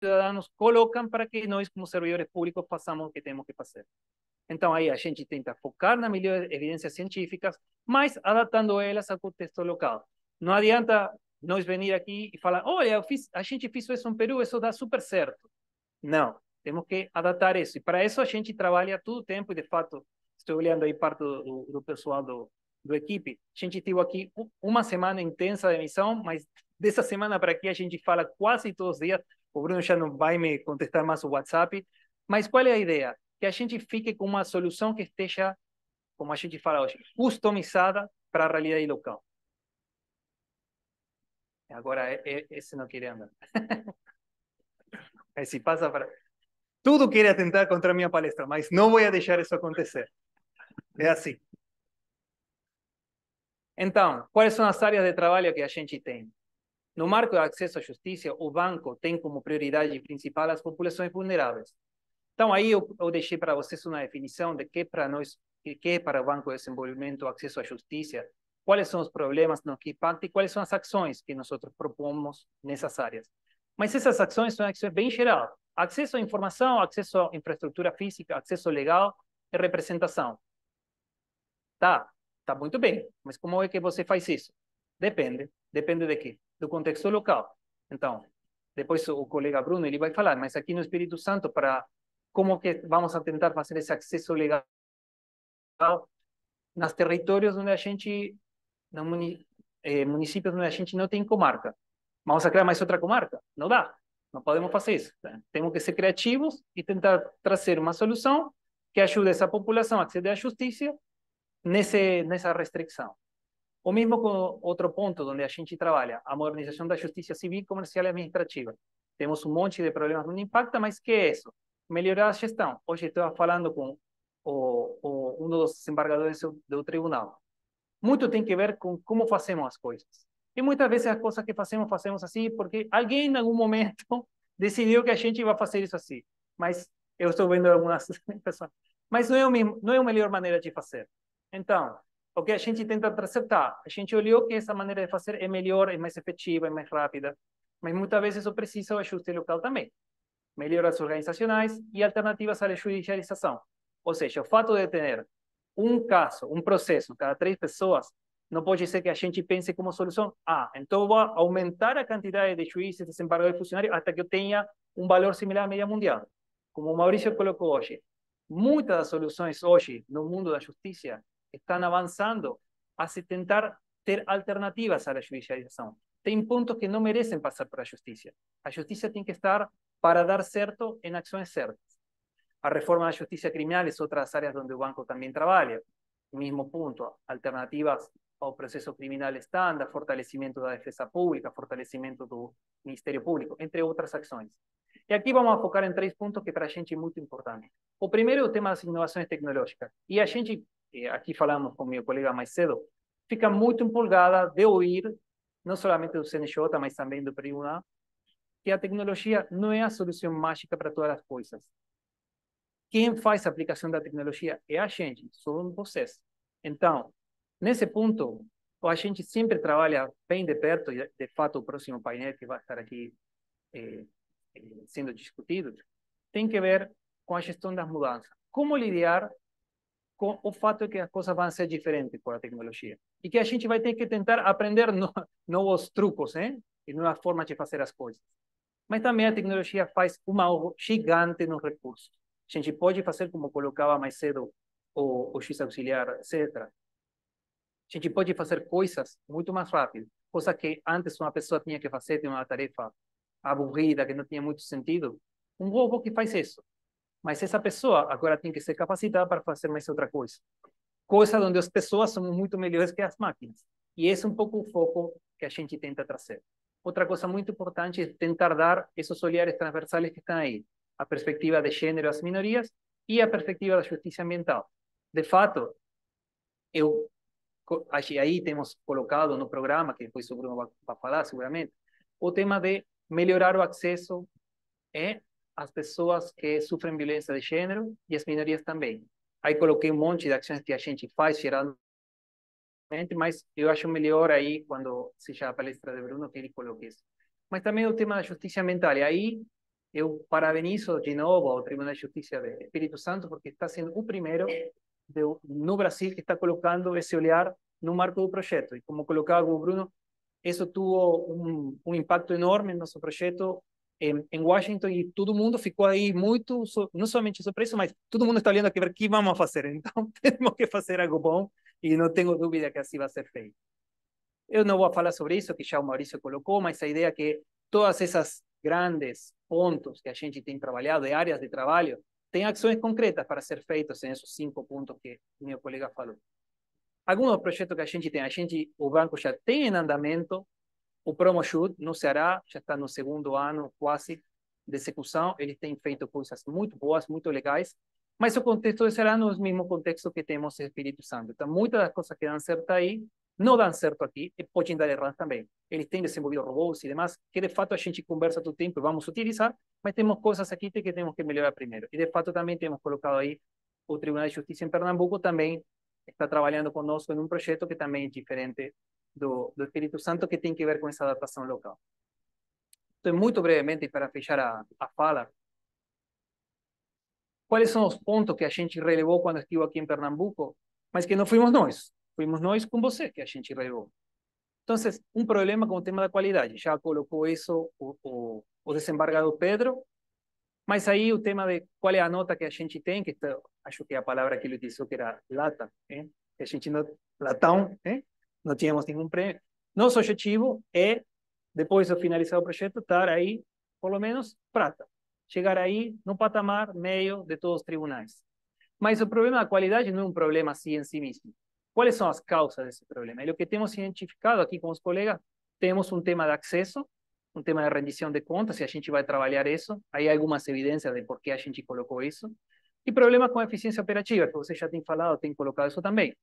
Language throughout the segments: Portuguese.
cidadãos colocam para que nós, como servidores públicos, façamos o que temos que fazer. Então, aí a gente tenta focar nas melhores evidências científicas, mas adaptando elas ao contexto local. Não adianta nós vir aqui e falar, olha, oh, fiz, a gente fez isso no Peru, isso dá super certo. Não, temos que adaptar isso. E para isso a gente trabalha todo o tempo, e de fato, estou olhando aí parte do, do pessoal do, do equipe. A gente teve aqui uma semana intensa de missão, mas dessa semana para aqui a gente fala quase todos os dias o Bruno já não vai me contestar mais o WhatsApp, mas qual é a ideia? Que a gente fique com uma solução que esteja, como a gente fala hoje, customizada para a realidade local. Agora, esse não queria andar. Esse passa para... Tudo queria tentar contra a minha palestra, mas não vou deixar isso acontecer. É assim. Então, quais são as áreas de trabalho que a gente tem? No marco do acesso à justiça, o banco tem como prioridade principal as populações vulneráveis. Então, aí eu, eu deixei para vocês uma definição de que para nós, que é para o Banco de Desenvolvimento o acesso à justiça, quais são os problemas no que impacta e quais são as ações que nós propomos nessas áreas. Mas essas ações são ações bem gerais. Acesso à informação, acesso à infraestrutura física, acesso legal e representação. Tá, tá muito bem, mas como é que você faz isso? Depende, depende de quê? do contexto local. Então, depois o colega Bruno ele vai falar, mas aqui no Espírito Santo, para como que vamos tentar fazer esse acesso legal nas territórios onde a gente, no muni, eh, municípios onde a gente não tem comarca. Vamos criar mais outra comarca? Não dá, não podemos fazer isso. Né? Temos que ser criativos e tentar trazer uma solução que ajude essa população a aceder à justiça nesse, nessa restrição. O mesmo com outro ponto onde a gente trabalha, a modernização da justiça civil, comercial e administrativa. Temos um monte de problemas não impacta mas que é isso? Melhorar a gestão. Hoje estava falando com o, o, um dos desembargadores do tribunal. Muito tem que ver com como fazemos as coisas. E muitas vezes as coisas que fazemos, fazemos assim porque alguém em algum momento decidiu que a gente vai fazer isso assim. Mas eu estou vendo algumas pessoas. Mas não é, o mesmo, não é a melhor maneira de fazer. Então, o que a gente tenta interceptar. A gente olhou que essa maneira de fazer é melhor, é mais efetiva, é mais rápida, mas muitas vezes eu preciso ajuste local também. Melhoras organizacionais e alternativas à judicialização. Ou seja, o fato de ter um caso, um processo, cada três pessoas, não pode ser que a gente pense como solução, ah, então vou aumentar a quantidade de juízes, desembargadores e funcionários até que eu tenha um valor similar à média mundial. Como o Maurício colocou hoje, muitas das soluções hoje no mundo da justiça están avanzando hacia tentar ter alternativas a la judicialización. Tem puntos que no merecen pasar por la justicia. La justicia tiene que estar para dar cierto en acciones ciertas. A reforma de la justicia criminal es das áreas donde el banco también trabaja. Mismo punto, alternativas ao processo criminal estándar, fortalecimento da defesa pública, fortalecimento do Ministério Público, entre outras ações. E aqui vamos focar em três pontos que para a gente é muito importante. O primeiro é o tema das inovações tecnológicas. E a gente eh, aqui falamos com meu colega mais cedo, fica muito empolgada de ouvir, não somente do CNJ, mas também do Tribunal, que a tecnologia não é a solução mágica para todas as coisas. Quem faz a aplicação da tecnologia é a gente, somos vocês. Então, nesse ponto, a gente sempre trabalha bem de perto, e de fato o próximo painel que vai estar aqui eh, eh sendo discutido, tem que ver com a gestão das mudanças. Como lidar com o fato que as coisas vão ser diferentes com a tecnologia. E que a gente vai ter que tentar aprender no, novos trucos, E ¿eh? novas formas de fazer as coisas. Mas também a tecnologia faz um uma gigante nos recursos. A gente pode fazer, como colocava mais cedo o, o X auxiliar, etc. A gente pode fazer coisas muito mais rápido. Coisas que antes uma pessoa tinha que fazer, de uma tarefa aburrida, que não tinha muito sentido. Um robô que faz isso. Mas essa pessoa agora tem que ser capacitada para fazer mais outra coisa. Coisa onde as pessoas são muito melhores que as máquinas. E esse é um pouco o foco que a gente tenta trazer. Outra coisa muito importante é tentar dar esses olhares transversais que estão aí. A perspectiva de gênero às minorias e a perspectiva da justiça ambiental. De fato, eu aí temos colocado no programa, que depois o Bruno vai falar seguramente, o tema de melhorar o acesso é as pessoas que sofrem violência de gênero e as minorias também. Aí coloquei um monte de ações que a gente faz geralmente, mas eu acho melhor aí quando seja a palestra de Bruno que ele coloque isso. Mas também o tema da justiça mental E aí eu parabenizo de novo ao Tribunal de Justiça do Espírito Santo porque está sendo o primeiro de, no Brasil que está colocando esse olhar no marco do projeto. E como colocava o Bruno, isso tuvo um, um impacto enorme no nosso projeto em, em Washington e todo mundo ficou aí muito, não somente surpreso, mas todo mundo está olhando aqui para o que vamos fazer. Então, temos que fazer algo bom e não tenho dúvida que assim vai ser feito. Eu não vou falar sobre isso, que já o Maurício colocou, mas a ideia é que todas essas grandes pontos que a gente tem trabalhado, de áreas de trabalho, tem ações concretas para ser feitas em esses cinco pontos que meu colega falou. Alguns projetos que a gente tem, a gente, o banco já tem em andamento o PromoShoot no Ceará já está no segundo ano quase de execução. Eles têm feito coisas muito boas, muito legais. Mas o contexto do Ceará não é o mesmo contexto que temos Espírito Santo. Então, muitas das coisas que dão certo aí não dão certo aqui e podem dar erradas também. Eles têm desenvolvido robôs e demais, que de fato a gente conversa todo o tempo e vamos utilizar, mas temos coisas aqui que temos que melhorar primeiro. E de fato também temos colocado aí o Tribunal de Justiça em Pernambuco também está trabalhando conosco em um projeto que também é diferente do, do Espírito Santo que tem que ver com essa adaptação local. Então, muito brevemente, para fechar a, a fala, quais são os pontos que a gente relevou quando estive aqui em Pernambuco, mas que não fomos nós, fomos nós com você que a gente relevou. Então, um problema com o tema da qualidade, já colocou isso o, o, o desembargador Pedro, mas aí o tema de qual é a nota que a gente tem, que está acho que a palavra que ele utilizou que era lata, hein? ¿eh? que a gente não, latão, hein? ¿eh? não tínhamos nenhum prêmio. Nosso objetivo é, depois de finalizar o projeto, estar aí, pelo menos, prata. Chegar aí no patamar meio de todos os tribunais. Mas o problema da qualidade não é um problema assim em si mesmo. Quais são as causas desse problema? É o que temos identificado aqui com os colegas. Temos um tema de acesso, um tema de rendição de contas, e a gente vai trabalhar isso. Aí algumas evidências de por que a gente colocou isso. E problemas com a eficiência operativa, que você já tem falado, tem colocado isso também.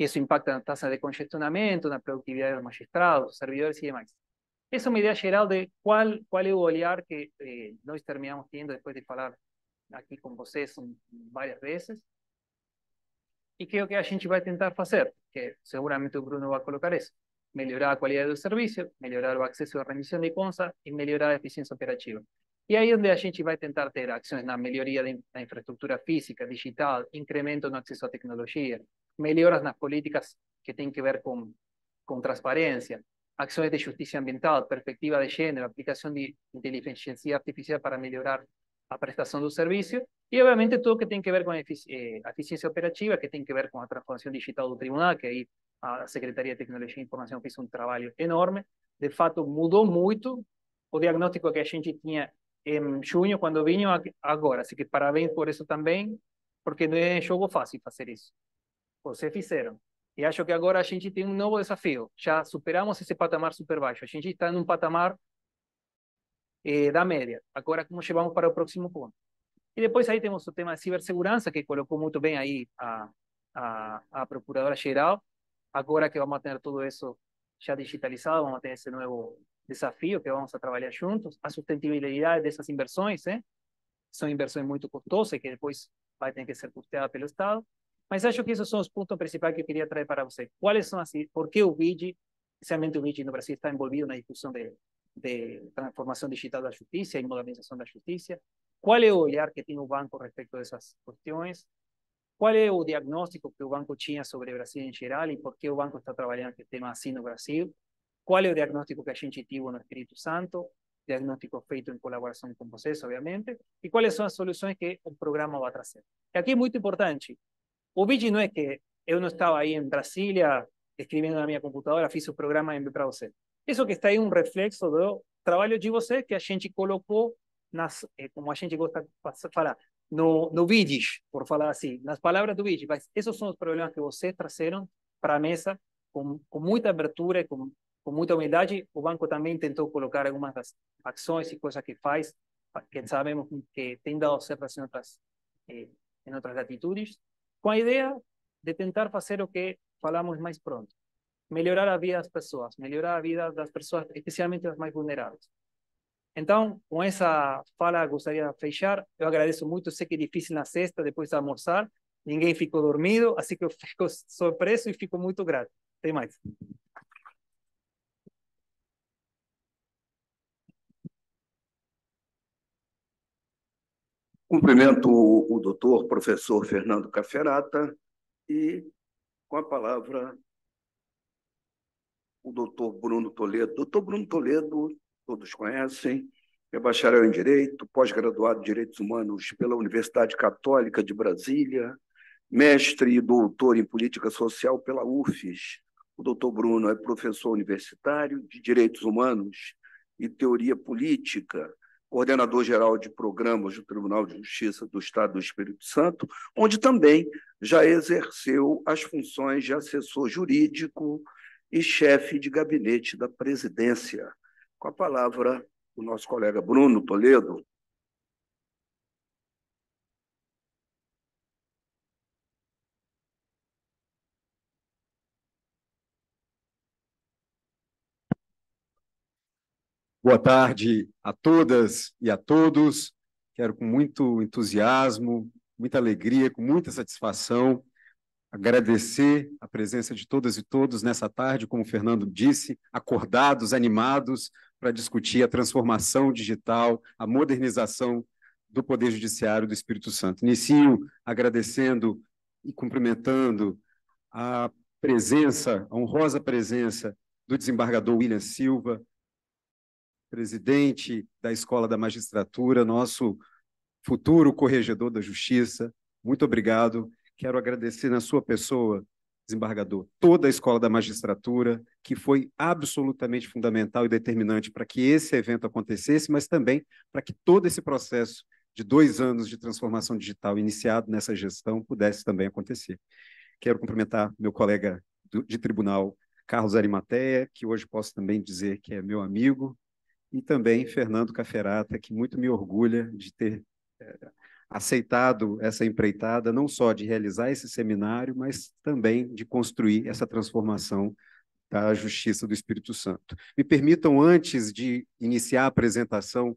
que eso impacta en la tasa de congestionamiento, en la productividad de los magistrados, servidores y demás. Esa es idea idea general de cuál cuál es olhar que eh, terminamos teniendo después de hablar aquí con varias veces. Y Y que es va que a gente a intentar hacer, que seguramente Bruno va a colocar eso. la calidad del servicio, serviço, el acceso a la rendición de consa y mejorar la eficiencia operativa. y ahí es donde a gente tener acciones en la na de la infraestructura física, digital, incremento en el acceso a tecnología, melhoras nas políticas que têm que ver com, com transparência, ações de justiça ambiental, perspectiva de gênero, aplicação de inteligência artificial para melhorar a prestação do serviço e, obviamente, tudo que tem que ver com a eficiência eh, operativa, que tem que ver com a transformação digital do tribunal, que aí a Secretaria de Tecnologia e Informação fez um trabalho enorme. De fato, mudou muito o diagnóstico que a gente tinha em junho, quando vinha agora. Assim que parabéns por isso também, porque não é jogo fácil fazer isso vocês fizeram. E acho que agora a gente tem um novo desafio. Já superamos esse patamar super baixo. A gente está em um patamar eh, da média. Agora, como chegamos para o próximo ponto? E depois aí temos o tema de cibersegurança, que colocou muito bem aí a, a, a Procuradora-Geral. Agora que vamos ter tudo isso já digitalizado, vamos ter esse novo desafio que vamos a trabalhar juntos. A sustentabilidade dessas inversões, né? São inversões muito custosas que depois vai ter que ser custeada pelo Estado. Mas acho que esses são os pontos principais que eu queria trazer para você. Quais são assim Por que o BID, especialmente o BID no Brasil, está envolvido na discussão de, de transformação digital da justiça e modernização da justiça? Qual é o olhar que tem o banco respeito dessas questões? Qual é o diagnóstico que o banco tinha sobre o Brasil em geral e por que o banco está trabalhando esse tema assim no Brasil? Qual é o diagnóstico que a gente teve no Espírito Santo? diagnóstico feito em colaboração com vocês, obviamente, e quais são as soluções que o programa vai trazer. E aqui é muito importante, o vídeo não é que eu não estava aí em Brasília escrevendo na minha computadora, fiz o programa em para você. Isso que está aí é um reflexo do trabalho de você que a gente colocou nas, eh, como a gente gosta de falar, no, no por falar assim, nas palavras do vídeo, Mas esses são os problemas que vocês trazeram para a mesa com, com muita abertura, com, com muita humildade. O banco também tentou colocar algumas das ações e coisas que faz, que sabemos que tem dado certo em outras, em eh, outras atitudes com a ideia de tentar fazer o que falamos mais pronto, melhorar a vida das pessoas, melhorar a vida das pessoas, especialmente as mais vulneráveis. Então, com essa fala, gostaria de fechar. Eu agradeço muito, sei que é difícil na sexta, depois de almoçar, ninguém ficou dormido, assim que eu fico surpreso e fico muito grato. Até mais. Cumprimento o, o doutor professor Fernando Caferata e, com a palavra, o doutor Bruno Toledo. Doutor Bruno Toledo, todos conhecem, é bacharel em Direito, pós-graduado em Direitos Humanos pela Universidade Católica de Brasília, mestre e doutor em Política Social pela UFES. O doutor Bruno é professor universitário de Direitos Humanos e Teoria Política coordenador-geral de programas do Tribunal de Justiça do Estado do Espírito Santo, onde também já exerceu as funções de assessor jurídico e chefe de gabinete da presidência. Com a palavra, o nosso colega Bruno Toledo, Boa tarde a todas e a todos. Quero, com muito entusiasmo, muita alegria, com muita satisfação, agradecer a presença de todas e todos nessa tarde, como o Fernando disse, acordados, animados para discutir a transformação digital, a modernização do Poder Judiciário do Espírito Santo. Inicio agradecendo e cumprimentando a presença, a honrosa presença do desembargador William Silva, presidente da Escola da Magistratura, nosso futuro corregedor da Justiça. Muito obrigado. Quero agradecer na sua pessoa, desembargador, toda a Escola da Magistratura, que foi absolutamente fundamental e determinante para que esse evento acontecesse, mas também para que todo esse processo de dois anos de transformação digital iniciado nessa gestão pudesse também acontecer. Quero cumprimentar meu colega de tribunal, Carlos Arimatea, que hoje posso também dizer que é meu amigo, e também Fernando Caferata, que muito me orgulha de ter eh, aceitado essa empreitada, não só de realizar esse seminário, mas também de construir essa transformação da Justiça do Espírito Santo. Me permitam, antes de iniciar a apresentação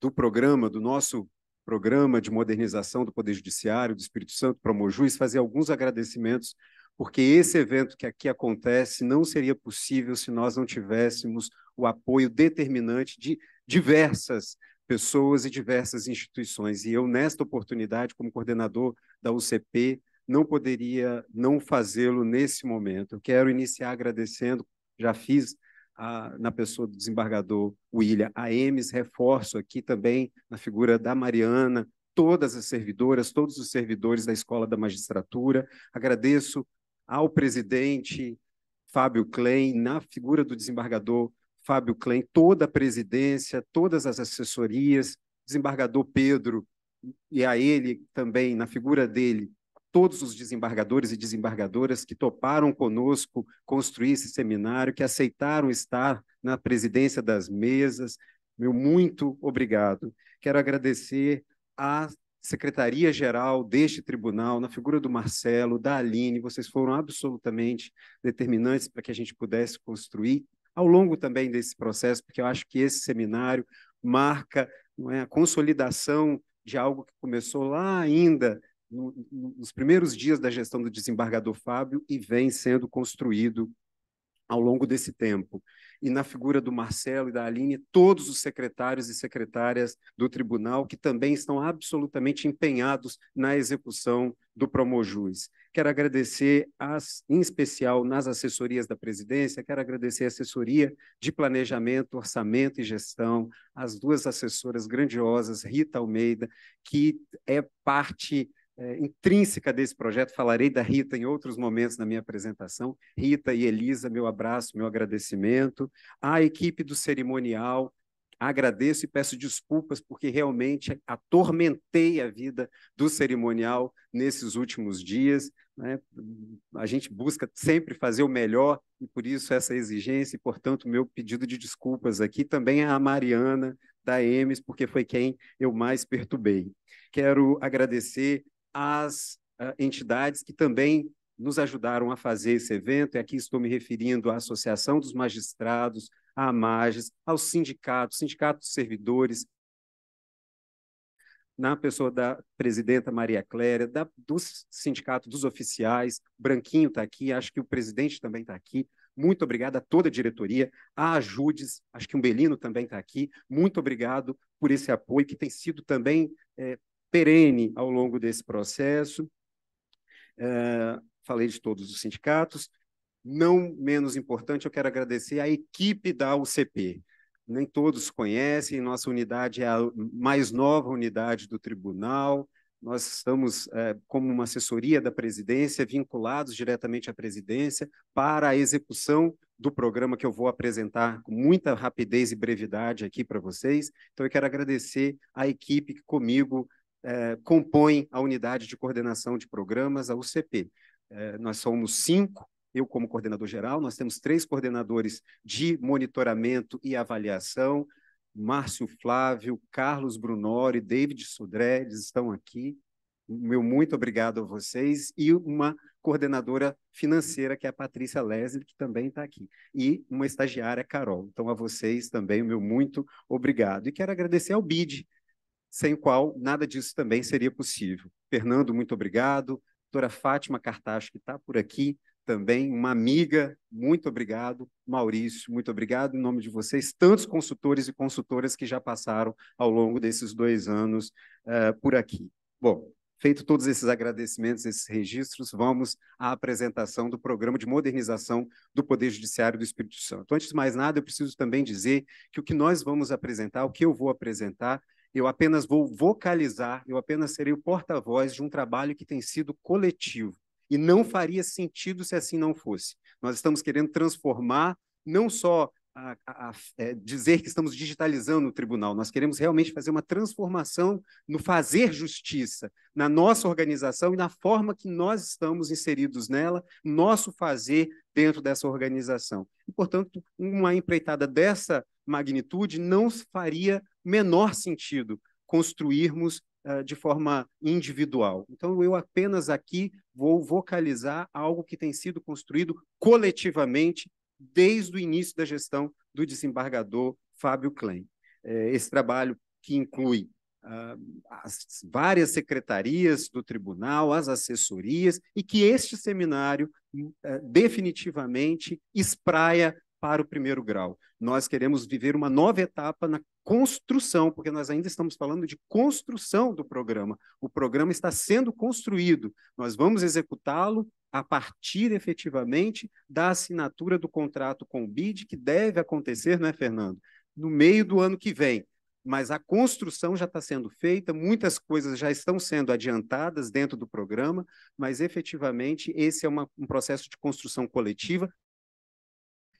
do programa, do nosso programa de modernização do Poder Judiciário do Espírito Santo, Promojuiz, fazer alguns agradecimentos porque esse evento que aqui acontece não seria possível se nós não tivéssemos o apoio determinante de diversas pessoas e diversas instituições. E eu, nesta oportunidade, como coordenador da UCP, não poderia não fazê-lo nesse momento. Eu quero iniciar agradecendo, já fiz a, na pessoa do desembargador William Ames, reforço aqui também na figura da Mariana, todas as servidoras, todos os servidores da Escola da Magistratura. Agradeço ao presidente Fábio Klein, na figura do desembargador Fábio Klein, toda a presidência, todas as assessorias, desembargador Pedro e a ele também, na figura dele, todos os desembargadores e desembargadoras que toparam conosco construir esse seminário, que aceitaram estar na presidência das mesas. Meu muito obrigado. Quero agradecer a secretaria-geral deste tribunal, na figura do Marcelo, da Aline, vocês foram absolutamente determinantes para que a gente pudesse construir ao longo também desse processo, porque eu acho que esse seminário marca é, a consolidação de algo que começou lá ainda no, nos primeiros dias da gestão do desembargador Fábio e vem sendo construído ao longo desse tempo. E na figura do Marcelo e da Aline, todos os secretários e secretárias do tribunal, que também estão absolutamente empenhados na execução do Promojus. Quero agradecer, as, em especial, nas assessorias da presidência, quero agradecer a assessoria de planejamento, orçamento e gestão, as duas assessoras grandiosas, Rita Almeida, que é parte é, intrínseca desse projeto. Falarei da Rita em outros momentos na minha apresentação. Rita e Elisa, meu abraço, meu agradecimento. A equipe do cerimonial, agradeço e peço desculpas porque realmente atormentei a vida do cerimonial nesses últimos dias. Né? A gente busca sempre fazer o melhor e por isso essa exigência e, portanto, meu pedido de desculpas aqui também à Mariana da EMES, porque foi quem eu mais perturbei. Quero agradecer às uh, entidades que também nos ajudaram a fazer esse evento, e aqui estou me referindo à Associação dos Magistrados, à AMAGES, aos sindicatos, Sindicato dos Servidores, na pessoa da presidenta Maria Cléria, da, do Sindicato dos Oficiais, Branquinho está aqui, acho que o presidente também está aqui. Muito obrigado a toda a diretoria, a Ajudes, acho que o Belino também está aqui. Muito obrigado por esse apoio que tem sido também é, perene ao longo desse processo. É, falei de todos os sindicatos. Não menos importante, eu quero agradecer à equipe da UCP. Nem todos conhecem, nossa unidade é a mais nova unidade do tribunal. Nós estamos, é, como uma assessoria da presidência, vinculados diretamente à presidência para a execução do programa que eu vou apresentar com muita rapidez e brevidade aqui para vocês. Então, eu quero agradecer à equipe que comigo compõe eh, compõem a unidade de coordenação de programas, a UCP. Eh, nós somos cinco, eu como coordenador geral, nós temos três coordenadores de monitoramento e avaliação, Márcio Flávio, Carlos Brunori, David Sudré. eles estão aqui. Meu muito obrigado a vocês e uma coordenadora financeira, que é a Patrícia Leslie, que também está aqui, e uma estagiária, Carol. Então, a vocês também, o meu muito obrigado. E quero agradecer ao BID, sem o qual nada disso também seria possível. Fernando, muito obrigado. Doutora Fátima Cartacho, que está por aqui também, uma amiga, muito obrigado. Maurício, muito obrigado em nome de vocês, tantos consultores e consultoras que já passaram ao longo desses dois anos uh, por aqui. Bom, Feito todos esses agradecimentos, esses registros, vamos à apresentação do programa de modernização do Poder Judiciário do Espírito Santo. Antes de mais nada, eu preciso também dizer que o que nós vamos apresentar, o que eu vou apresentar, eu apenas vou vocalizar, eu apenas serei o porta-voz de um trabalho que tem sido coletivo. E não uhum. faria sentido se assim não fosse. Nós estamos querendo transformar não só a, a, a, é, dizer que estamos digitalizando o tribunal. Nós queremos realmente fazer uma transformação no fazer justiça, na nossa organização e na forma que nós estamos inseridos nela, nosso fazer dentro dessa organização. E, portanto, uma empreitada dessa magnitude, não faria menor sentido construirmos uh, de forma individual. Então, eu apenas aqui vou vocalizar algo que tem sido construído coletivamente desde o início da gestão do desembargador Fábio Klein. Eh, esse trabalho que inclui uh, as várias secretarias do tribunal, as assessorias, e que este seminário uh, definitivamente espraia para o primeiro grau. Nós queremos viver uma nova etapa na construção, porque nós ainda estamos falando de construção do programa. O programa está sendo construído, nós vamos executá-lo a partir efetivamente da assinatura do contrato com o BID, que deve acontecer, não é, Fernando? No meio do ano que vem mas a construção já está sendo feita, muitas coisas já estão sendo adiantadas dentro do programa, mas efetivamente esse é uma, um processo de construção coletiva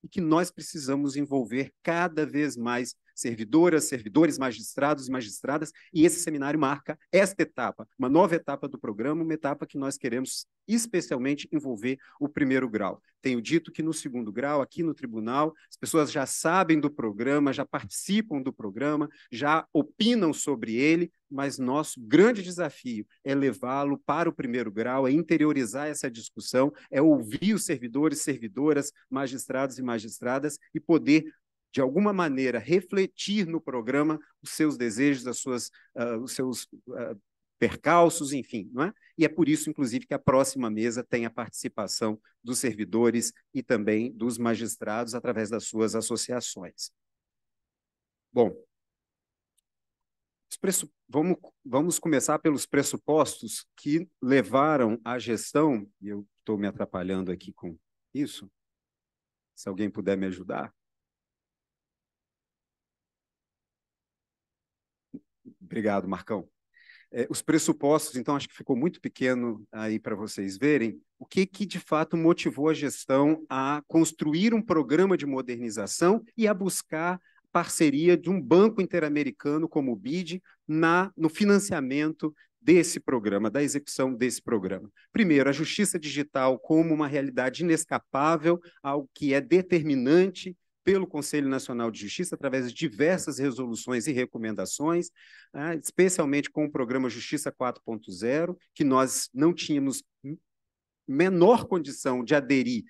e que nós precisamos envolver cada vez mais servidoras, servidores, magistrados e magistradas, e esse seminário marca esta etapa, uma nova etapa do programa, uma etapa que nós queremos especialmente envolver o primeiro grau. Tenho dito que no segundo grau, aqui no tribunal, as pessoas já sabem do programa, já participam do programa, já opinam sobre ele, mas nosso grande desafio é levá-lo para o primeiro grau, é interiorizar essa discussão, é ouvir os servidores, servidoras, magistrados e magistradas e poder de alguma maneira, refletir no programa os seus desejos, as suas, uh, os seus uh, percalços, enfim. Não é? E é por isso, inclusive, que a próxima mesa tem a participação dos servidores e também dos magistrados através das suas associações. Bom, Vamos, vamos, começar pelos pressupostos que levaram à gestão, e eu estou me atrapalhando aqui com isso, se alguém puder me ajudar, Obrigado, Marcão. É, os pressupostos, então, acho que ficou muito pequeno aí para vocês verem o que, que de fato motivou a gestão a construir um programa de modernização e a buscar parceria de um banco interamericano como o BID na, no financiamento desse programa, da execução desse programa. Primeiro, a justiça digital como uma realidade inescapável, algo que é determinante pelo Conselho Nacional de Justiça através de diversas resoluções e recomendações, né, especialmente com o programa Justiça 4.0, que nós não tínhamos menor condição de aderir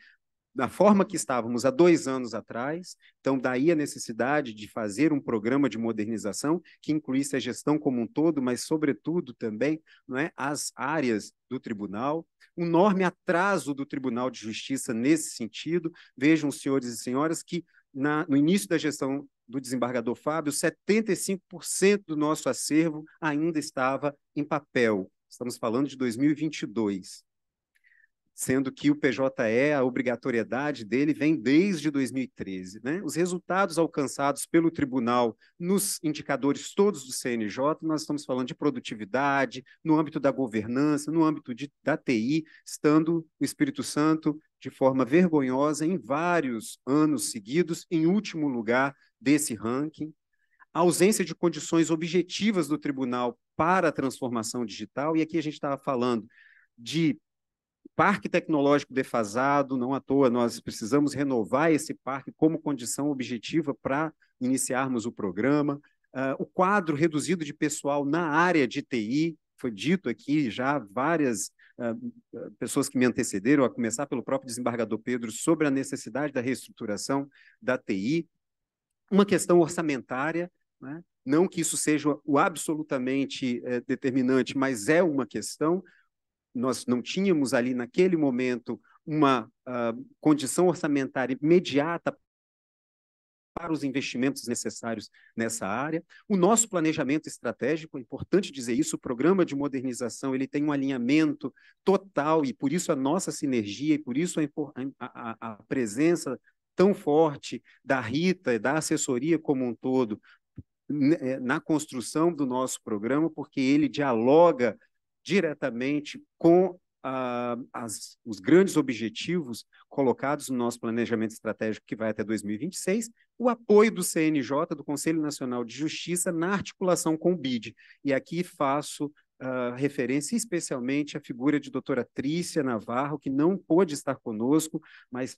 da forma que estávamos há dois anos atrás, então daí a necessidade de fazer um programa de modernização que incluísse a gestão como um todo, mas sobretudo também não é, as áreas do tribunal, um enorme atraso do Tribunal de Justiça nesse sentido. Vejam, senhores e senhoras, que na, no início da gestão do desembargador Fábio, 75% do nosso acervo ainda estava em papel. Estamos falando de 2022. Sendo que o PJE, a obrigatoriedade dele vem desde 2013. Né? Os resultados alcançados pelo tribunal nos indicadores todos do CNJ, nós estamos falando de produtividade, no âmbito da governança, no âmbito de, da TI, estando o Espírito Santo de forma vergonhosa em vários anos seguidos, em último lugar desse ranking, a ausência de condições objetivas do tribunal para a transformação digital, e aqui a gente estava falando de parque tecnológico defasado, não à toa, nós precisamos renovar esse parque como condição objetiva para iniciarmos o programa. Uh, o quadro reduzido de pessoal na área de TI, foi dito aqui já várias ah, ah, pessoas que me antecederam, a começar pelo próprio desembargador Pedro, sobre a necessidade da reestruturação da TI, uma questão orçamentária, né? não que isso seja o absolutamente é, determinante, mas é uma questão. Nós não tínhamos ali naquele momento uma uh, condição orçamentária imediata para os investimentos necessários nessa área. O nosso planejamento estratégico, é importante dizer isso, o programa de modernização, ele tem um alinhamento total e por isso a nossa sinergia e por isso a, a, a presença tão forte da Rita e da assessoria como um todo né, é, na construção do nosso programa, porque ele dialoga diretamente com ah, as, os grandes objetivos colocados no nosso planejamento estratégico que vai até 2026, o apoio do CNJ, do Conselho Nacional de Justiça, na articulação com o BID. E aqui faço Uh, referência especialmente à figura de doutora Trícia Navarro, que não pôde estar conosco, mas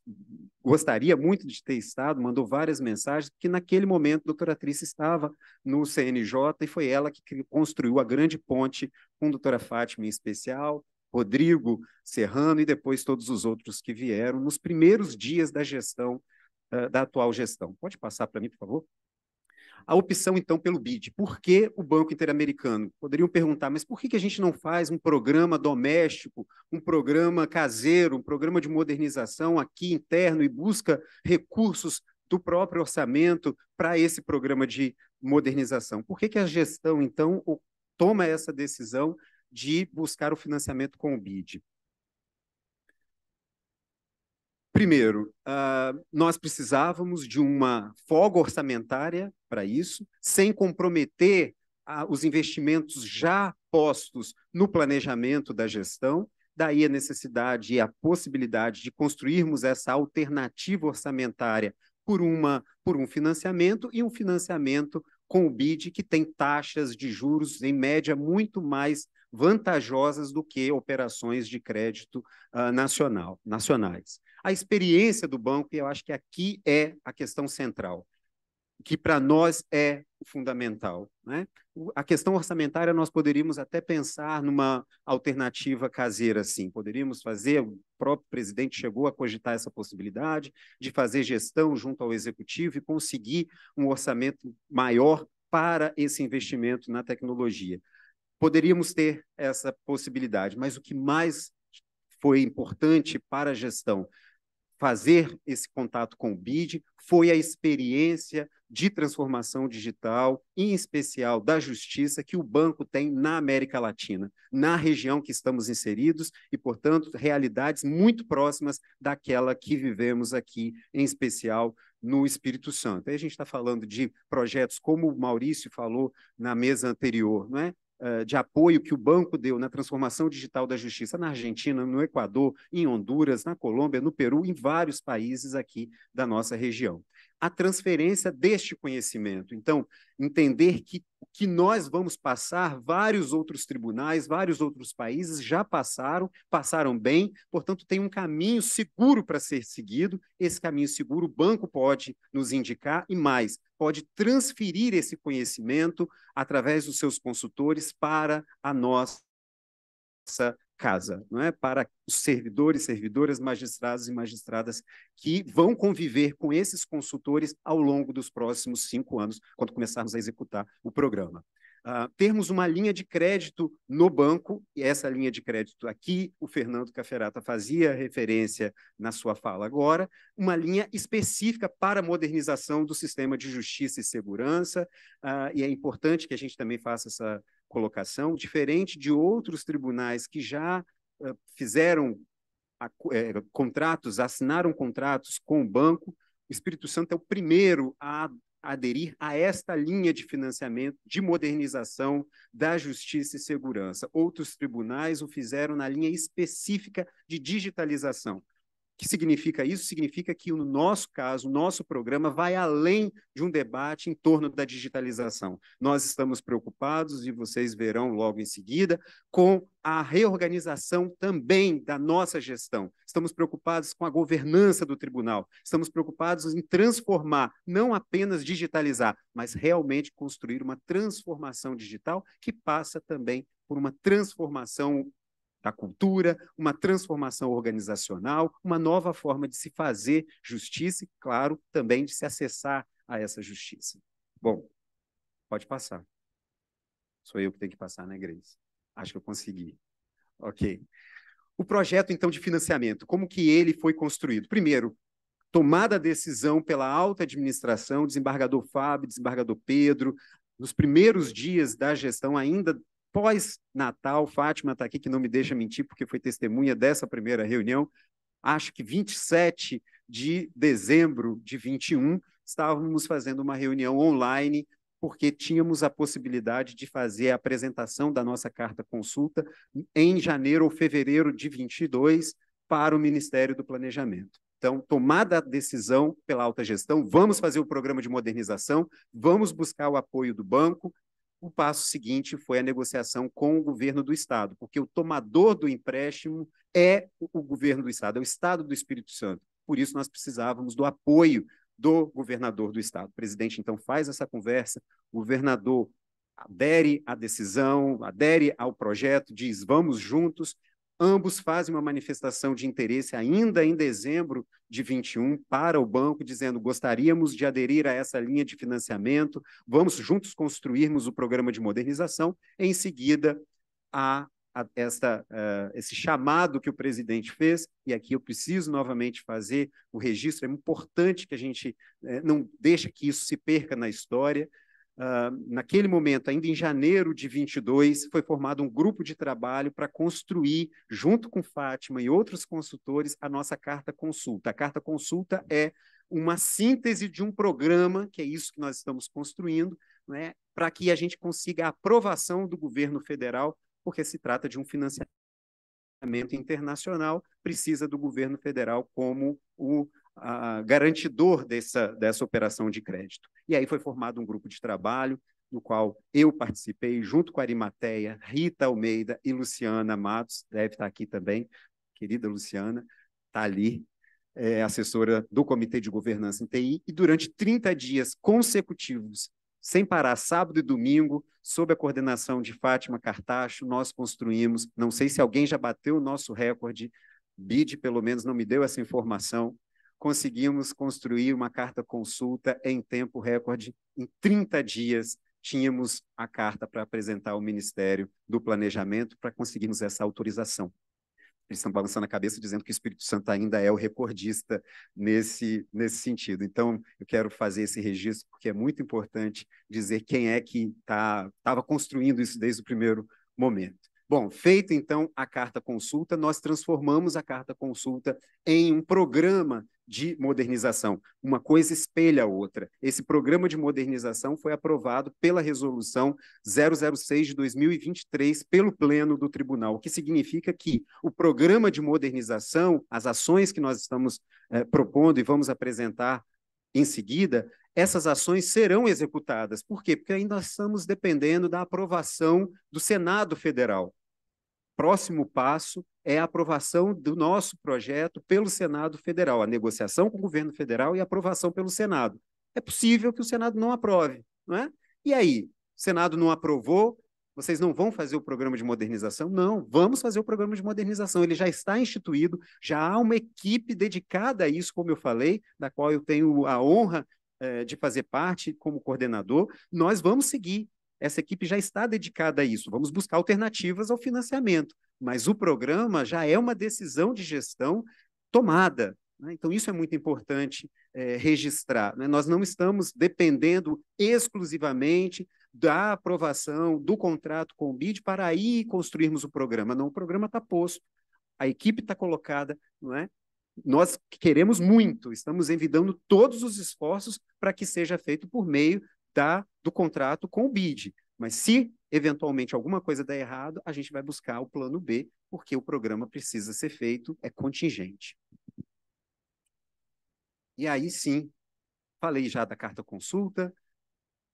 gostaria muito de ter estado, mandou várias mensagens, porque naquele momento a doutora Trícia estava no CNJ e foi ela que construiu a grande ponte com a doutora Fátima em especial, Rodrigo Serrano e depois todos os outros que vieram nos primeiros dias da gestão, uh, da atual gestão. Pode passar para mim, por favor? A opção, então, pelo BID. Por que o Banco Interamericano? Poderiam perguntar, mas por que, que a gente não faz um programa doméstico, um programa caseiro, um programa de modernização aqui interno e busca recursos do próprio orçamento para esse programa de modernização? Por que, que a gestão, então, toma essa decisão de buscar o financiamento com o BID? Primeiro, uh, nós precisávamos de uma folga orçamentária para isso, sem comprometer uh, os investimentos já postos no planejamento da gestão. Daí a necessidade e a possibilidade de construirmos essa alternativa orçamentária por, uma, por um financiamento e um financiamento com o BID, que tem taxas de juros, em média, muito mais vantajosas do que operações de crédito uh, nacional, nacionais. A experiência do banco, eu acho que aqui é a questão central, que para nós é fundamental. Né? A questão orçamentária, nós poderíamos até pensar numa alternativa caseira, assim, poderíamos fazer, o próprio presidente chegou a cogitar essa possibilidade de fazer gestão junto ao executivo e conseguir um orçamento maior para esse investimento na tecnologia poderíamos ter essa possibilidade, mas o que mais foi importante para a gestão fazer esse contato com o BID foi a experiência de transformação digital, em especial da justiça, que o banco tem na América Latina, na região que estamos inseridos e, portanto, realidades muito próximas daquela que vivemos aqui, em especial no Espírito Santo. Aí a gente está falando de projetos como o Maurício falou na mesa anterior, não é? Eh, de apoio que o banco deu na transformação digital da justiça na Argentina, no Equador, em Honduras, na Colômbia, no Peru, em vários países aqui da nossa região a transferência deste conhecimento. Então, entender que o que nós vamos passar, vários outros tribunais, vários outros países já passaram, passaram bem, portanto, tem um caminho seguro para ser seguido. Esse caminho seguro o banco pode nos indicar e mais, pode transferir esse conhecimento através dos seus consultores para a nossa casa, não é? Para os servidores, servidoras, magistrados e magistradas que vão conviver com esses consultores ao longo dos próximos cinco anos, quando começarmos a executar o programa uh, termos uma linha de crédito no banco, e essa linha de crédito aqui, o Fernando Caferata fazia referência na sua fala agora, uma linha específica para a modernização do sistema de justiça e segurança, uh, e é importante que a gente também faça essa colocação, diferente de outros tribunais que já uh, fizeram a, é, contratos, assinaram contratos com o banco, o Espírito Santo é o primeiro a aderir a esta linha de financiamento de modernização da justiça e segurança. Outros tribunais o fizeram na linha específica de digitalização, que significa isso? Significa que, no nosso caso, nosso programa vai além de um debate em torno da digitalização. Nós estamos preocupados, e vocês verão logo em seguida, com a reorganização também da nossa gestão. Estamos preocupados com a governança do tribunal. Estamos preocupados em transformar, não apenas digitalizar, mas realmente construir uma transformação digital que passa também por uma transformação da cultura, uma transformação organizacional, uma nova forma de se fazer justiça e, claro, também de se acessar a essa justiça. Bom, pode passar. Sou eu que tenho que passar, né, Grace? Acho que eu consegui. Ok. O projeto, então, de financiamento, como que ele foi construído? Primeiro, tomada a decisão pela alta administração, desembargador Fábio, desembargador Pedro, nos primeiros dias da gestão, ainda pós-natal, Fátima está aqui, que não me deixa mentir, porque foi testemunha dessa primeira reunião, acho que 27 de dezembro de 21, estávamos fazendo uma reunião online, porque tínhamos a possibilidade de fazer a apresentação da nossa carta consulta em janeiro ou fevereiro de 22 para o Ministério do Planejamento. Então, tomada a decisão pela alta gestão, vamos fazer o programa de modernização, vamos buscar o apoio do banco, o passo seguinte foi a negociação com o governo do Estado, porque o tomador do empréstimo é o governo do Estado, é o Estado do Espírito Santo. Por isso, nós precisávamos do apoio do governador do Estado. O presidente, então, faz essa conversa, o governador adere à decisão, adere ao projeto, diz: vamos juntos, Ambos fazem uma manifestação de interesse ainda em dezembro de 21 para o banco, dizendo: gostaríamos de aderir a essa linha de financiamento, vamos juntos construirmos o programa de modernização. Em seguida, a esta, uh, esse chamado que o presidente fez, e aqui eu preciso novamente fazer o registro, é importante que a gente uh, não deixe que isso se perca na história, Uh, naquele momento, ainda em janeiro de 22, foi formado um grupo de trabalho para construir, junto com Fátima e outros consultores, a nossa carta consulta. A carta consulta é uma síntese de um programa, que é isso que nós estamos construindo, né, para que a gente consiga a aprovação do governo federal, porque se trata de um financiamento internacional, precisa do governo federal como o garantidor dessa, dessa operação de crédito. E aí foi formado um grupo de trabalho, no qual eu participei, junto com a Arimateia, Rita Almeida e Luciana Matos, deve estar aqui também, querida Luciana, está ali, é, assessora do Comitê de Governança em TI, e durante 30 dias consecutivos, sem parar, sábado e domingo, sob a coordenação de Fátima Cartacho, nós construímos, não sei se alguém já bateu o nosso recorde, BID pelo menos não me deu essa informação, conseguimos construir uma carta consulta em tempo recorde. Em 30 dias, tínhamos a carta para apresentar ao Ministério do Planejamento para conseguirmos essa autorização. Eles estão balançando a cabeça dizendo que o Espírito Santo ainda é o recordista nesse, nesse sentido. Então, eu quero fazer esse registro porque é muito importante dizer quem é que estava tá, construindo isso desde o primeiro momento. Bom, feita então a carta consulta, nós transformamos a carta consulta em um programa de modernização. Uma coisa espelha a outra. Esse programa de modernização foi aprovado pela resolução 006 de 2023 pelo pleno do tribunal, o que significa que o programa de modernização, as ações que nós estamos eh, propondo e vamos apresentar em seguida, essas ações serão executadas. Por quê? Porque ainda estamos dependendo da aprovação do Senado Federal próximo passo é a aprovação do nosso projeto pelo Senado Federal, a negociação com o governo federal e a aprovação pelo Senado. É possível que o Senado não aprove, não é? E aí, o Senado não aprovou, vocês não vão fazer o programa de modernização? Não, vamos fazer o programa de modernização. Ele já está instituído, já há uma equipe dedicada a isso, como eu falei, da qual eu tenho a honra eh, de fazer parte como coordenador. Nós vamos seguir essa equipe já está dedicada a isso. Vamos buscar alternativas ao financiamento, mas o programa já é uma decisão de gestão tomada. Né? Então, isso é muito importante é, registrar. Né? Nós não estamos dependendo exclusivamente da aprovação do contrato com o BID para aí construirmos o programa. Não, o programa está posto, a equipe está colocada, não é? Nós queremos muito, estamos envidando todos os esforços para que seja feito por meio da, do contrato com o BID. Mas se eventualmente alguma coisa der errado, a gente vai buscar o plano B, porque o programa precisa ser feito, é contingente. E aí sim, falei já da carta consulta,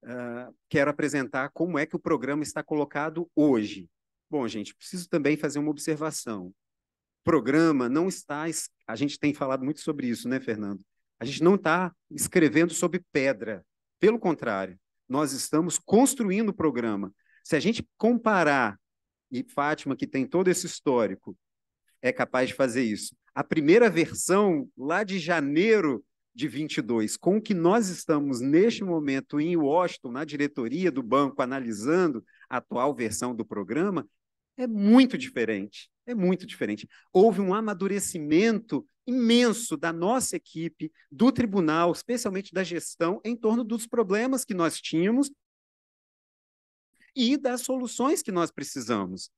uh, quero apresentar como é que o programa está colocado hoje. Bom, gente, preciso também fazer uma observação. O programa não está, a gente tem falado muito sobre isso, né, Fernando? A gente não está escrevendo sobre pedra. Pelo contrário, nós estamos construindo o programa. Se a gente comparar, e Fátima, que tem todo esse histórico, é capaz de fazer isso. A primeira versão, lá de janeiro de 22, com o que nós estamos neste momento em Washington, na diretoria do banco, analisando a atual versão do programa, é muito diferente. É muito diferente. Houve um amadurecimento imenso da nossa equipe, do tribunal, especialmente da gestão, em torno dos problemas que nós tínhamos e das soluções que nós precisamos.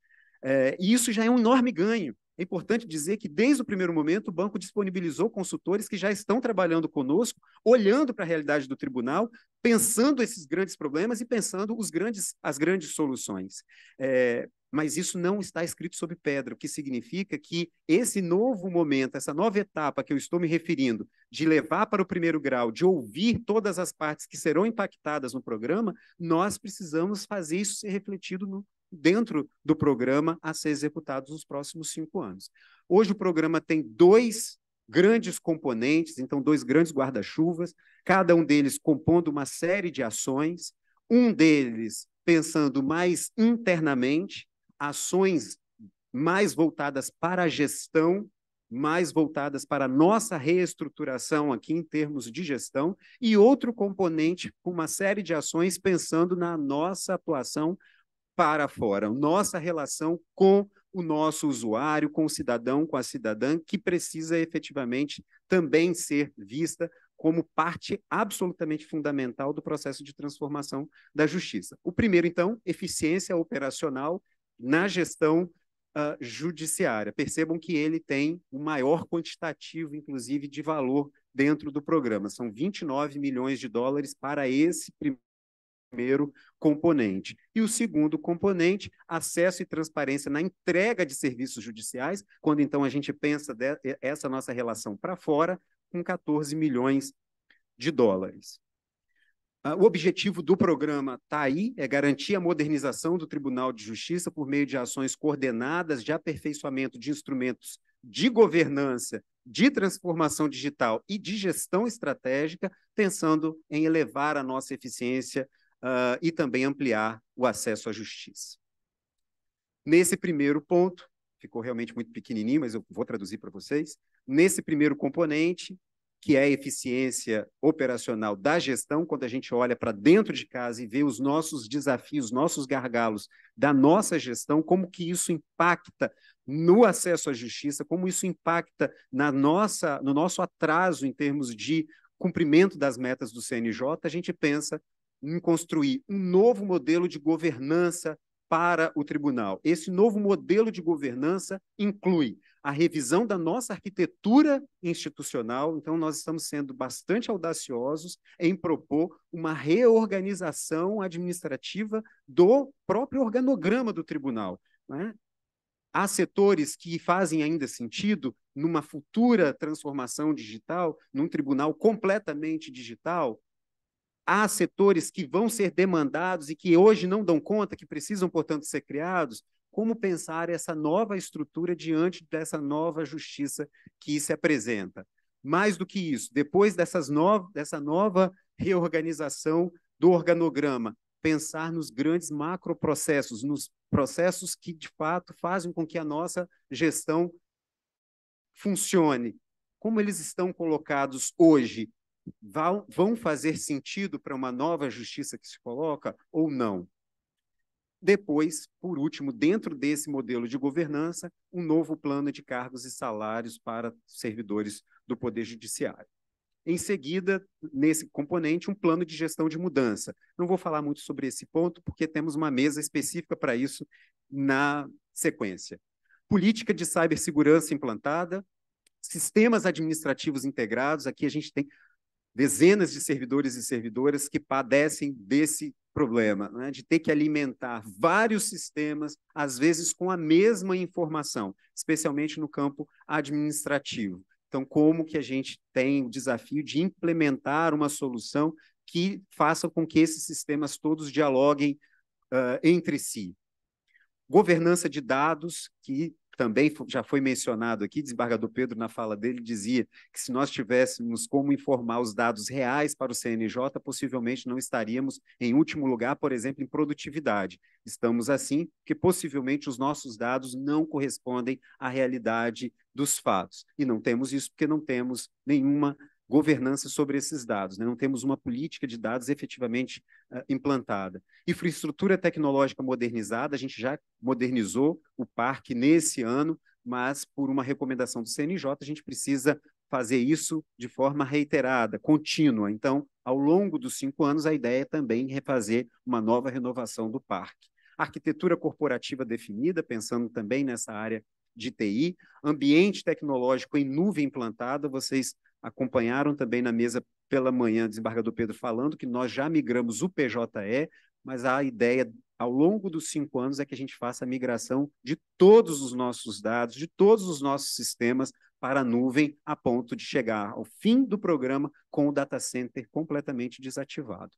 É, e isso já é um enorme ganho. É importante dizer que, desde o primeiro momento, o banco disponibilizou consultores que já estão trabalhando conosco, olhando para a realidade do tribunal, pensando esses grandes problemas e pensando os grandes, as grandes soluções. É, mas isso não está escrito sobre pedra, o que significa que esse novo momento, essa nova etapa que eu estou me referindo, de levar para o primeiro grau, de ouvir todas as partes que serão impactadas no programa, nós precisamos fazer isso ser refletido no, dentro do programa a ser executados nos próximos cinco anos. Hoje o programa tem dois grandes componentes, então dois grandes guarda-chuvas, cada um deles compondo uma série de ações, um deles pensando mais internamente, ações mais voltadas para a gestão, mais voltadas para a nossa reestruturação aqui em termos de gestão, e outro componente, com uma série de ações pensando na nossa atuação para fora, nossa relação com o nosso usuário, com o cidadão, com a cidadã, que precisa efetivamente também ser vista como parte absolutamente fundamental do processo de transformação da justiça. O primeiro, então, eficiência operacional na gestão uh, judiciária. Percebam que ele tem o maior quantitativo, inclusive, de valor dentro do programa. São 29 milhões de dólares para esse primeiro primeiro componente. E o segundo componente, acesso e transparência na entrega de serviços judiciais, quando então a gente pensa de, essa nossa relação para fora, com 14 milhões de dólares. Ah, o objetivo do programa está aí, é garantir a modernização do Tribunal de Justiça por meio de ações coordenadas de aperfeiçoamento de instrumentos de governança, de transformação digital e de gestão estratégica, pensando em elevar a nossa eficiência uh, e também ampliar o acesso à justiça. Nesse primeiro ponto, ficou realmente muito pequenininho, mas eu vou traduzir para vocês. Nesse primeiro componente, que é a eficiência operacional da gestão, quando a gente olha para dentro de casa e vê os nossos desafios, nossos gargalos da nossa gestão, como que isso impacta no acesso à justiça, como isso impacta na nossa, no nosso atraso em termos de cumprimento das metas do CNJ, a gente pensa em construir um novo modelo de governança para o tribunal. Esse novo modelo de governança inclui a revisão da nossa arquitetura institucional, então nós estamos sendo bastante audaciosos em propor uma reorganização administrativa do próprio organograma do tribunal. Né? Há setores que fazem ainda sentido numa futura transformação digital, num tribunal completamente digital, há setores que vão ser demandados e que hoje não dão conta, que precisam, portanto, ser criados, como pensar essa nova estrutura diante dessa nova justiça que se apresenta. Mais do que isso, depois dessas no... dessa nova reorganização do organograma, pensar nos grandes macroprocessos, nos processos que, de fato, fazem com que a nossa gestão funcione. Como eles estão colocados hoje vão fazer sentido para uma nova justiça que se coloca ou não. Depois, por último, dentro desse modelo de governança, um novo plano de cargos e salários para servidores do Poder Judiciário. Em seguida, nesse componente, um plano de gestão de mudança. Não vou falar muito sobre esse ponto, porque temos uma mesa específica para isso na sequência. Política de cibersegurança implantada, sistemas administrativos integrados, aqui a gente tem dezenas de servidores e servidoras que padecem desse problema, né? de ter que alimentar vários sistemas, às vezes com a mesma informação, especialmente no campo administrativo. Então, como que a gente tem o desafio de implementar uma solução que faça com que esses sistemas todos dialoguem uh, entre si? Governança de dados, que também já foi mencionado aqui, desembargador Pedro, na fala dele, dizia que se nós tivéssemos como informar os dados reais para o CNJ, possivelmente não estaríamos em último lugar, por exemplo, em produtividade. Estamos assim, que possivelmente os nossos dados não correspondem à realidade dos fatos. E não temos isso porque não temos nenhuma governança sobre esses dados. Né? Não temos uma política de dados efetivamente uh, implantada. Infraestrutura tecnológica modernizada, a gente já modernizou o parque nesse ano, mas por uma recomendação do CNJ, a gente precisa fazer isso de forma reiterada, contínua. Então, ao longo dos cinco anos, a ideia é também refazer uma nova renovação do parque. Arquitetura corporativa definida, pensando também nessa área de TI, ambiente tecnológico em nuvem implantada, vocês acompanharam também na mesa pela manhã o desembargador Pedro falando que nós já migramos o PJE, mas a ideia ao longo dos cinco anos é que a gente faça a migração de todos os nossos dados, de todos os nossos sistemas para a nuvem, a ponto de chegar ao fim do programa com o data center completamente desativado.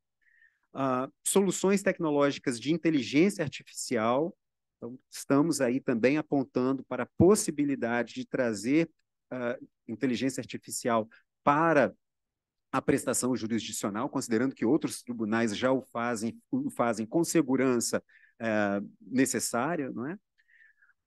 Uh, soluções tecnológicas de inteligência artificial, então, estamos aí também apontando para a possibilidade de trazer uh, inteligência artificial para a prestação jurisdicional, considerando que outros tribunais já o fazem, o fazem com segurança uh, necessária, não é?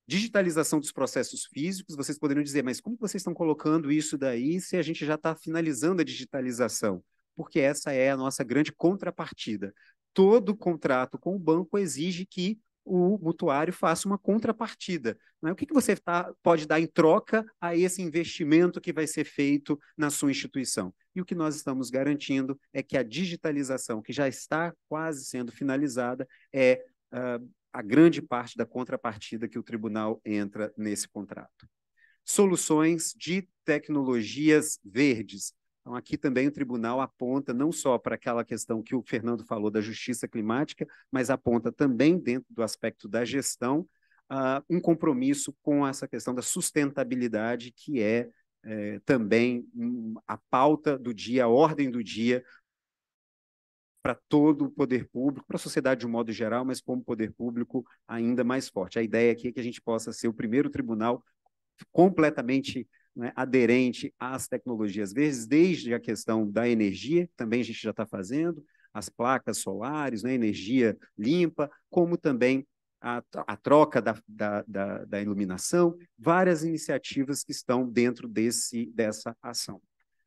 Digitalização dos processos físicos, vocês poderiam dizer, mas como vocês estão colocando isso daí se a gente já está finalizando a digitalização? Porque essa é a nossa grande contrapartida. Todo contrato com o banco exige que o mutuário faça uma contrapartida. Né? O que, que você tá, pode dar em troca a esse investimento que vai ser feito na sua instituição? E o que nós estamos garantindo é que a digitalização, que já está quase sendo finalizada, é uh, a grande parte da contrapartida que o tribunal entra nesse contrato. Soluções de tecnologias verdes. Então, aqui também o tribunal aponta não só para aquela questão que o Fernando falou da justiça climática, mas aponta também, dentro do aspecto da gestão, uh, um compromisso com essa questão da sustentabilidade, que é eh, também um, a pauta do dia, a ordem do dia para todo o poder público, para a sociedade de um modo geral, mas como poder público ainda mais forte. A ideia aqui é que a gente possa ser o primeiro tribunal completamente né, aderente às tecnologias verdes, desde a questão da energia, também a gente já está fazendo, as placas solares, né, energia limpa, como também a, a troca da, da, da, da, iluminação, várias iniciativas que estão dentro desse, dessa ação.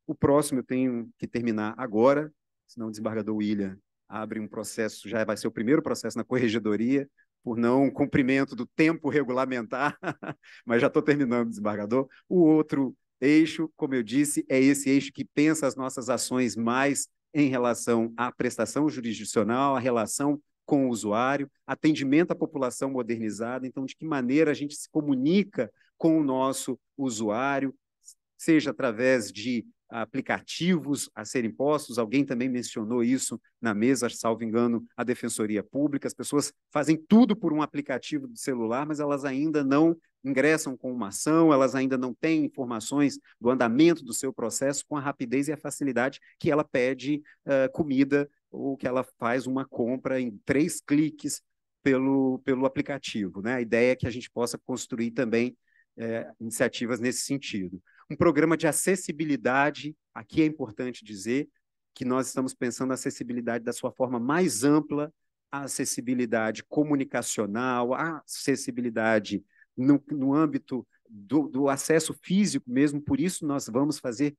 O próximo eu tenho que terminar agora, senão o desembargador William abre um processo, já vai ser o primeiro processo na corregedoria por não cumprimento do tempo regulamentar, mas já estou terminando, desembargador. O outro eixo, como eu disse, é esse eixo que pensa as nossas ações mais em relação à prestação jurisdicional, à relação com o usuário, atendimento à população modernizada, então de que maneira a gente se comunica com o nosso usuário, seja através de aplicativos a serem postos, alguém também mencionou isso na mesa, salvo engano, a Defensoria Pública. As pessoas fazem tudo por um aplicativo de celular, mas elas ainda não ingressam com uma ação, elas ainda não têm informações do andamento do seu processo com a rapidez e a facilidade que ela pede uh, comida ou que ela faz uma compra em três cliques pelo, pelo aplicativo. Né? A ideia é que a gente possa construir também eh, iniciativas nesse sentido um programa de acessibilidade. Aqui é importante dizer que nós estamos pensando a acessibilidade da sua forma mais ampla, a acessibilidade comunicacional, a acessibilidade no, no âmbito do, do acesso físico mesmo. Por isso, nós vamos fazer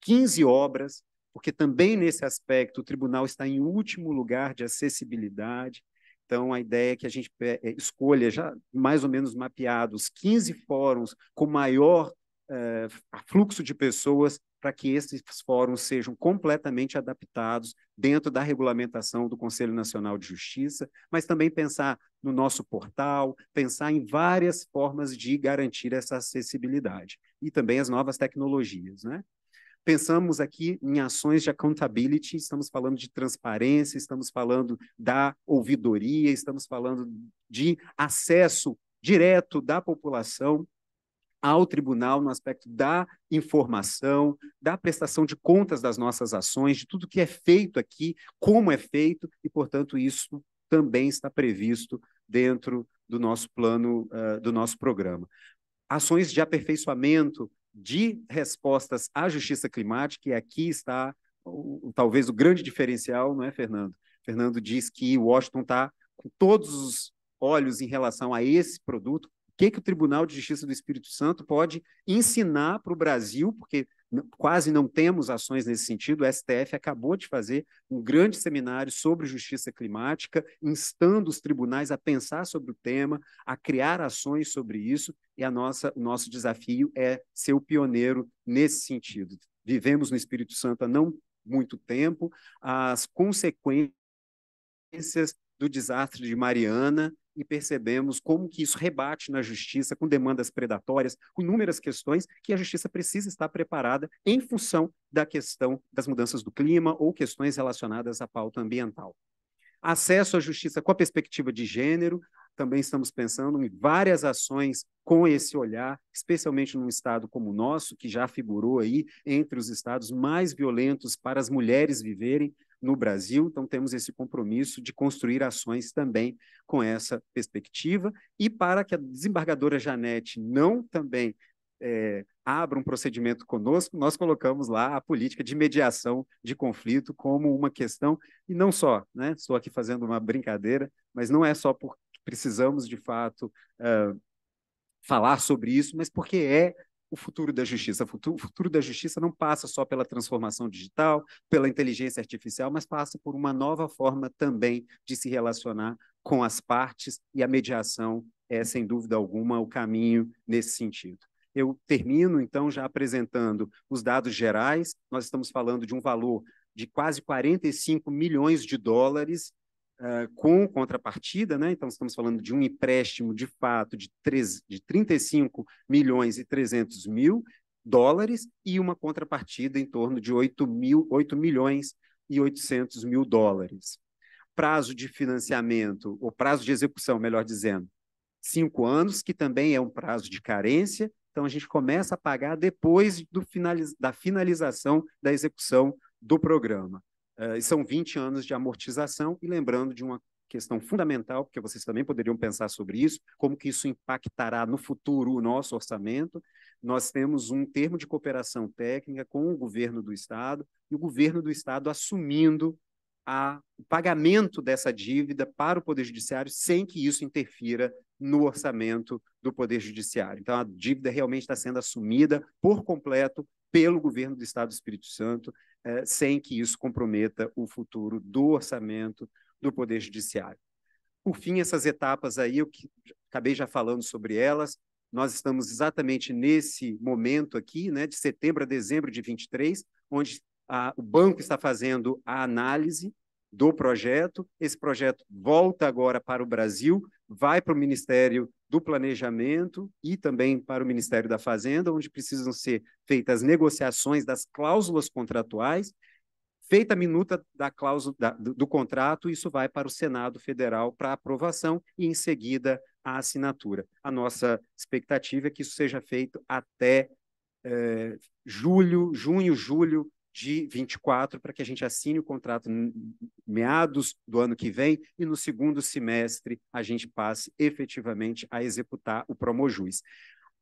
15 obras, porque também nesse aspecto o tribunal está em último lugar de acessibilidade. Então, a ideia é que a gente é, é, escolha, já mais ou menos mapeados, 15 fóruns com maior é, fluxo de pessoas para que esses fóruns sejam completamente adaptados dentro da regulamentação do Conselho Nacional de Justiça, mas também pensar no nosso portal, pensar em várias formas de garantir essa acessibilidade e também as novas tecnologias, né? Pensamos aqui em ações de accountability, estamos falando de transparência, estamos falando da ouvidoria, estamos falando de acesso direto da população ao tribunal no aspecto da informação, da prestação de contas das nossas ações, de tudo que é feito aqui, como é feito, e, portanto, isso também está previsto dentro do nosso plano, uh, do nosso programa. Ações de aperfeiçoamento de respostas à justiça climática, e aqui está o, talvez o grande diferencial, não é, Fernando? Fernando diz que Washington está com todos os olhos em relação a esse produto, que, que o Tribunal de Justiça do Espírito Santo pode ensinar para o Brasil, porque quase não temos ações nesse sentido. O STF acabou de fazer um grande seminário sobre justiça climática, instando os tribunais a pensar sobre o tema, a criar ações sobre isso, e a nossa, o nosso desafio é ser o pioneiro nesse sentido. Vivemos no Espírito Santo há não muito tempo, as consequências do desastre de Mariana e percebemos como que isso rebate na justiça com demandas predatórias, com inúmeras questões que a justiça precisa estar preparada em função da questão das mudanças do clima ou questões relacionadas à pauta ambiental. Acesso à justiça com a perspectiva de gênero, também estamos pensando em várias ações com esse olhar, especialmente num estado como o nosso, que já figurou aí entre os estados mais violentos para as mulheres viverem no Brasil. Então, temos esse compromisso de construir ações também com essa perspectiva e para que a desembargadora Janete não também é, abra um procedimento conosco, nós colocamos lá a política de mediação de conflito como uma questão, e não só, né? Estou aqui fazendo uma brincadeira, mas não é só porque precisamos, de fato, ah, falar sobre isso, mas porque é o futuro da justiça. O futuro, o futuro da justiça não passa só pela transformação digital, pela inteligência artificial, mas passa por uma nova forma também de se relacionar com as partes, e a mediação é, sem dúvida alguma, o caminho nesse sentido. Eu termino, então, já apresentando os dados gerais. Nós estamos falando de um valor de quase 45 milhões de dólares uh, com contrapartida, né? Então, estamos falando de um empréstimo, de fato, de, de 35 milhões e 300 mil dólares e uma contrapartida em torno de 8, mil, 8 milhões e 800 mil dólares. Prazo de financiamento, ou prazo de execução, melhor dizendo, cinco anos, que também é um prazo de carência, então, a gente começa a pagar depois do finaliz da finalização da execução do programa. Uh, são 20 anos de amortização, e lembrando de uma questão fundamental, porque vocês também poderiam pensar sobre isso, como que isso impactará no futuro o nosso orçamento. Nós temos um termo de cooperação técnica com o governo do Estado, e o governo do Estado assumindo a, o pagamento dessa dívida para o Poder Judiciário sem que isso interfira no orçamento do Poder Judiciário. Então, a dívida realmente está sendo assumida por completo pelo governo do Estado do Espírito Santo, eh, sem que isso comprometa o futuro do orçamento do Poder Judiciário. Por fim, essas etapas aí, eu que, acabei já falando sobre elas, nós estamos exatamente nesse momento aqui, né, de setembro a dezembro de 23, onde a, o banco está fazendo a análise do projeto, esse projeto volta agora para o Brasil, vai para o Ministério do Planejamento e também para o Ministério da Fazenda, onde precisam ser feitas negociações das cláusulas contratuais, feita a minuta da cláusula da, do, do contrato, isso vai para o Senado Federal para aprovação e em seguida a assinatura. A nossa expectativa é que isso seja feito até é, julho, junho, julho de 24 para que a gente assine o contrato meados do ano que vem e no segundo semestre a gente passe efetivamente a executar o Promojuiz.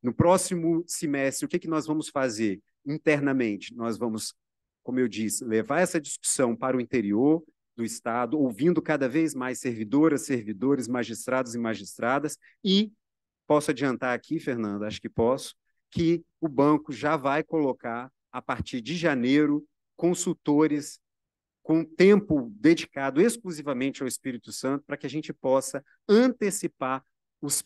No próximo semestre, o que, que nós vamos fazer internamente? Nós vamos, como eu disse, levar essa discussão para o interior do Estado, ouvindo cada vez mais servidoras, servidores, magistrados e magistradas, e posso adiantar aqui, Fernanda, acho que posso, que o banco já vai colocar a partir de janeiro, consultores com tempo dedicado exclusivamente ao Espírito Santo, para que a gente possa antecipar os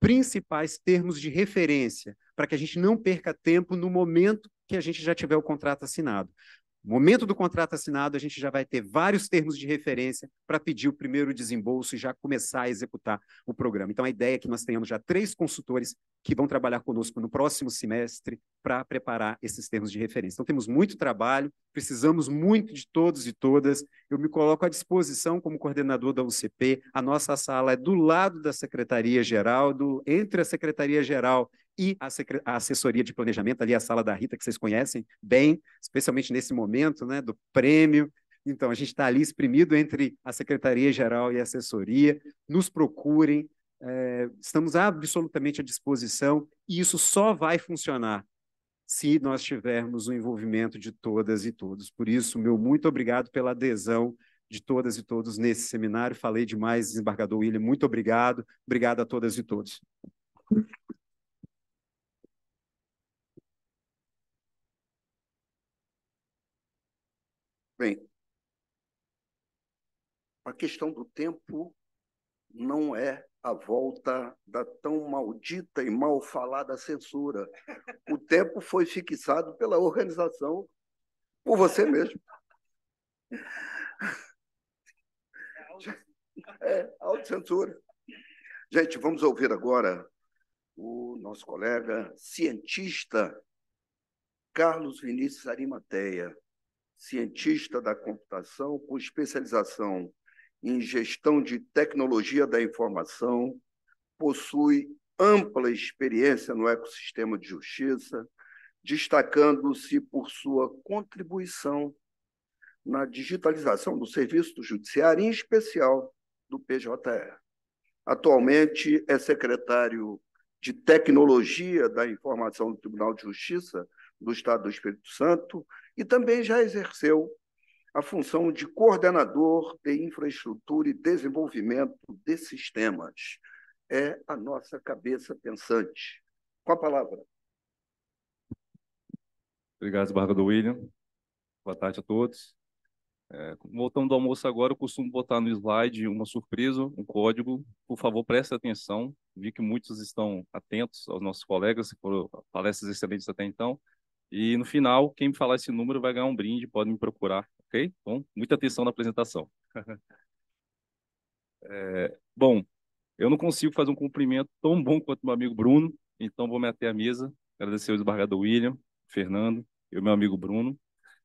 principais termos de referência, para que a gente não perca tempo no momento que a gente já tiver o contrato assinado momento do contrato assinado, a gente já vai ter vários termos de referência para pedir o primeiro desembolso e já começar a executar o programa. Então, a ideia é que nós tenhamos já três consultores que vão trabalhar conosco no próximo semestre para preparar esses termos de referência. Então, temos muito trabalho, precisamos muito de todos e todas. Eu me coloco à disposição como coordenador da UCP. A nossa sala é do lado da Secretaria-Geral, entre a Secretaria-Geral e a, a, assessoria de planejamento, ali a sala da Rita, que vocês conhecem bem, especialmente nesse momento né, do prêmio. Então, a gente está ali exprimido entre a Secretaria-Geral e a assessoria. Nos procurem, é, estamos absolutamente à disposição e isso só vai funcionar se nós tivermos o envolvimento de todas e todos. Por isso, meu muito obrigado pela adesão de todas e todos nesse seminário. Falei demais, desembargador William, muito obrigado. Obrigado a todas e todos. Bem, a questão do tempo não é a volta da tão maldita e mal falada censura. O tempo foi fixado pela organização por você mesmo. É, autocensura. Gente, vamos ouvir agora o nosso colega cientista Carlos Vinícius Arimateia cientista da computação, com especialização em gestão de tecnologia da informação, possui ampla experiência no ecossistema de justiça, destacando-se por sua contribuição na digitalização do serviço do judiciário, em especial do PJR. Atualmente é secretário de Tecnologia da Informação do Tribunal de Justiça do Estado do Espírito Santo e também já exerceu a função de coordenador de infraestrutura e desenvolvimento de sistemas. É a nossa cabeça pensante. Com a palavra. Obrigado, Barra do William. Boa tarde a todos. É, voltando do almoço agora, eu costumo botar no slide uma surpresa, um código. Por favor, preste atenção. Vi que muitos estão atentos aos nossos colegas, que foram palestras excelentes até então. E no final, quem me falar esse número vai ganhar um brinde, pode me procurar, ok? Bom, muita atenção na apresentação. é, bom, eu não consigo fazer um cumprimento tão bom quanto meu amigo Bruno, então vou me até a mesa, agradecer o desembargador William, Fernando e o meu amigo Bruno.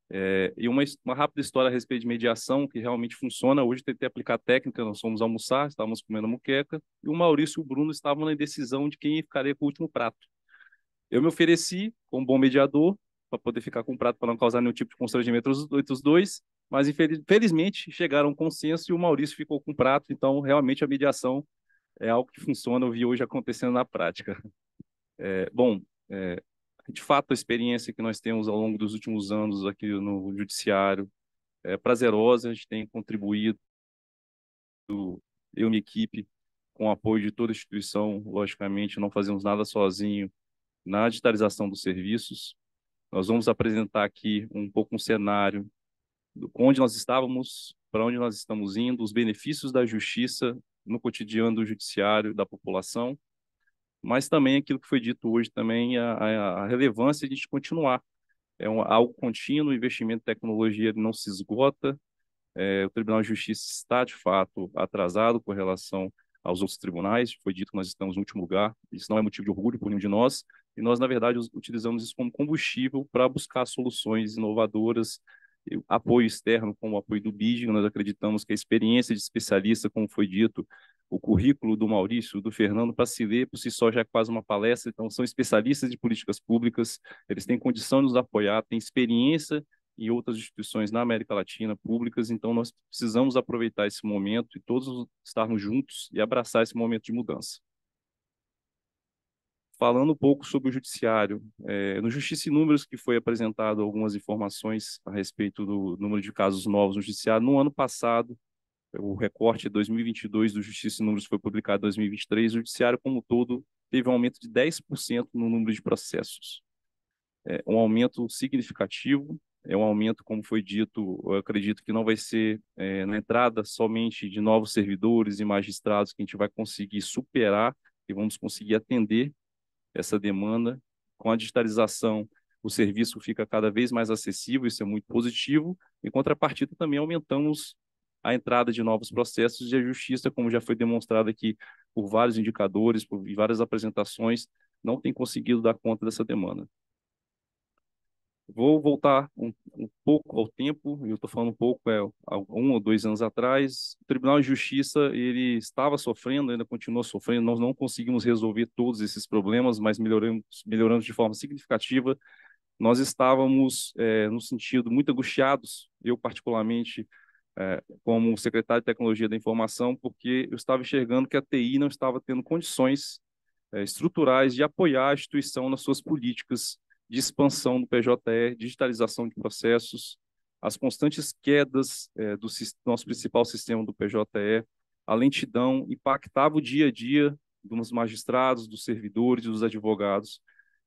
É, e uma, uma rápida história a respeito de mediação, que realmente funciona. Hoje tentei aplicar técnica, nós fomos almoçar, estávamos comendo a muqueca, e o Maurício e o Bruno estavam na indecisão de quem ficaria com o último prato. Eu me ofereci como bom mediador para poder ficar com o prato para não causar nenhum tipo de constrangimento entre os dois, mas infelizmente chegaram a um consenso e o Maurício ficou com o prato, então realmente a mediação é algo que funciona, eu vi hoje acontecendo na prática. É, bom, é, de fato a experiência que nós temos ao longo dos últimos anos aqui no judiciário é prazerosa, a gente tem contribuído, eu e minha equipe, com o apoio de toda a instituição, logicamente não fazemos nada sozinho, na digitalização dos serviços. Nós vamos apresentar aqui um pouco um cenário de onde nós estávamos, para onde nós estamos indo, os benefícios da justiça no cotidiano do judiciário, da população, mas também aquilo que foi dito hoje também, a, a relevância de a gente continuar. É um, algo contínuo, o investimento em tecnologia não se esgota, é, o Tribunal de Justiça está, de fato, atrasado com relação aos outros tribunais, foi dito que nós estamos no último lugar, isso não é motivo de orgulho por nenhum de nós, e nós, na verdade, utilizamos isso como combustível para buscar soluções inovadoras, apoio externo, como o apoio do BID. Nós acreditamos que a experiência de especialista, como foi dito, o currículo do Maurício, do Fernando, para se ler por si só já é quase uma palestra. Então, são especialistas de políticas públicas, eles têm condição de nos apoiar, têm experiência e outras instituições na América Latina públicas, então nós precisamos aproveitar esse momento e todos estarmos juntos e abraçar esse momento de mudança. Falando um pouco sobre o judiciário, é, no Justiça em Números que foi apresentado algumas informações a respeito do número de casos novos no judiciário no ano passado, o recorte 2022 do Justiça em Números foi publicado em 2023, o judiciário como um todo teve um aumento de 10% no número de processos. É um aumento significativo, é um aumento, como foi dito, eu acredito que não vai ser é, na entrada somente de novos servidores e magistrados que a gente vai conseguir superar e vamos conseguir atender essa demanda. Com a digitalização, o serviço fica cada vez mais acessível, isso é muito positivo. Em contrapartida, também aumentamos a entrada de novos processos e a justiça, como já foi demonstrado aqui por vários indicadores, por várias apresentações, não tem conseguido dar conta dessa demanda vou voltar um, um pouco ao tempo, eu estou falando um pouco, é, um ou dois anos atrás, o Tribunal de Justiça ele estava sofrendo, ainda continua sofrendo, nós não conseguimos resolver todos esses problemas, mas melhoramos, melhoramos de forma significativa. Nós estávamos, é, no sentido, muito angustiados, eu particularmente, é, como secretário de Tecnologia da Informação, porque eu estava enxergando que a TI não estava tendo condições é, estruturais de apoiar a instituição nas suas políticas de expansão do PJE, digitalização de processos, as constantes quedas é, do nosso principal sistema do PJE, a lentidão impactava o dia a dia dos magistrados, dos servidores, dos advogados.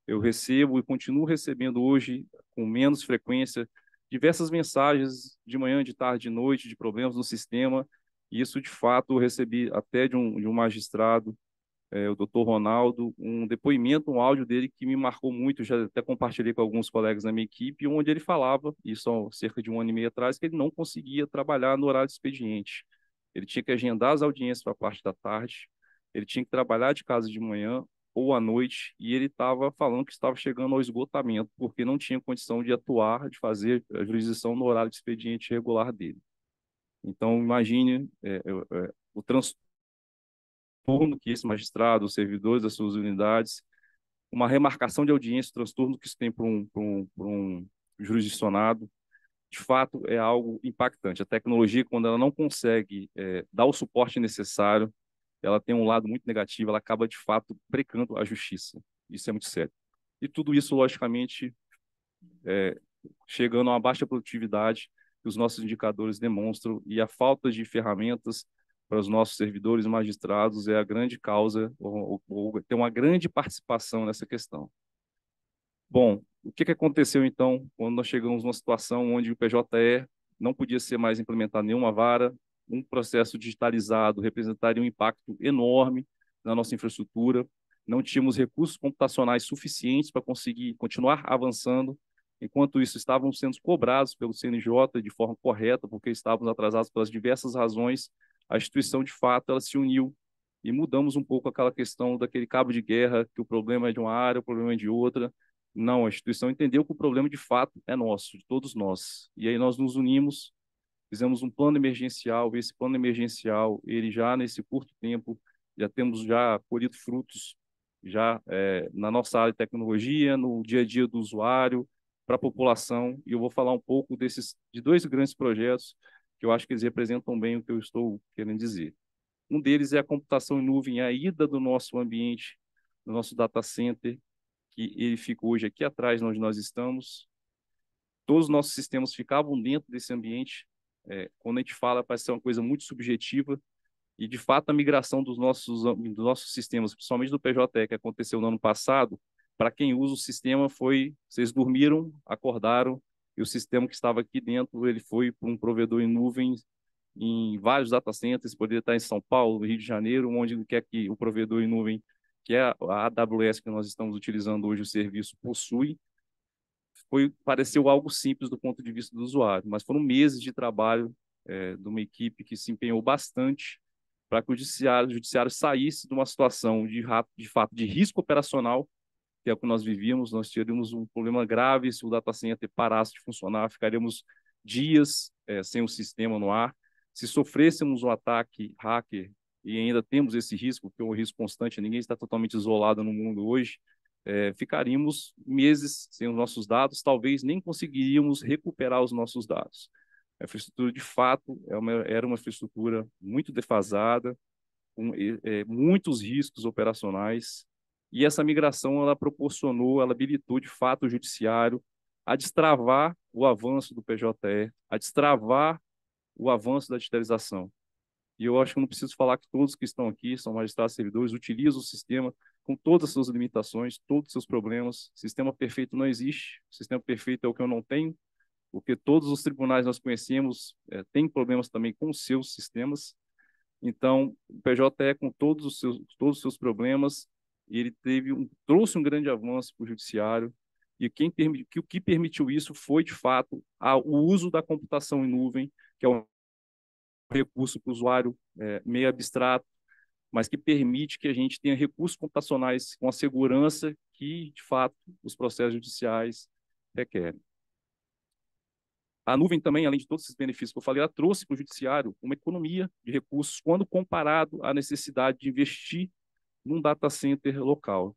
Eu recebo e continuo recebendo hoje, com menos frequência, diversas mensagens de manhã, de tarde, de noite, de problemas no sistema. E isso, de fato, eu recebi até de um, de um magistrado é, o doutor Ronaldo, um depoimento, um áudio dele que me marcou muito, já até compartilhei com alguns colegas da minha equipe, onde ele falava, isso há cerca de um ano e meio atrás, que ele não conseguia trabalhar no horário de expediente. Ele tinha que agendar as audiências para a parte da tarde, ele tinha que trabalhar de casa de manhã ou à noite, e ele estava falando que estava chegando ao esgotamento, porque não tinha condição de atuar, de fazer a jurisdição no horário de expediente regular dele. Então, imagine é, é, o trans, transtorno que esse magistrado, os servidores das suas unidades, uma remarcação de audiência, o transtorno que isso tem para um, um, um jurisdicionado, de fato é algo impactante. A tecnologia, quando ela não consegue é, dar o suporte necessário, ela tem um lado muito negativo, ela acaba de fato precando a justiça. Isso é muito sério. E tudo isso, logicamente, é, chegando a uma baixa produtividade que os nossos indicadores demonstram e a falta de ferramentas para os nossos servidores magistrados é a grande causa, ou, ou, tem uma grande participação nessa questão. Bom, o que, que aconteceu então quando nós chegamos numa situação onde o PJE não podia ser mais implementado nenhuma vara, um processo digitalizado representaria um impacto enorme na nossa infraestrutura, não tínhamos recursos computacionais suficientes para conseguir continuar avançando, enquanto isso estavam sendo cobrados pelo CNJ de forma correta, porque estávamos atrasados pelas diversas razões a instituição de fato ela se uniu e mudamos um pouco aquela questão daquele cabo de guerra que o problema é de uma área, o problema é de outra. Não, a instituição entendeu que o problema de fato é nosso, de todos nós. E aí nós nos unimos, fizemos um plano emergencial. Esse plano emergencial, ele já nesse curto tempo, já temos já colhido frutos já é, na nossa área de tecnologia, no dia a dia do usuário, para a população. E eu vou falar um pouco desses de dois grandes projetos que eu acho que eles representam bem o que eu estou querendo dizer. Um deles é a computação em nuvem, a ida do nosso ambiente, do nosso data center, que ele fica hoje aqui atrás, onde nós estamos. Todos os nossos sistemas ficavam dentro desse ambiente. É, quando a gente fala, parece ser uma coisa muito subjetiva, e de fato a migração dos nossos, dos nossos sistemas, principalmente do PJE, que aconteceu no ano passado, para quem usa o sistema foi, vocês dormiram, acordaram, e o sistema que estava aqui dentro ele foi para um provedor em nuvem em vários data centers, poderia estar em São Paulo, Rio de Janeiro, onde quer que o provedor em nuvem, que é a AWS que nós estamos utilizando hoje, o serviço possui, foi pareceu algo simples do ponto de vista do usuário, mas foram meses de trabalho é, de uma equipe que se empenhou bastante para que o judiciário, o judiciário saísse de uma situação de, de fato de risco operacional que é o que nós vivíamos, nós teríamos um problema grave se o data center parasse de funcionar, ficaríamos dias é, sem o sistema no ar. Se sofrêssemos um ataque hacker, e ainda temos esse risco, que é um risco constante, ninguém está totalmente isolado no mundo hoje, é, ficaríamos meses sem os nossos dados, talvez nem conseguiríamos recuperar os nossos dados. A infraestrutura, de fato, é uma, era uma infraestrutura muito defasada, com é, muitos riscos operacionais, e essa migração ela proporcionou, ela habilitou de fato o judiciário a destravar o avanço do PJE, a destravar o avanço da digitalização. E eu acho que não preciso falar que todos que estão aqui são magistrados servidores, utilizam o sistema com todas as suas limitações, todos os seus problemas. Sistema perfeito não existe, sistema perfeito é o que eu não tenho, porque todos os tribunais nós conhecemos é, têm problemas também com seus sistemas. Então, o PJE, com todos os seus, todos os seus problemas, e ele teve um, trouxe um grande avanço para o judiciário, e quem permitiu, que o que permitiu isso foi, de fato, a, o uso da computação em nuvem, que é um recurso para o usuário é, meio abstrato, mas que permite que a gente tenha recursos computacionais com a segurança que, de fato, os processos judiciais requerem. A nuvem também, além de todos esses benefícios que eu falei, ela trouxe para o judiciário uma economia de recursos quando comparado à necessidade de investir num data center local.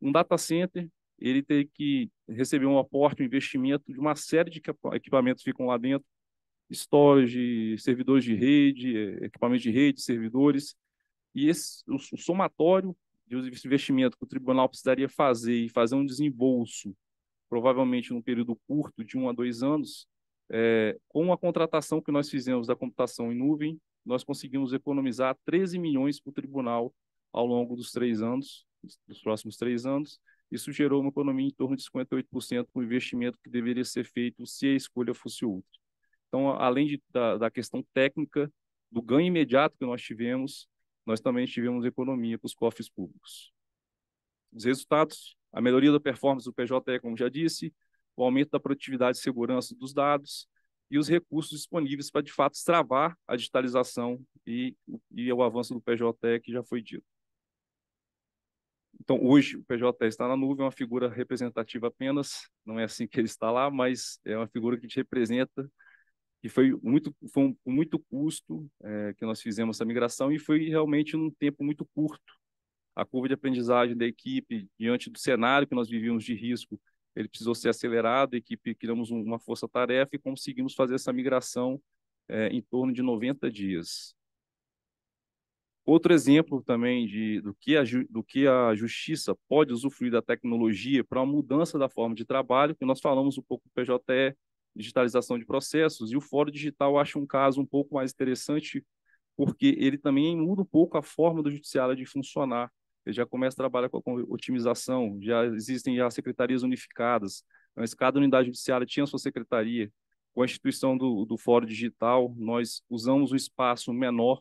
Um data center, ele tem que receber um aporte, um investimento de uma série de equipamentos que ficam lá dentro, storage, servidores de rede, eh, equipamentos de rede, servidores, e esse, o, somatório de investimento que o tribunal precisaria fazer e fazer um desembolso, provavelmente num período curto de um a dois anos, é, com a contratação que nós fizemos da computação em nuvem, nós conseguimos economizar 13 milhões para o tribunal ao longo dos três anos, dos próximos três anos. Isso gerou uma economia em torno de 58% do investimento que deveria ser feito se a escolha fosse outra. Então, além de, da, da questão técnica, do ganho imediato que nós tivemos, nós também tivemos economia para os cofres públicos. Os resultados, a melhoria da performance do PJE, como já disse, o aumento da produtividade e segurança dos dados e os recursos disponíveis para, de fato, travar a digitalização e, e o avanço do PJE, que já foi dito. Então, hoje, o PJ está na nuvem, é uma figura representativa apenas, não é assim que ele está lá, mas é uma figura que a gente representa, e foi muito, foi um, muito custo é, que nós fizemos essa migração, e foi realmente num tempo muito curto. A curva de aprendizagem da equipe, diante do cenário que nós vivíamos de risco, ele precisou ser acelerado, a equipe criamos uma força-tarefa e conseguimos fazer essa migração é, em torno de 90 dias. Outro exemplo também de, do, que a, do que a justiça pode usufruir da tecnologia para a mudança da forma de trabalho, que nós falamos um pouco do PJE, digitalização de processos, e o Fórum Digital acho um caso um pouco mais interessante, porque ele também muda um pouco a forma do judiciário de funcionar. Ele já começa a trabalhar com a otimização, já existem já secretarias unificadas, mas cada unidade judiciária tinha sua secretaria. Com a instituição do, do Fórum Digital, nós usamos um espaço menor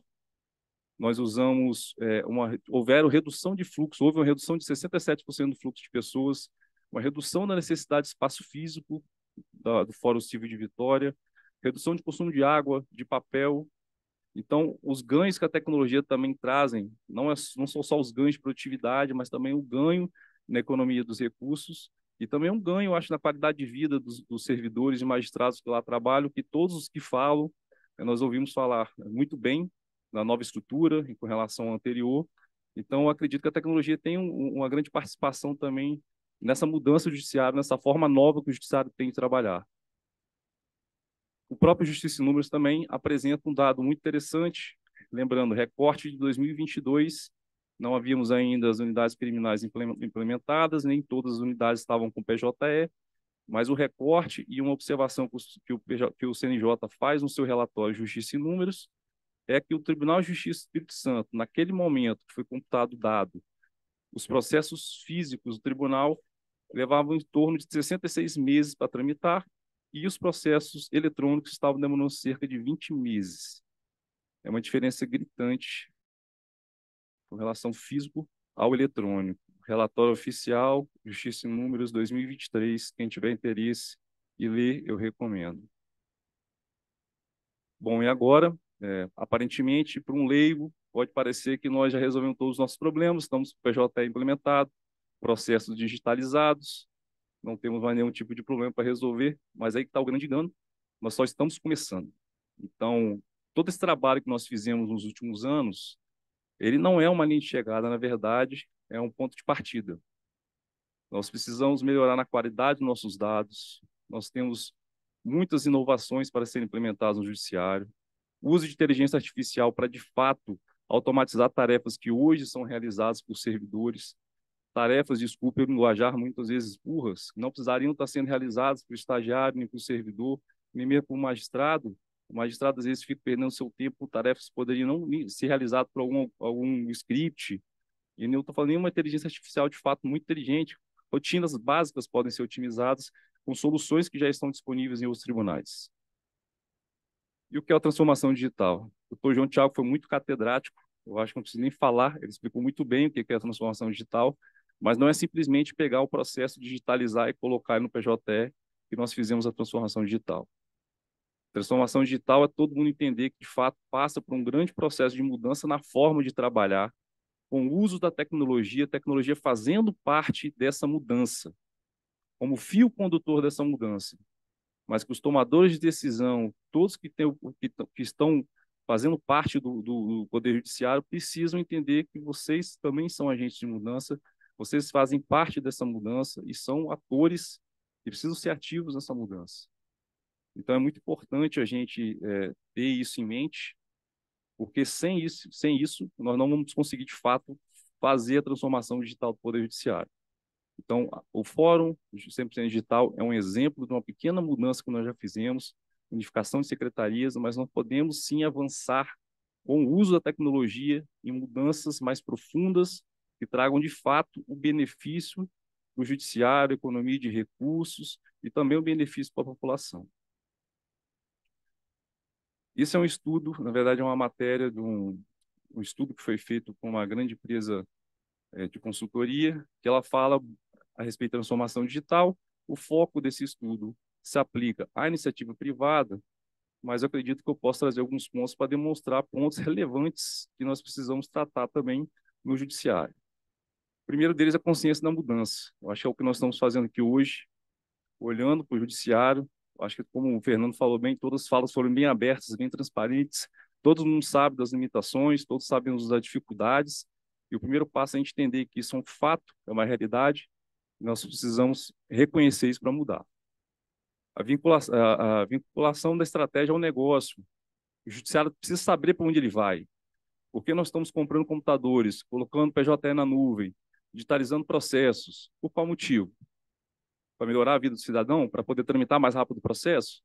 nós usamos é, uma houveram redução de fluxo, houve uma redução de 67% do fluxo de pessoas, uma redução na necessidade de espaço físico da, do Fórum Civil de Vitória, redução de consumo de água, de papel. Então, os ganhos que a tecnologia também trazem, não, é, não são só os ganhos de produtividade, mas também o ganho na economia dos recursos e também um ganho, acho, na qualidade de vida dos, dos servidores e magistrados que lá trabalham, que todos os que falam, né, nós ouvimos falar né, muito bem na nova estrutura em relação ao anterior. Então, acredito que a tecnologia tem um, uma grande participação também nessa mudança judiciária, nessa forma nova que o judiciário tem de trabalhar. O próprio Justiça em Números também apresenta um dado muito interessante, lembrando, recorte de 2022, não havíamos ainda as unidades criminais implementadas, nem todas as unidades estavam com PJE, mas o recorte e uma observação que o, que o CNJ faz no seu relatório Justiça em Números é que o Tribunal de Justiça do Espírito Santo, naquele momento que foi computado o dado, os processos físicos do tribunal levavam em torno de 66 meses para tramitar e os processos eletrônicos estavam demorando cerca de 20 meses. É uma diferença gritante com relação físico ao eletrônico. Relatório oficial, Justiça em Números 2023, quem tiver interesse e ler, eu recomendo. Bom, e agora é, aparentemente, para um leigo, pode parecer que nós já resolvemos todos os nossos problemas, estamos com o PJ implementado, processos digitalizados, não temos mais nenhum tipo de problema para resolver, mas aí que está o grande dano, nós só estamos começando. Então, todo esse trabalho que nós fizemos nos últimos anos, ele não é uma linha de chegada, na verdade, é um ponto de partida. Nós precisamos melhorar na qualidade dos nossos dados, nós temos muitas inovações para serem implementadas no judiciário, o uso de inteligência artificial para, de fato, automatizar tarefas que hoje são realizadas por servidores, tarefas, desculpe o linguajar, muitas vezes burras, que não precisariam estar sendo realizadas por estagiário, nem por servidor, nem mesmo por magistrado. O magistrado, às vezes, fica perdendo seu tempo, tarefas que poderiam não ser realizadas por algum, algum script. E não estou falando nenhuma inteligência artificial, de fato, muito inteligente. Rotinas básicas podem ser otimizadas com soluções que já estão disponíveis em outros tribunais. E o que é a transformação digital? O doutor João Tiago foi muito catedrático, eu acho que não preciso nem falar, ele explicou muito bem o que é a transformação digital, mas não é simplesmente pegar o processo, digitalizar e colocar no PJE que nós fizemos a transformação digital. Transformação digital é todo mundo entender que, de fato, passa por um grande processo de mudança na forma de trabalhar, com o uso da tecnologia, tecnologia fazendo parte dessa mudança, como fio condutor dessa mudança mas que os tomadores de decisão, todos que, tem, que, que estão fazendo parte do, do, Poder Judiciário, precisam entender que vocês também são agentes de mudança, vocês fazem parte dessa mudança e são atores que precisam ser ativos nessa mudança. Então é muito importante a gente é, ter isso em mente, porque sem isso, sem isso, nós não vamos conseguir de fato fazer a transformação digital do Poder Judiciário. Então, o Fórum 100% Digital é um exemplo de uma pequena mudança que nós já fizemos, unificação de secretarias, mas nós podemos sim avançar com o uso da tecnologia em mudanças mais profundas que tragam de fato o benefício para o judiciário, economia de recursos e também o benefício para a população. Isso é um estudo, na verdade é uma matéria de um, um estudo que foi feito com uma grande empresa é, de consultoria, que ela fala a respeito da transformação digital. O foco desse estudo se aplica à iniciativa privada, mas eu acredito que eu posso trazer alguns pontos para demonstrar pontos relevantes que nós precisamos tratar também no judiciário. O primeiro deles é a consciência da mudança. Eu acho que é o que nós estamos fazendo aqui hoje, olhando para o judiciário. Eu acho que, como o Fernando falou bem, todas as falas foram bem abertas, bem transparentes. Todo mundo sabe das limitações, todos sabem das dificuldades. E o primeiro passo é a gente entender que isso é um fato, é uma realidade, nós precisamos reconhecer isso para mudar. A vinculação, a, vinculação da estratégia ao negócio. O judiciário precisa saber para onde ele vai. por que nós estamos comprando computadores, colocando PJE na nuvem, digitalizando processos. Por qual motivo? Para melhorar a vida do cidadão? Para poder tramitar mais rápido o processo?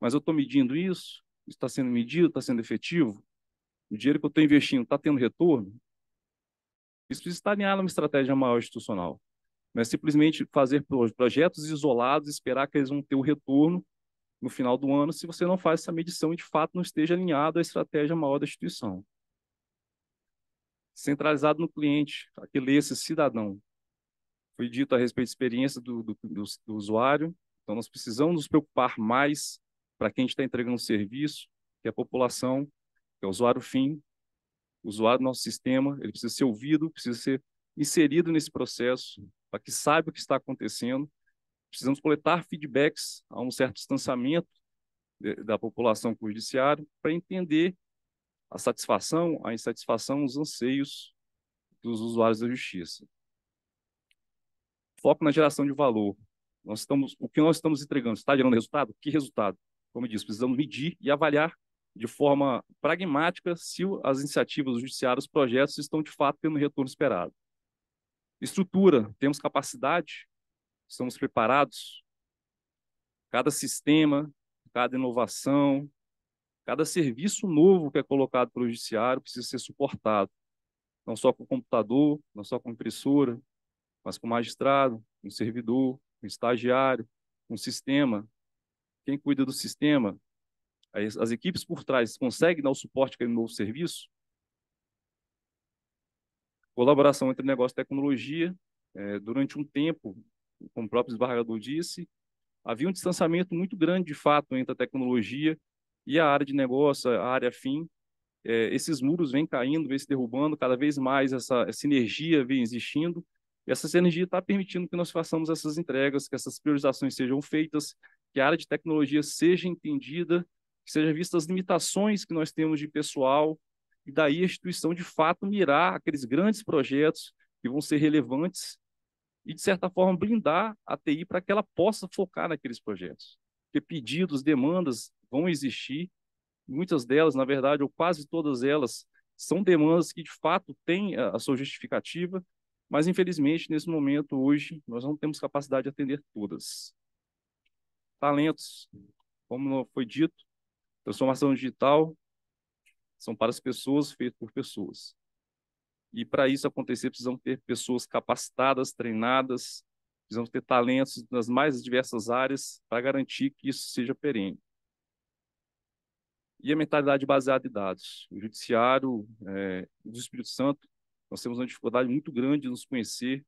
Mas eu estou medindo isso? Isso está sendo medido? Está sendo efetivo? O dinheiro que eu estou investindo está tendo retorno? Isso precisa estar alinhado a uma estratégia maior institucional. Não é simplesmente fazer projetos isolados, esperar que eles vão ter o retorno no final do ano, se você não faz essa medição e de fato não esteja alinhado à estratégia maior da instituição. Centralizado no cliente, aquele esse cidadão. Foi dito a respeito da experiência do, do, do, do usuário, então nós precisamos nos preocupar mais para quem está entregando serviço, que é a população, que é o usuário fim, o usuário do nosso sistema, ele precisa ser ouvido, precisa ser inserido nesse processo, para que saiba o que está acontecendo. Precisamos coletar feedbacks a um certo distanciamento da população com o judiciário para entender a satisfação, a insatisfação, os anseios dos usuários da justiça. Foco na geração de valor. Nós estamos, o que nós estamos entregando está gerando resultado? Que resultado? Como eu disse, precisamos medir e avaliar de forma pragmática se as iniciativas judiciárias, os projetos estão de fato tendo o retorno esperado. Estrutura, temos capacidade, estamos preparados. Cada sistema, cada inovação, cada serviço novo que é colocado pelo judiciário precisa ser suportado, não só com computador, não só com impressora, mas com magistrado, um servidor, um estagiário, um sistema. Quem cuida do sistema? As equipes por trás conseguem dar o suporte para aquele novo serviço? Colaboração entre negócio e tecnologia. É, durante um tempo, como o próprio desembargador disse, havia um distanciamento muito grande, de fato, entre a tecnologia e a área de negócio, a área fim. É, esses muros vêm caindo, vêm se derrubando, cada vez mais essa, essa sinergia vem existindo. E essa sinergia está permitindo que nós façamos essas entregas, que essas priorizações sejam feitas, que a área de tecnologia seja entendida, que seja vistas as limitações que nós temos de pessoal, e daí a instituição de fato mirar aqueles grandes projetos que vão ser relevantes e, de certa forma, blindar a TI para que ela possa focar naqueles projetos. Porque pedidos, demandas vão existir, muitas delas, na verdade, ou quase todas elas, são demandas que de fato têm a sua justificativa, mas infelizmente, nesse momento, hoje, nós não temos capacidade de atender todas. Talentos, como foi dito, transformação digital, são para as pessoas, feitos por pessoas. E para isso acontecer, precisamos ter pessoas capacitadas, treinadas, precisamos ter talentos nas mais diversas áreas para garantir que isso seja perene. E a mentalidade baseada em dados. O Judiciário é, do Espírito Santo, nós temos uma dificuldade muito grande de nos conhecer.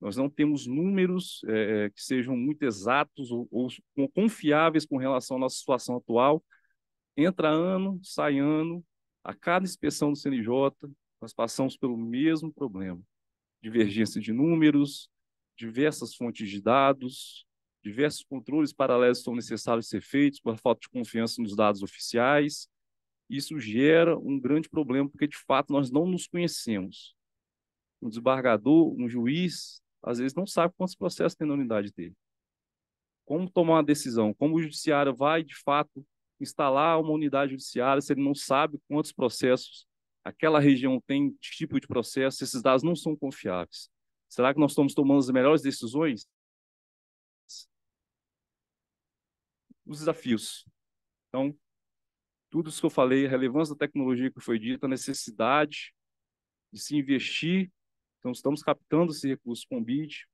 Nós não temos números é, é, que sejam muito exatos ou, ou confiáveis com relação à nossa situação atual. Entra ano, sai ano, a cada inspeção do CNJ, nós passamos pelo mesmo problema: divergência de números, diversas fontes de dados, diversos controles paralelos são necessários ser feitos por falta de confiança nos dados oficiais. Isso gera um grande problema, porque de fato nós não nos conhecemos. Um desembargador, um juiz, às vezes não sabe quantos processos tem na unidade dele. Como tomar uma decisão? Como o judiciário vai, de fato, instalar uma unidade judiciária, se ele não sabe quantos processos aquela região tem, que tipo de processo, esses dados não são confiáveis. Será que nós estamos tomando as melhores decisões? Os desafios. Então, tudo isso que eu falei, a relevância da tecnologia que foi dita, a necessidade de se investir. Então, estamos captando esse recurso com o BID,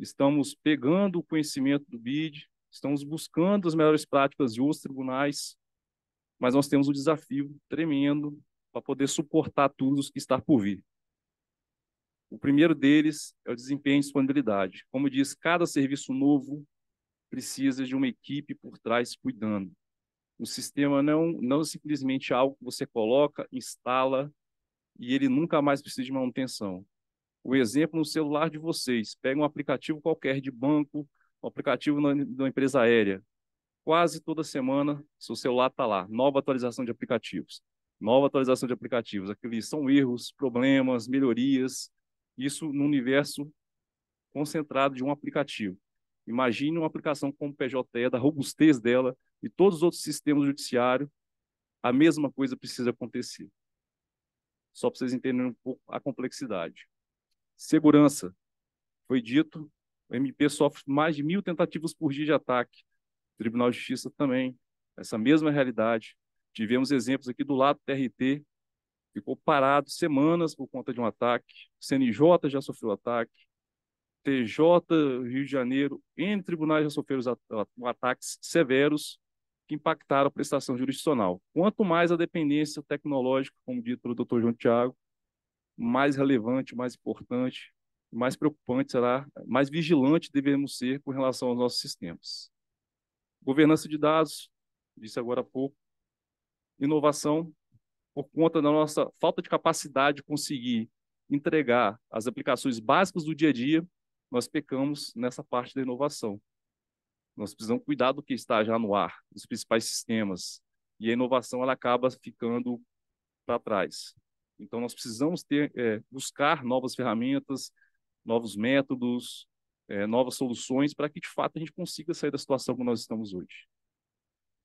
estamos pegando o conhecimento do BID, Estamos buscando as melhores práticas de outros tribunais, mas nós temos um desafio tremendo para poder suportar tudo que está por vir. O primeiro deles é o desempenho e disponibilidade. Como diz, cada serviço novo precisa de uma equipe por trás cuidando. O sistema não, não é simplesmente algo que você coloca, instala e ele nunca mais precisa de manutenção. O exemplo no celular de vocês, pega um aplicativo qualquer de banco, aplicativo de uma empresa aérea. Quase toda semana, seu celular está lá, nova atualização de aplicativos. Nova atualização de aplicativos. Aqui são erros, problemas, melhorias. Isso no universo concentrado de um aplicativo. Imagine uma aplicação como o PJE, da robustez dela e todos os outros sistemas judiciários, a mesma coisa precisa acontecer. Só para vocês entenderem um pouco a complexidade. Segurança. Foi dito, o MP sofre mais de mil tentativas por dia de ataque. O Tribunal de Justiça também. Essa mesma realidade. Tivemos exemplos aqui do lado do TRT, ficou parado semanas por conta de um ataque. O CNJ já sofreu ataque. TJ Rio de Janeiro, N tribunais já sofreram ataques severos que impactaram a prestação jurisdicional. Quanto mais a dependência tecnológica, como dito pelo Dr. João Tiago, mais relevante, mais importante, mais preocupante será, mais vigilante devemos ser com relação aos nossos sistemas. Governança de dados, disse agora há pouco, inovação, por conta da nossa falta de capacidade de conseguir entregar as aplicações básicas do dia a dia, nós pecamos nessa parte da inovação. Nós precisamos cuidar do que está já no ar, dos principais sistemas, e a inovação ela acaba ficando para trás. Então, nós precisamos ter, é, buscar novas ferramentas, novos métodos, é, novas soluções para que de fato a gente consiga sair da situação que nós estamos hoje.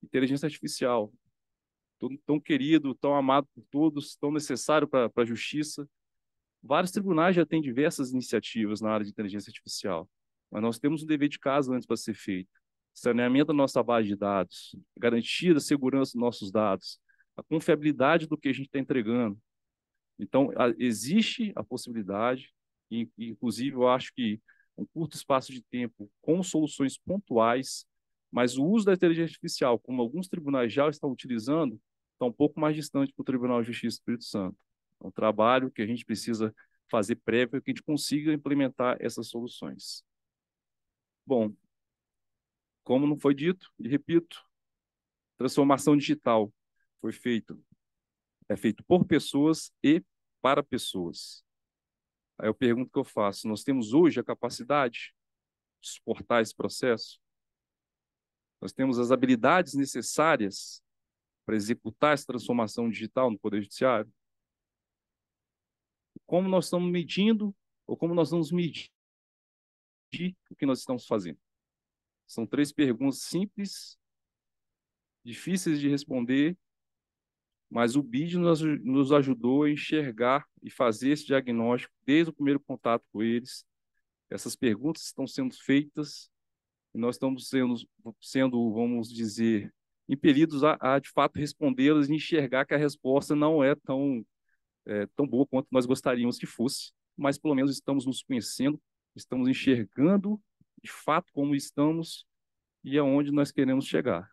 Inteligência artificial, tão, tão querido, tão amado por todos, tão necessário para a justiça. Vários tribunais já têm diversas iniciativas na área de inteligência artificial, mas nós temos um dever de casa antes para ser feito. Saneamento da nossa base de dados, garantia da segurança dos nossos dados, a confiabilidade do que a gente está entregando. Então, existe a possibilidade e, inclusive, eu acho que um curto espaço de tempo com soluções pontuais, mas o uso da inteligência artificial, como alguns tribunais já estão utilizando, está um pouco mais distante para o Tribunal de Justiça do Espírito Santo. É um trabalho que a gente precisa fazer prévio que a gente consiga implementar essas soluções. Bom, como não foi dito, e repito, transformação digital foi feita, é feito por pessoas e para pessoas. Aí eu pergunto que eu faço: nós temos hoje a capacidade de suportar esse processo? Nós temos as habilidades necessárias para executar essa transformação digital no Poder Judiciário? Como nós estamos medindo ou como nós vamos medir o que nós estamos fazendo? São três perguntas simples, difíceis de responder mas o BID nos, nos ajudou a enxergar e fazer esse diagnóstico desde o primeiro contato com eles. Essas perguntas estão sendo feitas e nós estamos sendo, sendo vamos dizer, impelidos a, a de fato respondê-las e enxergar que a resposta não é tão, é, tão boa quanto nós gostaríamos que fosse, mas pelo menos estamos nos conhecendo, estamos enxergando de fato como estamos e aonde nós queremos chegar.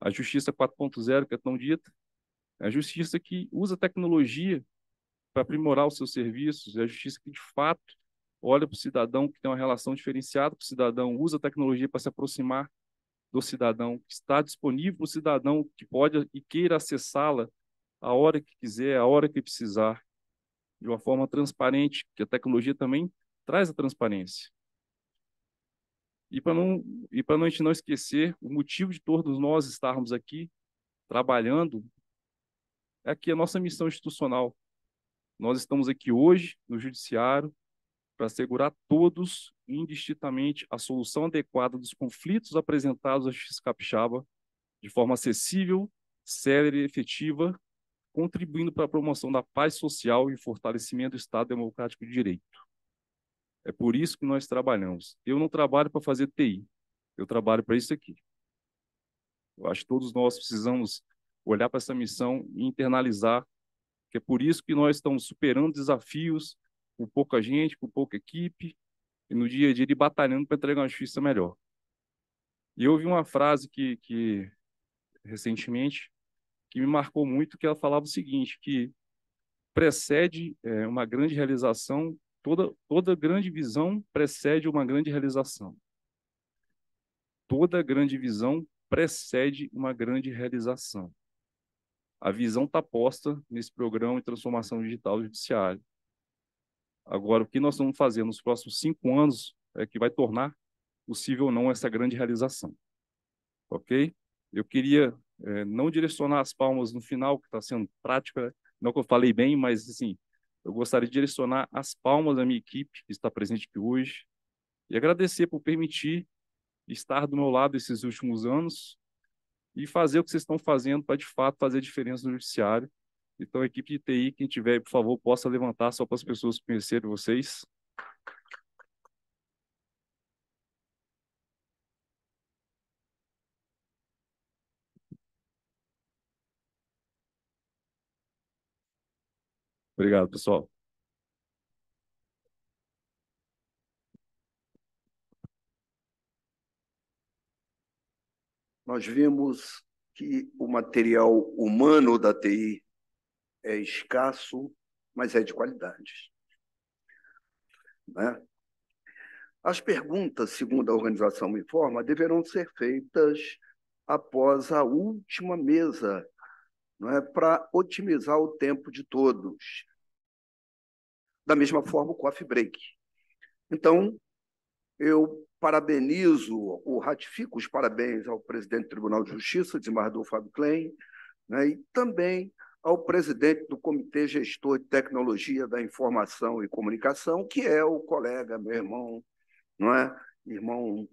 A Justiça 4.0, que é tão dita, é a justiça que usa tecnologia para aprimorar os seus serviços, é a justiça que, de fato, olha para o cidadão que tem uma relação diferenciada com o cidadão, usa a tecnologia para se aproximar do cidadão, que está disponível para o cidadão que pode e queira acessá-la a hora que quiser, a hora que precisar, de uma forma transparente, que a tecnologia também traz a transparência. E para não e para a gente não esquecer o motivo de todos nós estarmos aqui trabalhando é aqui a nossa missão institucional. Nós estamos aqui hoje no Judiciário para assegurar a todos, indistintamente, a solução adequada dos conflitos apresentados à Justiça Capixaba de forma acessível, célere e efetiva, contribuindo para a promoção da paz social e fortalecimento do Estado Democrático de Direito. É por isso que nós trabalhamos. Eu não trabalho para fazer TI, eu trabalho para isso aqui. Eu acho que todos nós precisamos olhar para essa missão e internalizar que é por isso que nós estamos superando desafios com pouca gente, com pouca equipe, e no dia a dia de batalhando para entregar uma justiça melhor. E eu ouvi uma frase que, que recentemente que me marcou muito, que ela falava o seguinte, que precede é, uma grande realização, toda, toda grande visão precede uma grande realização. Toda grande visão precede uma grande realização a visão está posta nesse programa de transformação digital judiciária. Agora, o que nós vamos fazer nos próximos cinco anos é que vai tornar possível ou não essa grande realização. Ok? Eu queria é, não direcionar as palmas no final, que está sendo prática, não que eu falei bem, mas assim, eu gostaria de direcionar as palmas da minha equipe, que está presente aqui hoje, e agradecer por permitir estar do meu lado esses últimos anos, e fazer o que vocês estão fazendo para, de fato, fazer diferença no judiciário. Então, equipe de TI, quem tiver, por favor, possa levantar só para as pessoas conhecerem vocês. Obrigado, pessoal. nós vimos que o material humano da TI é escasso, mas é de qualidade. Né? As perguntas, segundo a organização me informa, deverão ser feitas após a última mesa, não é, para otimizar o tempo de todos. Da mesma forma, o coffee break. Então, eu parabenizo ou ratifico os parabéns ao presidente do Tribunal de Justiça, desembargador Fábio Klein, né, e também ao presidente do Comitê Gestor de Tecnologia da Informação e Comunicação, que é o colega, meu irmão, não é? irmão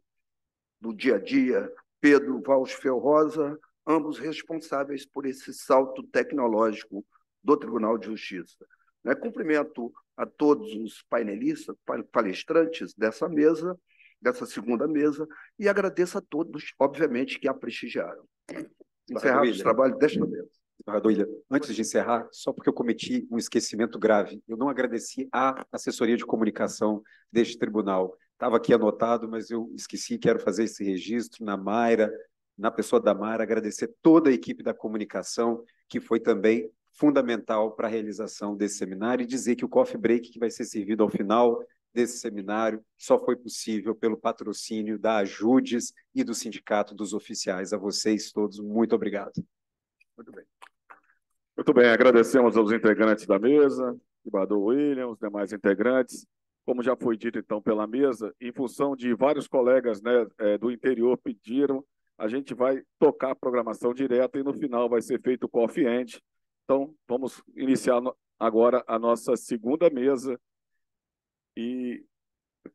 do dia a dia, Pedro Valsfel Rosa, ambos responsáveis por esse salto tecnológico do Tribunal de Justiça. Né, cumprimento a todos os painelistas, palestrantes dessa mesa, dessa segunda mesa e agradeço a todos, obviamente, que a prestigiaram. Encerramos o trabalho desta hum. mesa. Embargador Ilha, antes de encerrar, só porque eu cometi um esquecimento grave, eu não agradeci à assessoria de comunicação deste tribunal. Estava aqui anotado, mas eu esqueci, quero fazer esse registro na Mayra, na pessoa da Mayra, agradecer toda a equipe da comunicação, que foi também fundamental para a realização desse seminário, e dizer que o coffee break que vai ser servido ao final desse seminário só foi possível pelo patrocínio da Ajudes e do Sindicato dos Oficiais. A vocês todos, muito obrigado. Muito bem. Muito bem, agradecemos aos integrantes da mesa, Ibador William, os demais integrantes. Como já foi dito, então, pela mesa, em função de vários colegas né, é, do interior pediram, a gente vai tocar a programação direta e no final vai ser feito o end Então, vamos iniciar agora a nossa segunda mesa e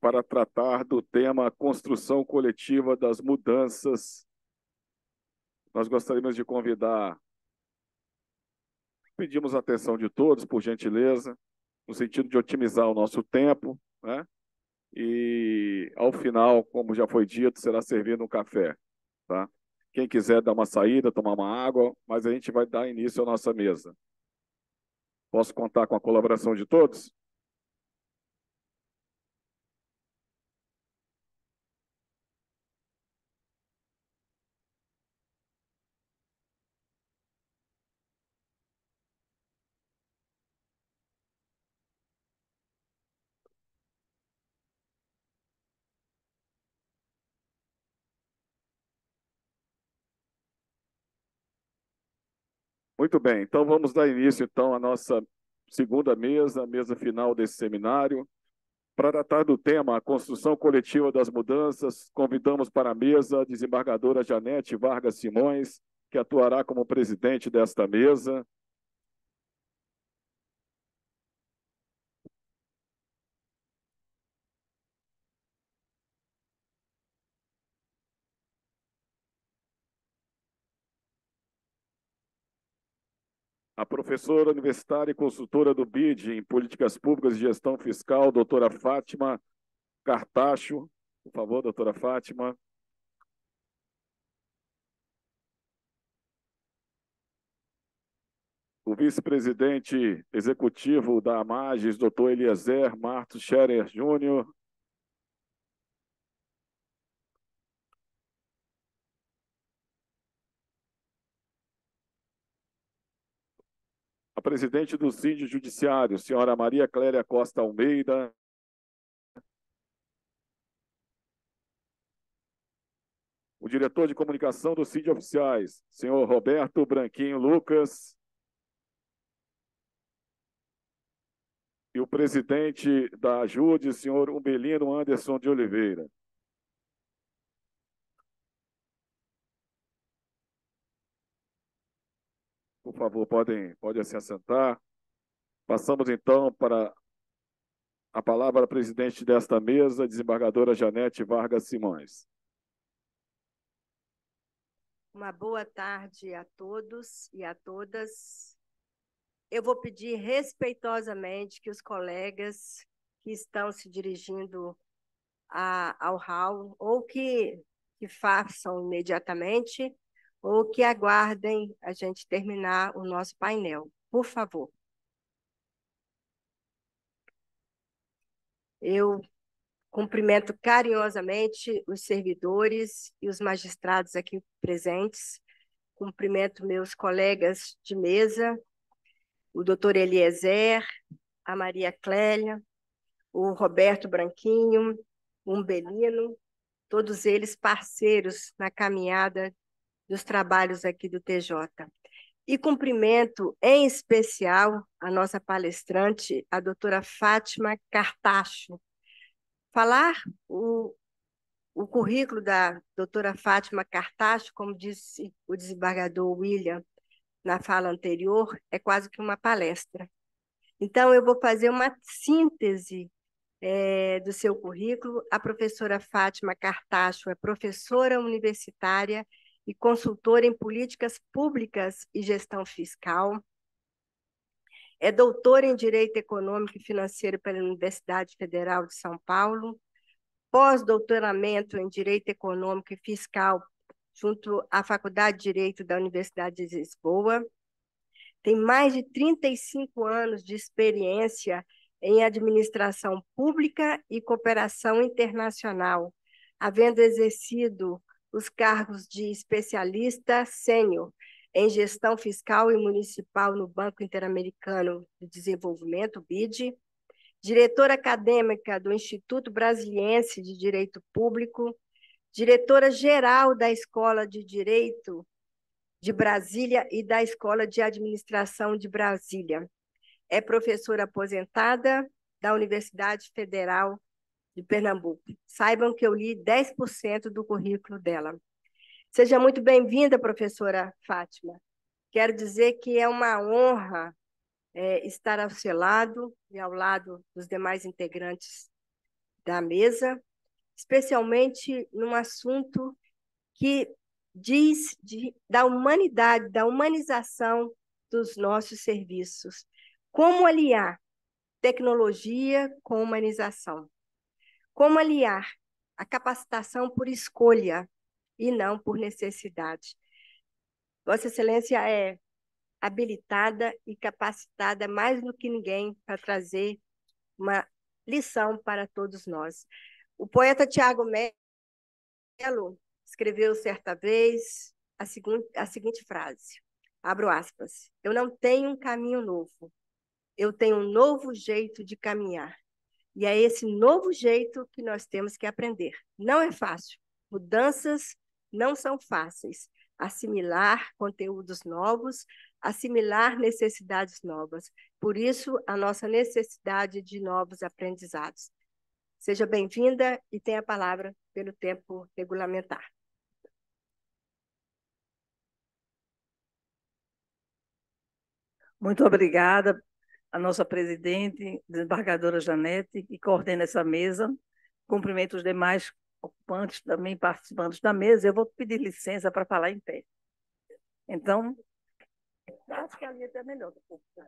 para tratar do tema construção coletiva das mudanças, nós gostaríamos de convidar, pedimos a atenção de todos, por gentileza, no sentido de otimizar o nosso tempo, né? E ao final, como já foi dito, será servido um café, tá? Quem quiser dar uma saída, tomar uma água, mas a gente vai dar início à nossa mesa. Posso contar com a colaboração de todos? Muito bem, então vamos dar início então à nossa segunda mesa, a mesa final desse seminário. Para tratar do tema a construção coletiva das mudanças, convidamos para a mesa a desembargadora Janete Vargas Simões, que atuará como presidente desta mesa. A professora universitária e consultora do BID em Políticas Públicas e Gestão Fiscal, doutora Fátima Cartacho. Por favor, doutora Fátima. O vice-presidente executivo da AMAGES, doutor Eliezer Martos Scherer Júnior. presidente do Síndio Judiciário, senhora Maria Clélia Costa Almeida. O diretor de comunicação do Síndio Oficiais, senhor Roberto Branquinho Lucas. E o presidente da AJUDE, senhor Umbelino Anderson de Oliveira. Por favor, podem, podem se assentar. Passamos então para a palavra presidente desta mesa, desembargadora Janete Vargas Simões. Uma boa tarde a todos e a todas. Eu vou pedir respeitosamente que os colegas que estão se dirigindo a, ao hall ou que, que façam imediatamente ou que aguardem a gente terminar o nosso painel, por favor. Eu cumprimento carinhosamente os servidores e os magistrados aqui presentes, cumprimento meus colegas de mesa, o doutor Eliezer, a Maria Clélia, o Roberto Branquinho, o Umbelino, todos eles parceiros na caminhada dos trabalhos aqui do TJ. E cumprimento em especial a nossa palestrante, a doutora Fátima Cartacho. Falar o, o currículo da doutora Fátima Cartacho, como disse o desembargador William na fala anterior, é quase que uma palestra. Então, eu vou fazer uma síntese é, do seu currículo. A professora Fátima Cartacho é professora universitária e consultor em políticas públicas e gestão fiscal. É doutor em Direito Econômico e Financeiro pela Universidade Federal de São Paulo, pós-doutoramento em Direito Econômico e Fiscal junto à Faculdade de Direito da Universidade de Lisboa. Tem mais de 35 anos de experiência em administração pública e cooperação internacional, havendo exercido os cargos de especialista sênior em gestão fiscal e municipal no Banco Interamericano de Desenvolvimento, BID, diretora acadêmica do Instituto Brasiliense de Direito Público, diretora geral da Escola de Direito de Brasília e da Escola de Administração de Brasília. É professora aposentada da Universidade Federal de Pernambuco. Saibam que eu li 10% do currículo dela. Seja muito bem-vinda, professora Fátima. Quero dizer que é uma honra é, estar ao seu lado e ao lado dos demais integrantes da mesa, especialmente num assunto que diz de, da humanidade, da humanização dos nossos serviços. Como aliar tecnologia com humanização? Como aliar a capacitação por escolha e não por necessidade? Vossa Excelência é habilitada e capacitada mais do que ninguém para trazer uma lição para todos nós. O poeta Tiago Melo escreveu certa vez a, segun, a seguinte frase: abro aspas, eu não tenho um caminho novo, eu tenho um novo jeito de caminhar. E é esse novo jeito que nós temos que aprender. Não é fácil. Mudanças não são fáceis. Assimilar conteúdos novos, assimilar necessidades novas. Por isso, a nossa necessidade de novos aprendizados. Seja bem-vinda e tenha a palavra pelo tempo regulamentar. Muito obrigada, a nossa presidente, desembargadora Janete, que coordena essa mesa. Cumprimento os demais ocupantes, também participantes da mesa. Eu vou pedir licença para falar em pé. Então, acho que ali é até melhor. Tá?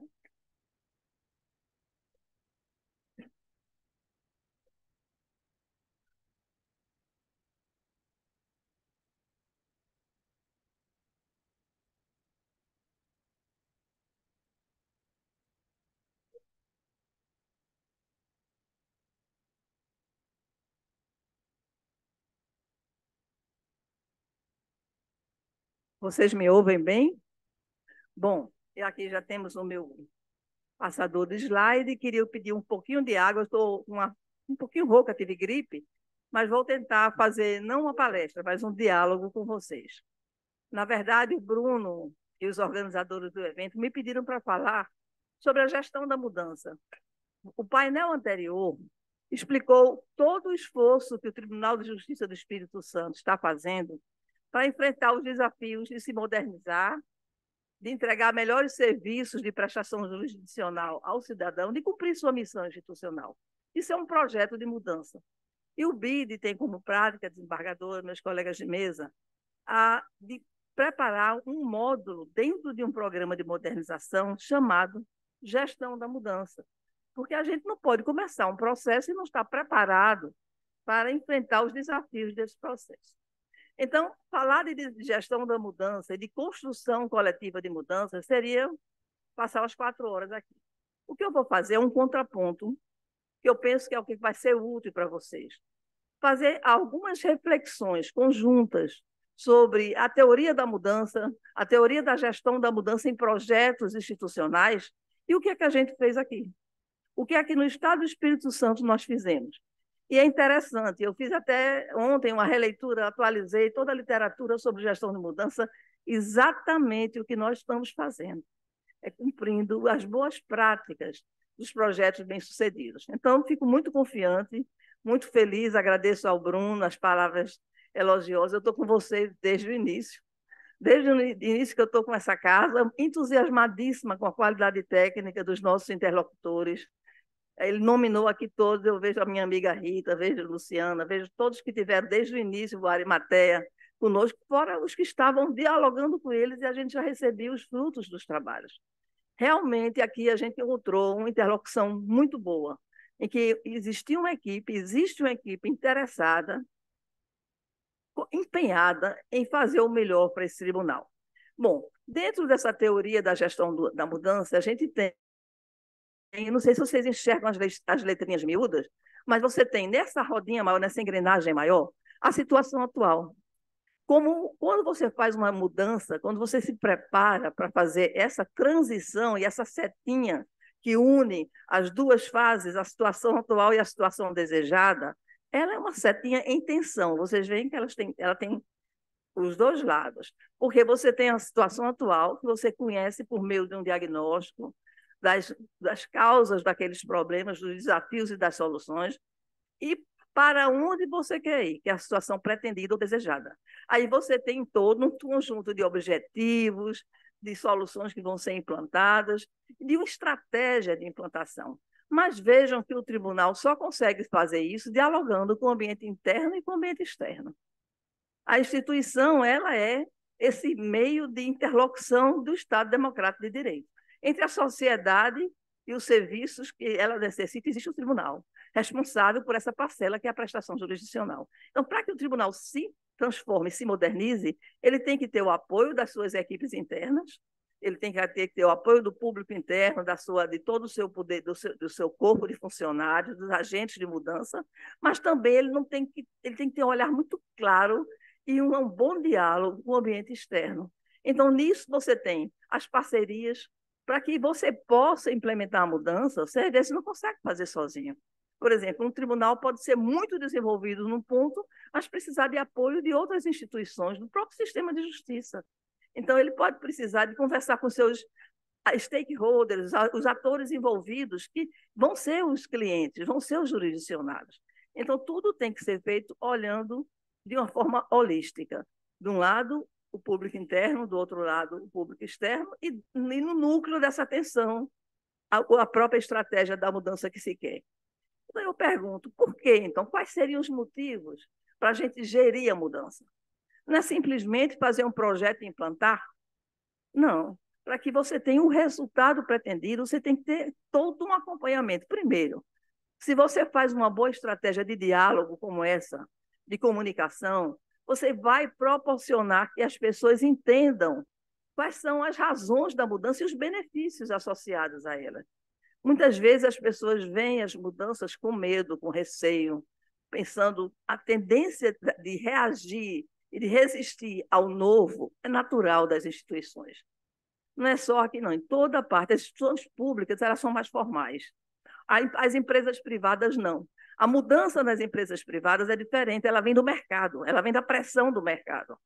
Vocês me ouvem bem? Bom, e aqui já temos o meu passador de slide. Queria pedir um pouquinho de água. estou uma, um pouquinho rouca, tive gripe, mas vou tentar fazer não uma palestra, mas um diálogo com vocês. Na verdade, o Bruno e os organizadores do evento me pediram para falar sobre a gestão da mudança. O painel anterior explicou todo o esforço que o Tribunal de Justiça do Espírito Santo está fazendo para enfrentar os desafios de se modernizar, de entregar melhores serviços de prestação jurisdicional ao cidadão, de cumprir sua missão institucional. Isso é um projeto de mudança. E o BID tem como prática, desembargadora, meus colegas de mesa, a de preparar um módulo dentro de um programa de modernização chamado Gestão da Mudança. Porque a gente não pode começar um processo e não estar preparado para enfrentar os desafios desse processo. Então, falar de gestão da mudança, de construção coletiva de mudança, seria passar as quatro horas aqui. O que eu vou fazer é um contraponto, que eu penso que é o que vai ser útil para vocês. Fazer algumas reflexões conjuntas sobre a teoria da mudança, a teoria da gestão da mudança em projetos institucionais e o que é que a gente fez aqui. O que é que no Estado do Espírito Santo nós fizemos? E é interessante, eu fiz até ontem uma releitura, atualizei toda a literatura sobre gestão de mudança, exatamente o que nós estamos fazendo, é cumprindo as boas práticas dos projetos bem-sucedidos. Então, fico muito confiante, muito feliz, agradeço ao Bruno as palavras elogiosas. Eu estou com vocês desde o início, desde o início que eu estou com essa casa, entusiasmadíssima com a qualidade técnica dos nossos interlocutores, ele nominou aqui todos, eu vejo a minha amiga Rita, vejo a Luciana, vejo todos que tiveram desde o início o Arimateia conosco, fora os que estavam dialogando com eles e a gente já recebia os frutos dos trabalhos. Realmente aqui a gente encontrou uma interlocução muito boa, em que existia uma equipe, existe uma equipe interessada, empenhada em fazer o melhor para esse tribunal. Bom, dentro dessa teoria da gestão do, da mudança, a gente tem eu não sei se vocês enxergam as, let as letrinhas miúdas, mas você tem nessa rodinha maior, nessa engrenagem maior, a situação atual. Como quando você faz uma mudança, quando você se prepara para fazer essa transição e essa setinha que une as duas fases, a situação atual e a situação desejada, ela é uma setinha em tensão. Vocês veem que elas têm, ela tem os dois lados, porque você tem a situação atual que você conhece por meio de um diagnóstico, das, das causas daqueles problemas, dos desafios e das soluções, e para onde você quer ir, que é a situação pretendida ou desejada. Aí você tem todo um conjunto de objetivos, de soluções que vão ser implantadas, de uma estratégia de implantação. Mas vejam que o tribunal só consegue fazer isso dialogando com o ambiente interno e com o ambiente externo. A instituição ela é esse meio de interlocução do Estado Democrático de Direito. Entre a sociedade e os serviços que ela necessita, existe o um tribunal responsável por essa parcela que é a prestação jurisdicional. Então, para que o tribunal se transforme, se modernize, ele tem que ter o apoio das suas equipes internas, ele tem que ter, ter o apoio do público interno, da sua, de todo o seu poder, do seu, do seu corpo de funcionários, dos agentes de mudança, mas também ele não tem que, ele tem que ter um olhar muito claro e um, um bom diálogo com o ambiente externo. Então, nisso você tem as parcerias, para que você possa implementar a mudança, o CRDS não consegue fazer sozinho. Por exemplo, um tribunal pode ser muito desenvolvido num ponto, mas precisar de apoio de outras instituições, do próprio sistema de justiça. Então, ele pode precisar de conversar com seus ah, stakeholders, os atores envolvidos, que vão ser os clientes, vão ser os jurisdicionados. Então, tudo tem que ser feito olhando de uma forma holística. De um lado, o público interno, do outro lado, o público externo, e, e no núcleo dessa tensão, a, a, própria estratégia da mudança que se quer. Então, eu pergunto, por que então? Quais seriam os motivos para a gente gerir a mudança? Não é simplesmente fazer um projeto e implantar? Não. Para que você tenha o um resultado pretendido, você tem que ter todo um acompanhamento. Primeiro, se você faz uma boa estratégia de diálogo como essa, de comunicação, você vai proporcionar que as pessoas entendam quais são as razões da mudança e os benefícios associados a ela. Muitas vezes as pessoas veem as mudanças com medo, com receio, pensando a tendência de reagir e de resistir ao novo é natural das instituições. Não é só aqui, não. Em toda parte, as instituições públicas elas são mais formais. As empresas privadas não. A mudança nas empresas privadas é diferente, ela vem do mercado, ela vem da pressão do mercado.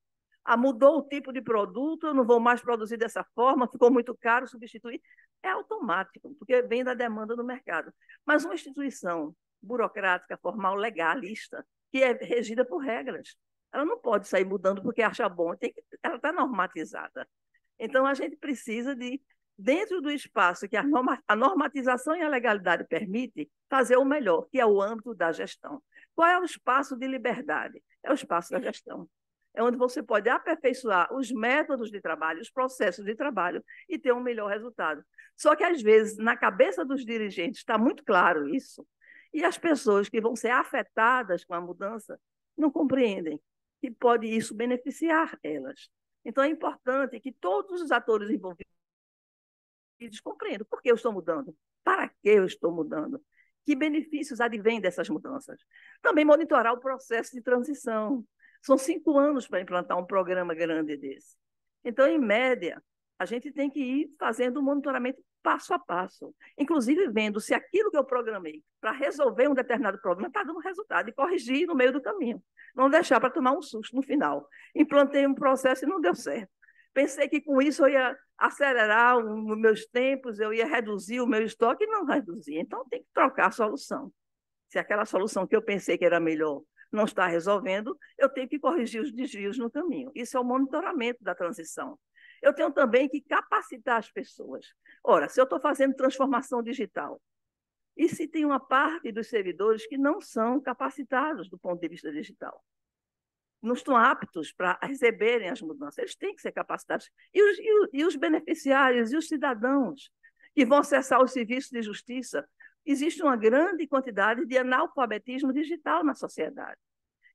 Ah, mudou o tipo de produto, eu não vou mais produzir dessa forma, ficou muito caro substituir. É automático, porque vem da demanda do mercado. Mas uma instituição burocrática, formal, legalista, que é regida por regras, ela não pode sair mudando porque acha bom, que, ela está normatizada. Então, a gente precisa de dentro do espaço que a, norma, a normatização e a legalidade permite, fazer o melhor, que é o âmbito da gestão. Qual é o espaço de liberdade? É o espaço da gestão. É onde você pode aperfeiçoar os métodos de trabalho, os processos de trabalho e ter um melhor resultado. Só que, às vezes, na cabeça dos dirigentes está muito claro isso, e as pessoas que vão ser afetadas com a mudança não compreendem que pode isso beneficiar elas. Então, é importante que todos os atores envolvidos e descompreendo por que eu estou mudando, para que eu estou mudando, que benefícios advêm dessas mudanças. Também monitorar o processo de transição. São cinco anos para implantar um programa grande desse. Então, em média, a gente tem que ir fazendo o um monitoramento passo a passo, inclusive vendo se aquilo que eu programei para resolver um determinado problema está dando resultado e corrigir no meio do caminho. Não deixar para tomar um susto no final. Implantei um processo e não deu certo. Pensei que com isso eu ia acelerar os meus tempos, eu ia reduzir o meu estoque, não reduzir. Então, tem que trocar a solução. Se aquela solução que eu pensei que era melhor não está resolvendo, eu tenho que corrigir os desvios no caminho. Isso é o monitoramento da transição. Eu tenho também que capacitar as pessoas. Ora, se eu estou fazendo transformação digital, e se tem uma parte dos servidores que não são capacitados do ponto de vista digital? não estão aptos para receberem as mudanças. Eles têm que ser capacitados. E os, e, e os beneficiários, e os cidadãos que vão acessar os serviços de justiça. Existe uma grande quantidade de analfabetismo digital na sociedade.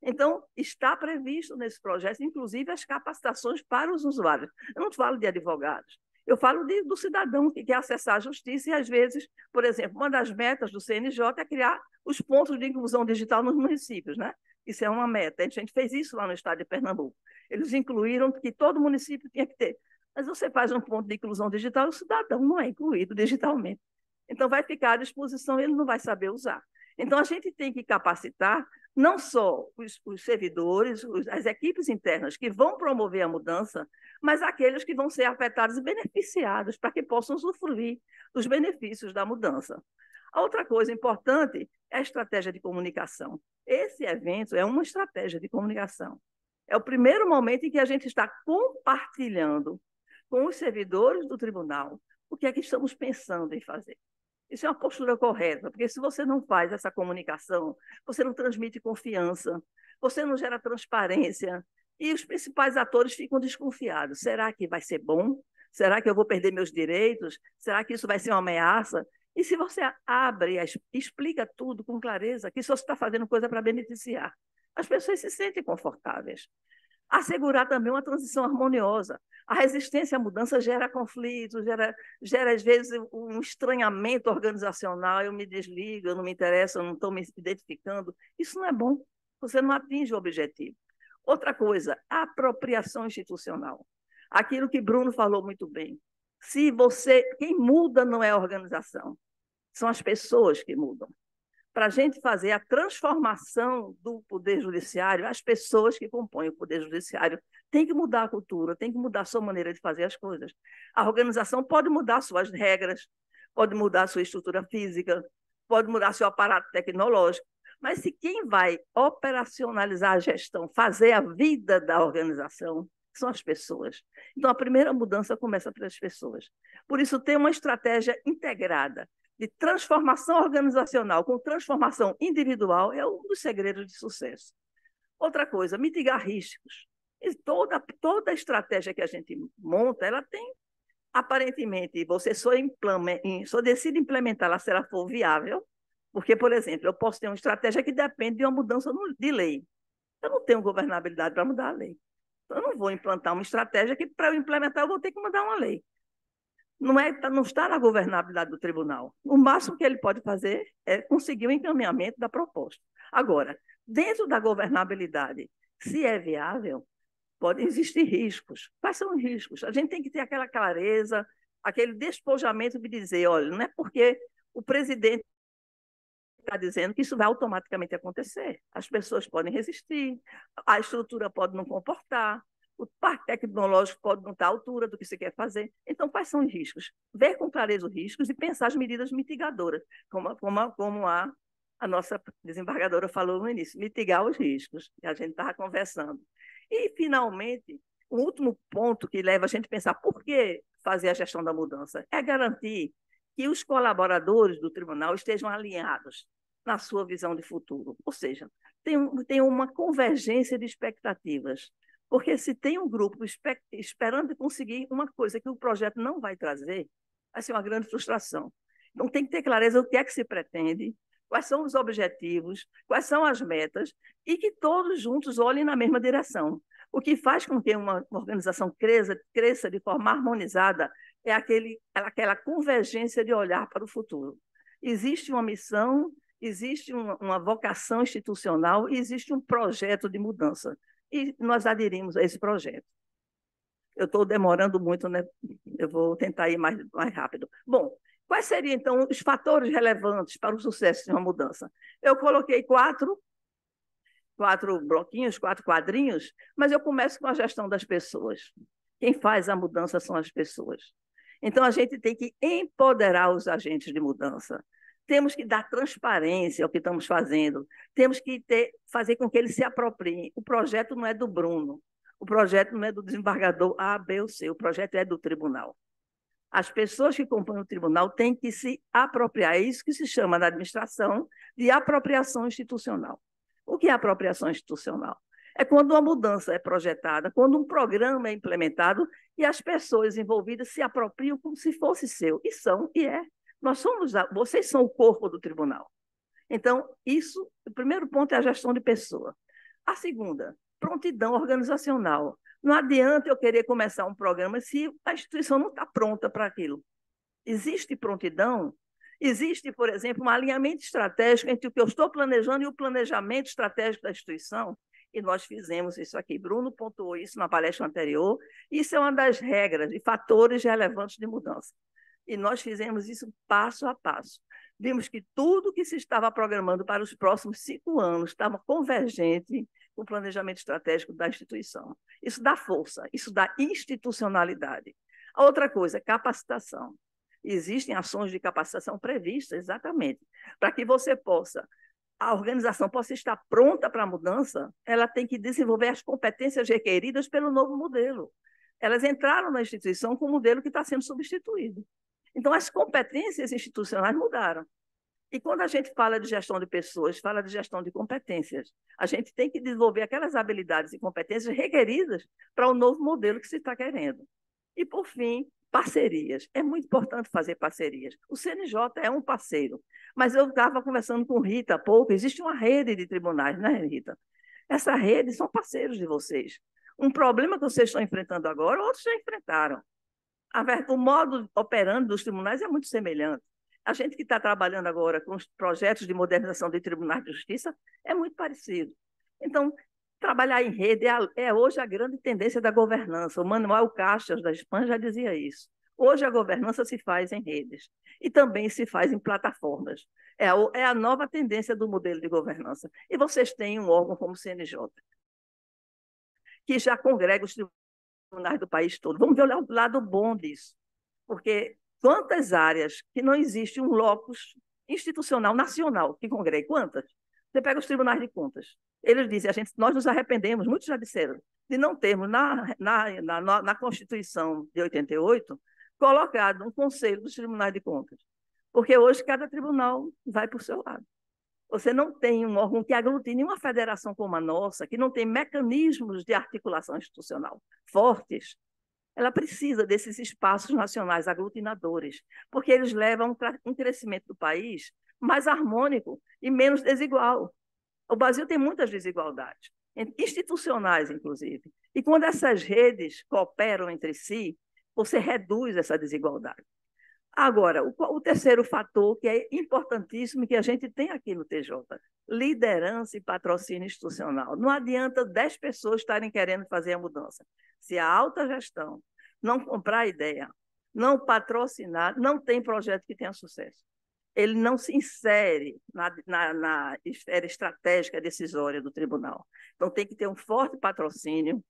Então, está previsto nesse projeto, inclusive, as capacitações para os usuários. Eu não falo de advogados, eu falo de, do cidadão que quer acessar a justiça e, às vezes, por exemplo, uma das metas do CNJ é criar os pontos de inclusão digital nos municípios. Né? Isso é uma meta. A gente fez isso lá no estado de Pernambuco. Eles incluíram que todo município tinha que ter. Mas você faz um ponto de inclusão digital, o cidadão não é incluído digitalmente. Então, vai ficar à disposição, ele não vai saber usar. Então, a gente tem que capacitar não só os, os servidores, os, as equipes internas que vão promover a mudança, mas aqueles que vão ser afetados e beneficiados para que possam usufruir dos benefícios da mudança. A outra coisa importante é a estratégia de comunicação. Esse evento é uma estratégia de comunicação. É o primeiro momento em que a gente está compartilhando com os servidores do tribunal o que é que estamos pensando em fazer. Isso é uma postura correta, porque se você não faz essa comunicação, você não transmite confiança, você não gera transparência, e os principais atores ficam desconfiados. Será que vai ser bom? Será que eu vou perder meus direitos? Será que isso vai ser uma ameaça? E se você abre, explica tudo com clareza, que só está fazendo coisa para beneficiar, as pessoas se sentem confortáveis. Assegurar também uma transição harmoniosa. A resistência à mudança gera conflitos, gera, gera às vezes um estranhamento organizacional. Eu me desligo, eu não me interesso, eu não estou me identificando. Isso não é bom. Você não atinge o objetivo. Outra coisa, apropriação institucional. Aquilo que Bruno falou muito bem. Se você, quem muda não é a organização, são as pessoas que mudam. Para a gente fazer a transformação do poder judiciário, as pessoas que compõem o poder judiciário têm que mudar a cultura, têm que mudar a sua maneira de fazer as coisas. A organização pode mudar suas regras, pode mudar sua estrutura física, pode mudar seu aparato tecnológico, mas se quem vai operacionalizar a gestão, fazer a vida da organização, são as pessoas. Então, a primeira mudança começa pelas pessoas. Por isso, ter uma estratégia integrada de transformação organizacional com transformação individual é um dos segredos de sucesso. Outra coisa, mitigar riscos. E toda, toda estratégia que a gente monta, ela tem, aparentemente, você só, só decide implementá-la se ela for viável, porque, por exemplo, eu posso ter uma estratégia que depende de uma mudança de lei. Eu não tenho governabilidade para mudar a lei. Eu não vou implantar uma estratégia que, para eu implementar, eu vou ter que mudar uma lei. Não, é, tá, não está na governabilidade do tribunal. O máximo que ele pode fazer é conseguir o encaminhamento da proposta. Agora, dentro da governabilidade, se é viável, podem existir riscos. Quais são os riscos? A gente tem que ter aquela clareza, aquele despojamento de dizer, olha, não é porque o presidente está dizendo que isso vai automaticamente acontecer. As pessoas podem resistir, a estrutura pode não comportar, o parque tecnológico pode não estar à altura do que se quer fazer. Então, quais são os riscos? Ver com clareza os riscos e pensar as medidas mitigadoras, como, a, como, como a, a nossa desembargadora falou no início, mitigar os riscos, que a gente estava conversando. E, finalmente, o último ponto que leva a gente a pensar por que fazer a gestão da mudança é garantir que os colaboradores do tribunal estejam alinhados na sua visão de futuro. Ou seja, tem, tem uma convergência de expectativas. Porque se tem um grupo esperando conseguir uma coisa que o projeto não vai trazer, vai ser uma grande frustração. Então, tem que ter clareza o que é que se pretende, quais são os objetivos, quais são as metas, e que todos juntos olhem na mesma direção. O que faz com que uma organização cresça, cresça de forma harmonizada é aquele, aquela convergência de olhar para o futuro. Existe uma missão, existe uma, uma vocação institucional, existe um projeto de mudança. E nós aderimos a esse projeto. Eu estou demorando muito, né? Eu vou tentar ir mais, mais rápido. Bom, quais seriam, então, os fatores relevantes para o sucesso de uma mudança? Eu coloquei quatro, quatro bloquinhos, quatro quadrinhos, mas eu começo com a gestão das pessoas. Quem faz a mudança são as pessoas. Então, a gente tem que empoderar os agentes de mudança. Temos que dar transparência ao que estamos fazendo. Temos que ter, fazer com que eles se apropriem. O projeto não é do Bruno. O projeto não é do desembargador A, B ou C. O projeto é do tribunal. As pessoas que compõem o tribunal têm que se apropriar. É isso que se chama na administração de apropriação institucional. O que é apropriação institucional? É quando uma mudança é projetada, quando um programa é implementado e as pessoas envolvidas se apropriam como se fosse seu. E são, e é. Nós somos, vocês são o corpo do tribunal. Então, isso, o primeiro ponto é a gestão de pessoa. A segunda, prontidão organizacional. Não adianta eu querer começar um programa se a instituição não está pronta para aquilo. Existe prontidão? Existe, por exemplo, um alinhamento estratégico entre o que eu estou planejando e o planejamento estratégico da instituição? e nós fizemos isso aqui. Bruno pontuou isso na palestra anterior. Isso é uma das regras e fatores relevantes de mudança. E nós fizemos isso passo a passo. Vimos que tudo que se estava programando para os próximos cinco anos estava convergente com o planejamento estratégico da instituição. Isso dá força, isso dá institucionalidade. A outra coisa, capacitação. Existem ações de capacitação previstas, exatamente, para que você possa a organização possa estar pronta para a mudança, ela tem que desenvolver as competências requeridas pelo novo modelo. Elas entraram na instituição com o um modelo que está sendo substituído. Então, as competências institucionais mudaram. E quando a gente fala de gestão de pessoas, fala de gestão de competências, a gente tem que desenvolver aquelas habilidades e competências requeridas para o novo modelo que se está querendo. E, por fim, Parcerias. É muito importante fazer parcerias. O CNJ é um parceiro. Mas eu estava conversando com Rita há pouco, existe uma rede de tribunais, né, Rita? Essa rede são parceiros de vocês. Um problema que vocês estão enfrentando agora, outros já enfrentaram. O modo operando dos tribunais é muito semelhante. A gente que está trabalhando agora com os projetos de modernização de tribunais de justiça é muito parecido. Então, Trabalhar em rede é, é hoje a grande tendência da governança. O Manuel Caixas, da Espanha, já dizia isso. Hoje a governança se faz em redes e também se faz em plataformas. É a, é a, nova tendência do modelo de governança. E vocês têm um órgão como o CNJ, que já congrega os tribunais do país todo. Vamos ver o lado bom disso. Porque quantas áreas que não existe um locus institucional nacional que congregue? Quantas? Você pega os tribunais de contas. Eles dizem, a gente, nós nos arrependemos, muitos já disseram, de não termos na, na, na, na Constituição de 88 colocado um conselho dos tribunais de contas. Porque hoje cada tribunal vai para o seu lado. Você não tem um órgão que aglutine uma federação como a nossa, que não tem mecanismos de articulação institucional fortes. Ela precisa desses espaços nacionais aglutinadores, porque eles levam um crescimento do país mais harmônico e menos desigual. O Brasil tem muitas desigualdades, institucionais, inclusive. E quando essas redes cooperam entre si, você reduz essa desigualdade. Agora, o, o terceiro fator que é importantíssimo que a gente tem aqui no TJ, liderança e patrocínio institucional. Não adianta 10 pessoas estarem querendo fazer a mudança. Se a alta gestão não comprar a ideia, não patrocinar, não tem projeto que tenha sucesso ele não se insere na, na, na esfera estratégica decisória do tribunal. Então, tem que ter um forte patrocínio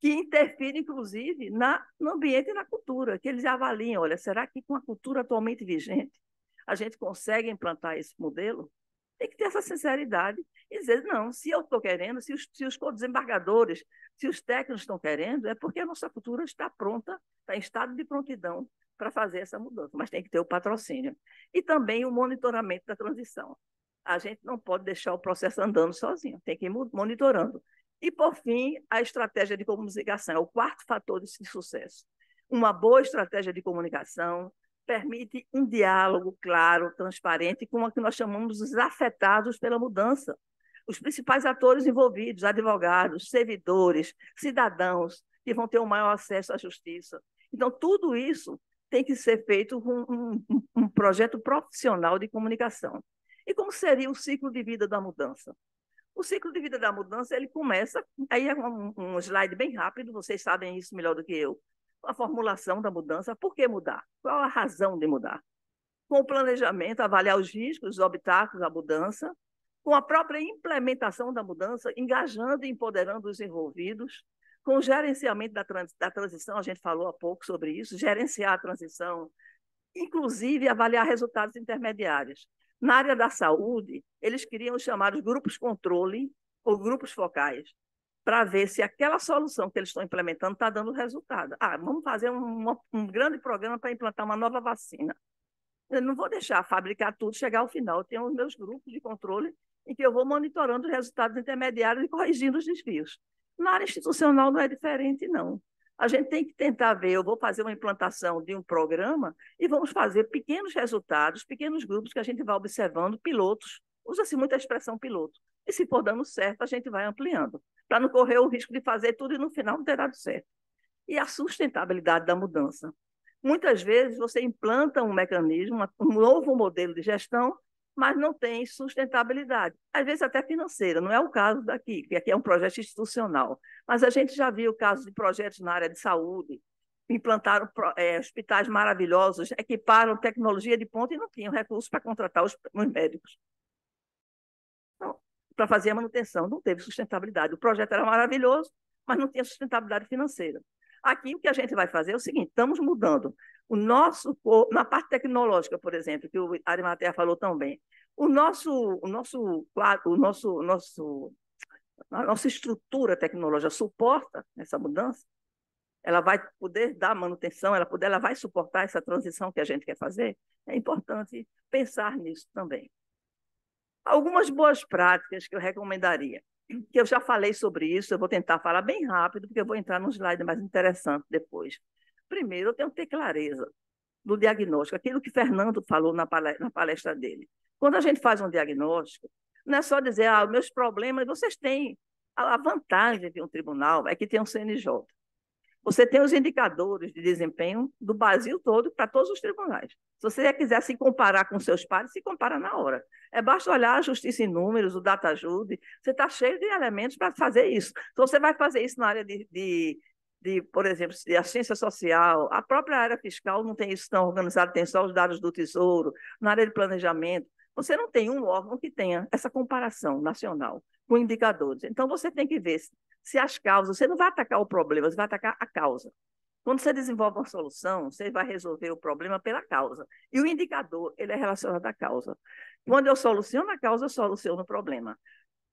que interfere, inclusive, na, no ambiente e na cultura, que eles avaliem, olha, será que com a cultura atualmente vigente a gente consegue implantar esse modelo? Tem que ter essa sinceridade e dizer, não, se eu estou querendo, se os, se os desembargadores, se os técnicos estão querendo, é porque a nossa cultura está pronta, está em estado de prontidão para fazer essa mudança, mas tem que ter o patrocínio. E também o monitoramento da transição. A gente não pode deixar o processo andando sozinho, tem que ir monitorando. E, por fim, a estratégia de comunicação é o quarto fator de sucesso. Uma boa estratégia de comunicação, permite um diálogo claro, transparente, com o que nós chamamos os afetados pela mudança. Os principais atores envolvidos, advogados, servidores, cidadãos, que vão ter o um maior acesso à justiça. Então, tudo isso tem que ser feito com um, um, um projeto profissional de comunicação. E como seria o ciclo de vida da mudança? O ciclo de vida da mudança ele começa. Aí é um, um, slide bem rápido, vocês sabem isso melhor do que eu a formulação da mudança, por que mudar? Qual a razão de mudar? Com o planejamento, avaliar os riscos, os obstáculos à mudança, com a própria implementação da mudança, engajando e empoderando os envolvidos, com o gerenciamento da, trans, da transição, a gente falou há pouco sobre isso, gerenciar a transição, inclusive avaliar resultados intermediários. Na área da saúde, eles queriam chamar os grupos controle ou grupos focais, para ver se aquela solução que eles estão implementando está dando resultado. Ah, vamos fazer um, um grande programa para implantar uma nova vacina. Eu não vou deixar fabricar tudo chegar ao final. Eu tenho os meus grupos de controle em que eu vou monitorando os resultados intermediários e corrigindo os desvios. Na área institucional não é diferente, não. A gente tem que tentar ver, eu vou fazer uma implantação de um programa e vamos fazer pequenos resultados, pequenos grupos que a gente vai observando, pilotos. Usa-se muito a expressão piloto. E se for dando certo, a gente vai ampliando, para não correr o risco de fazer tudo e no final não ter dado certo. E a sustentabilidade da mudança. Muitas vezes você implanta um mecanismo, um novo modelo de gestão, mas não tem sustentabilidade. Às vezes até financeira, não é o caso daqui, que aqui é um projeto institucional. Mas a gente já viu o caso de projetos na área de saúde, implantaram é, hospitais maravilhosos, equiparam tecnologia de ponta e não tinham recursos para contratar os, os médicos para fazer a manutenção. Não teve sustentabilidade. O projeto era maravilhoso, mas não tinha sustentabilidade financeira. Aqui o que a gente vai fazer é o seguinte: estamos mudando o nosso na parte tecnológica, por exemplo, que o Arimatea falou tão bem. O nosso, o nosso, o nosso, nosso, a nossa estrutura tecnológica suporta essa mudança. Ela vai poder dar manutenção, ela, poder, ela vai suportar essa transição que a gente quer fazer. É importante pensar nisso também. Algumas boas práticas que eu recomendaria, que eu já falei sobre isso, eu vou tentar falar bem rápido, porque eu vou entrar num slide mais interessante depois. Primeiro, eu tenho que ter clareza do diagnóstico, aquilo que Fernando falou na palestra dele. Quando a gente faz um diagnóstico, não é só dizer, ah, meus problemas, vocês têm. A vantagem de um tribunal é que tem um CNJ. Você tem os indicadores de desempenho do Brasil todo para todos os tribunais. Se você quiser se comparar com seus pares, se compara na hora. É basta olhar a Justiça em Números, o DataJude, você está cheio de elementos para fazer isso. Então, você vai fazer isso na área de, de, de, por exemplo, de assistência social, a própria área fiscal não tem isso tão organizado, tem só os dados do Tesouro, na área de planejamento. Você não tem um órgão que tenha essa comparação nacional com indicadores. Então, você tem que ver se as causas. Você não vai atacar o problema, você vai atacar a causa. Quando você desenvolve uma solução, você vai resolver o problema pela causa. E o indicador, ele é relacionado à causa. Quando eu soluciono a causa, eu soluciono o problema.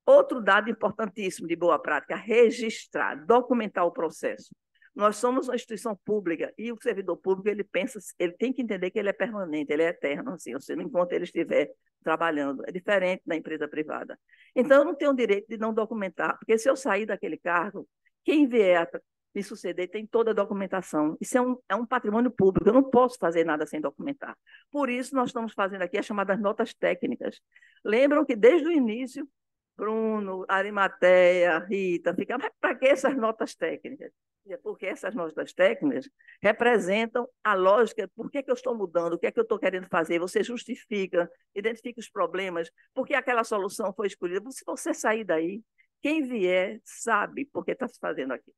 Outro dado importantíssimo de boa prática, registrar, documentar o processo. Nós somos uma instituição pública e o servidor público ele pensa, ele tem que entender que ele é permanente, ele é eterno, assim, ou seja, enquanto ele estiver trabalhando. É diferente da empresa privada. Então, eu não tenho o direito de não documentar, porque se eu sair daquele cargo, quem vier me suceder tem toda a documentação. Isso é um, é um patrimônio público, eu não posso fazer nada sem documentar. Por isso, nós estamos fazendo aqui as chamadas notas técnicas. Lembram que desde o início Bruno, Arimateia, Rita, fica, mas para que essas notas técnicas? É porque essas novas técnicas representam a lógica, por que, é que eu estou mudando, o que é que eu estou querendo fazer, você justifica, identifica os problemas, por que aquela solução foi escolhida. Se você sair daí, quem vier sabe por que está se fazendo aquilo.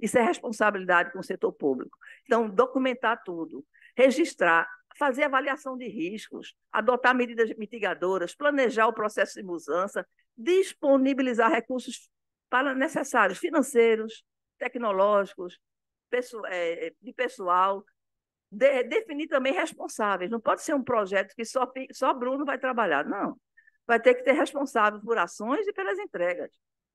Isso é responsabilidade com o setor público. Então, documentar tudo, registrar, fazer avaliação de riscos, adotar medidas mitigadoras, planejar o processo de mudança, disponibilizar recursos para necessários financeiros, tecnológicos, é, é, de pessoal, de, definir também responsáveis. Não pode ser um projeto que só, só Bruno vai trabalhar, não. Vai ter que ter responsável por ações e pelas entregas.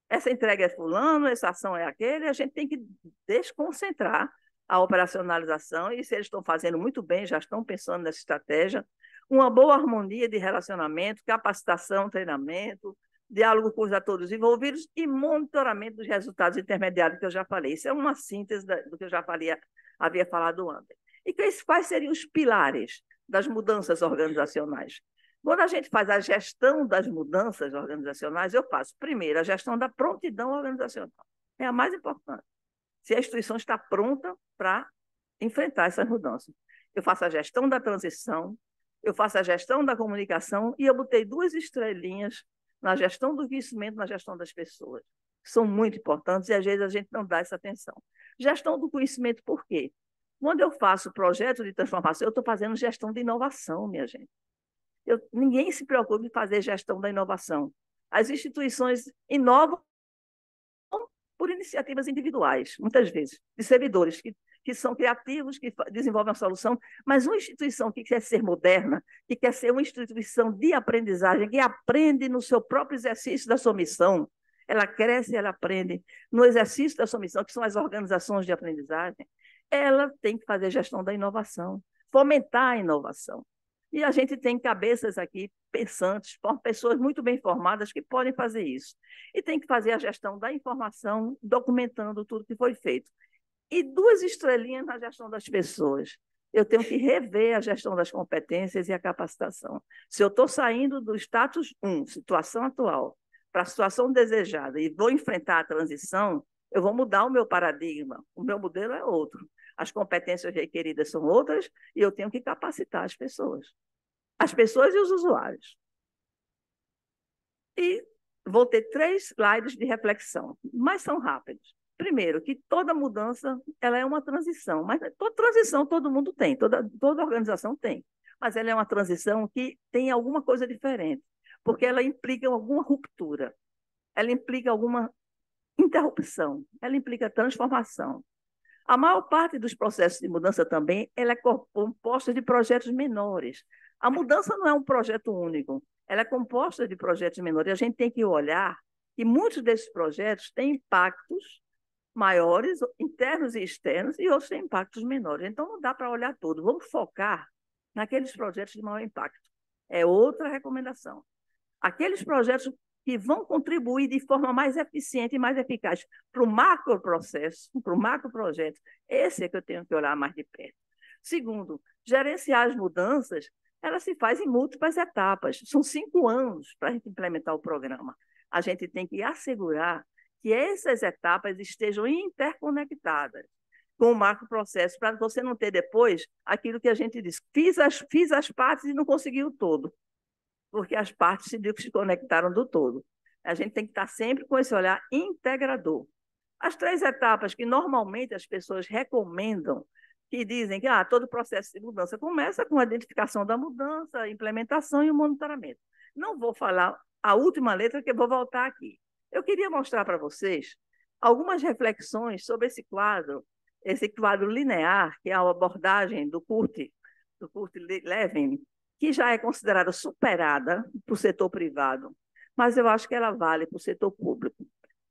Essa entrega é fulano, essa ação é aquele, a gente tem que desconcentrar a operacionalização, e se eles estão fazendo muito bem, já estão pensando nessa estratégia, uma boa harmonia de relacionamento, capacitação, treinamento, diálogo com os atores envolvidos e monitoramento dos resultados intermediários que eu já falei. Isso é uma síntese do que eu já falei, havia falado antes. E quais seriam os pilares das mudanças organizacionais? Quando a gente faz a gestão das mudanças organizacionais, eu faço, primeiro, a gestão da prontidão organizacional. É a mais importante. Se a instituição está pronta para enfrentar essas mudanças. Eu faço a gestão da transição, eu faço a gestão da comunicação e eu botei duas estrelinhas na gestão do conhecimento, na gestão das pessoas. São muito importantes e às vezes a gente não dá essa atenção. Gestão do conhecimento, por quê? Quando eu faço projeto de transformação, eu estou fazendo gestão de inovação, minha gente. Eu, ninguém se preocupa em fazer gestão da inovação. As instituições inovam por iniciativas individuais, muitas vezes, de servidores que, que são criativos, que desenvolvem a solução, mas uma instituição que quer ser moderna, que quer ser uma instituição de aprendizagem, que aprende no seu próprio exercício da sua missão, ela cresce, ela aprende no exercício da sua missão, que são as organizações de aprendizagem, ela tem que fazer gestão da inovação, fomentar a inovação. E a gente tem cabeças aqui pensantes, pessoas muito bem formadas que podem fazer isso. E tem que fazer a gestão da informação, documentando tudo que foi feito. E duas estrelinhas na gestão das pessoas. Eu tenho que rever a gestão das competências e a capacitação. Se eu estou saindo do status 1, situação atual, para a situação desejada, e vou enfrentar a transição, eu vou mudar o meu paradigma. O meu modelo é outro. As competências requeridas são outras e eu tenho que capacitar as pessoas. As pessoas e os usuários. E vou ter três slides de reflexão, mas são rápidos. Primeiro, que toda mudança ela é uma transição, mas toda transição todo mundo tem, toda, toda organização tem, mas ela é uma transição que tem alguma coisa diferente, porque ela implica alguma ruptura, ela implica alguma interrupção, ela implica transformação. A maior parte dos processos de mudança também ela é composta de projetos menores. A mudança não é um projeto único, ela é composta de projetos menores. A gente tem que olhar que muitos desses projetos têm impactos maiores, internos e externos, e outros têm impactos menores. Então, não dá para olhar tudo. Vamos focar naqueles projetos de maior impacto. É outra recomendação. Aqueles projetos que vão contribuir de forma mais eficiente e mais eficaz para o macro processo, para o macro projeto. Esse é que eu tenho que olhar mais de perto. Segundo, gerenciar as mudanças, ela se faz em múltiplas etapas. São cinco anos para a gente implementar o programa. A gente tem que assegurar que essas etapas estejam interconectadas com o macro processo, para você não ter depois aquilo que a gente diz, fiz as, fiz as partes e não conseguiu o todo porque as partes se desconectaram do todo. A gente tem que estar sempre com esse olhar integrador. As três etapas que normalmente as pessoas recomendam, que dizem que ah, todo o processo de mudança começa com a identificação da mudança, implementação e o monitoramento. Não vou falar a última letra, que vou voltar aqui. Eu queria mostrar para vocês algumas reflexões sobre esse quadro, esse quadro linear, que é a abordagem do Kurt, do Kurt Levin, que já é considerada superada para o setor privado, mas eu acho que ela vale para o setor público.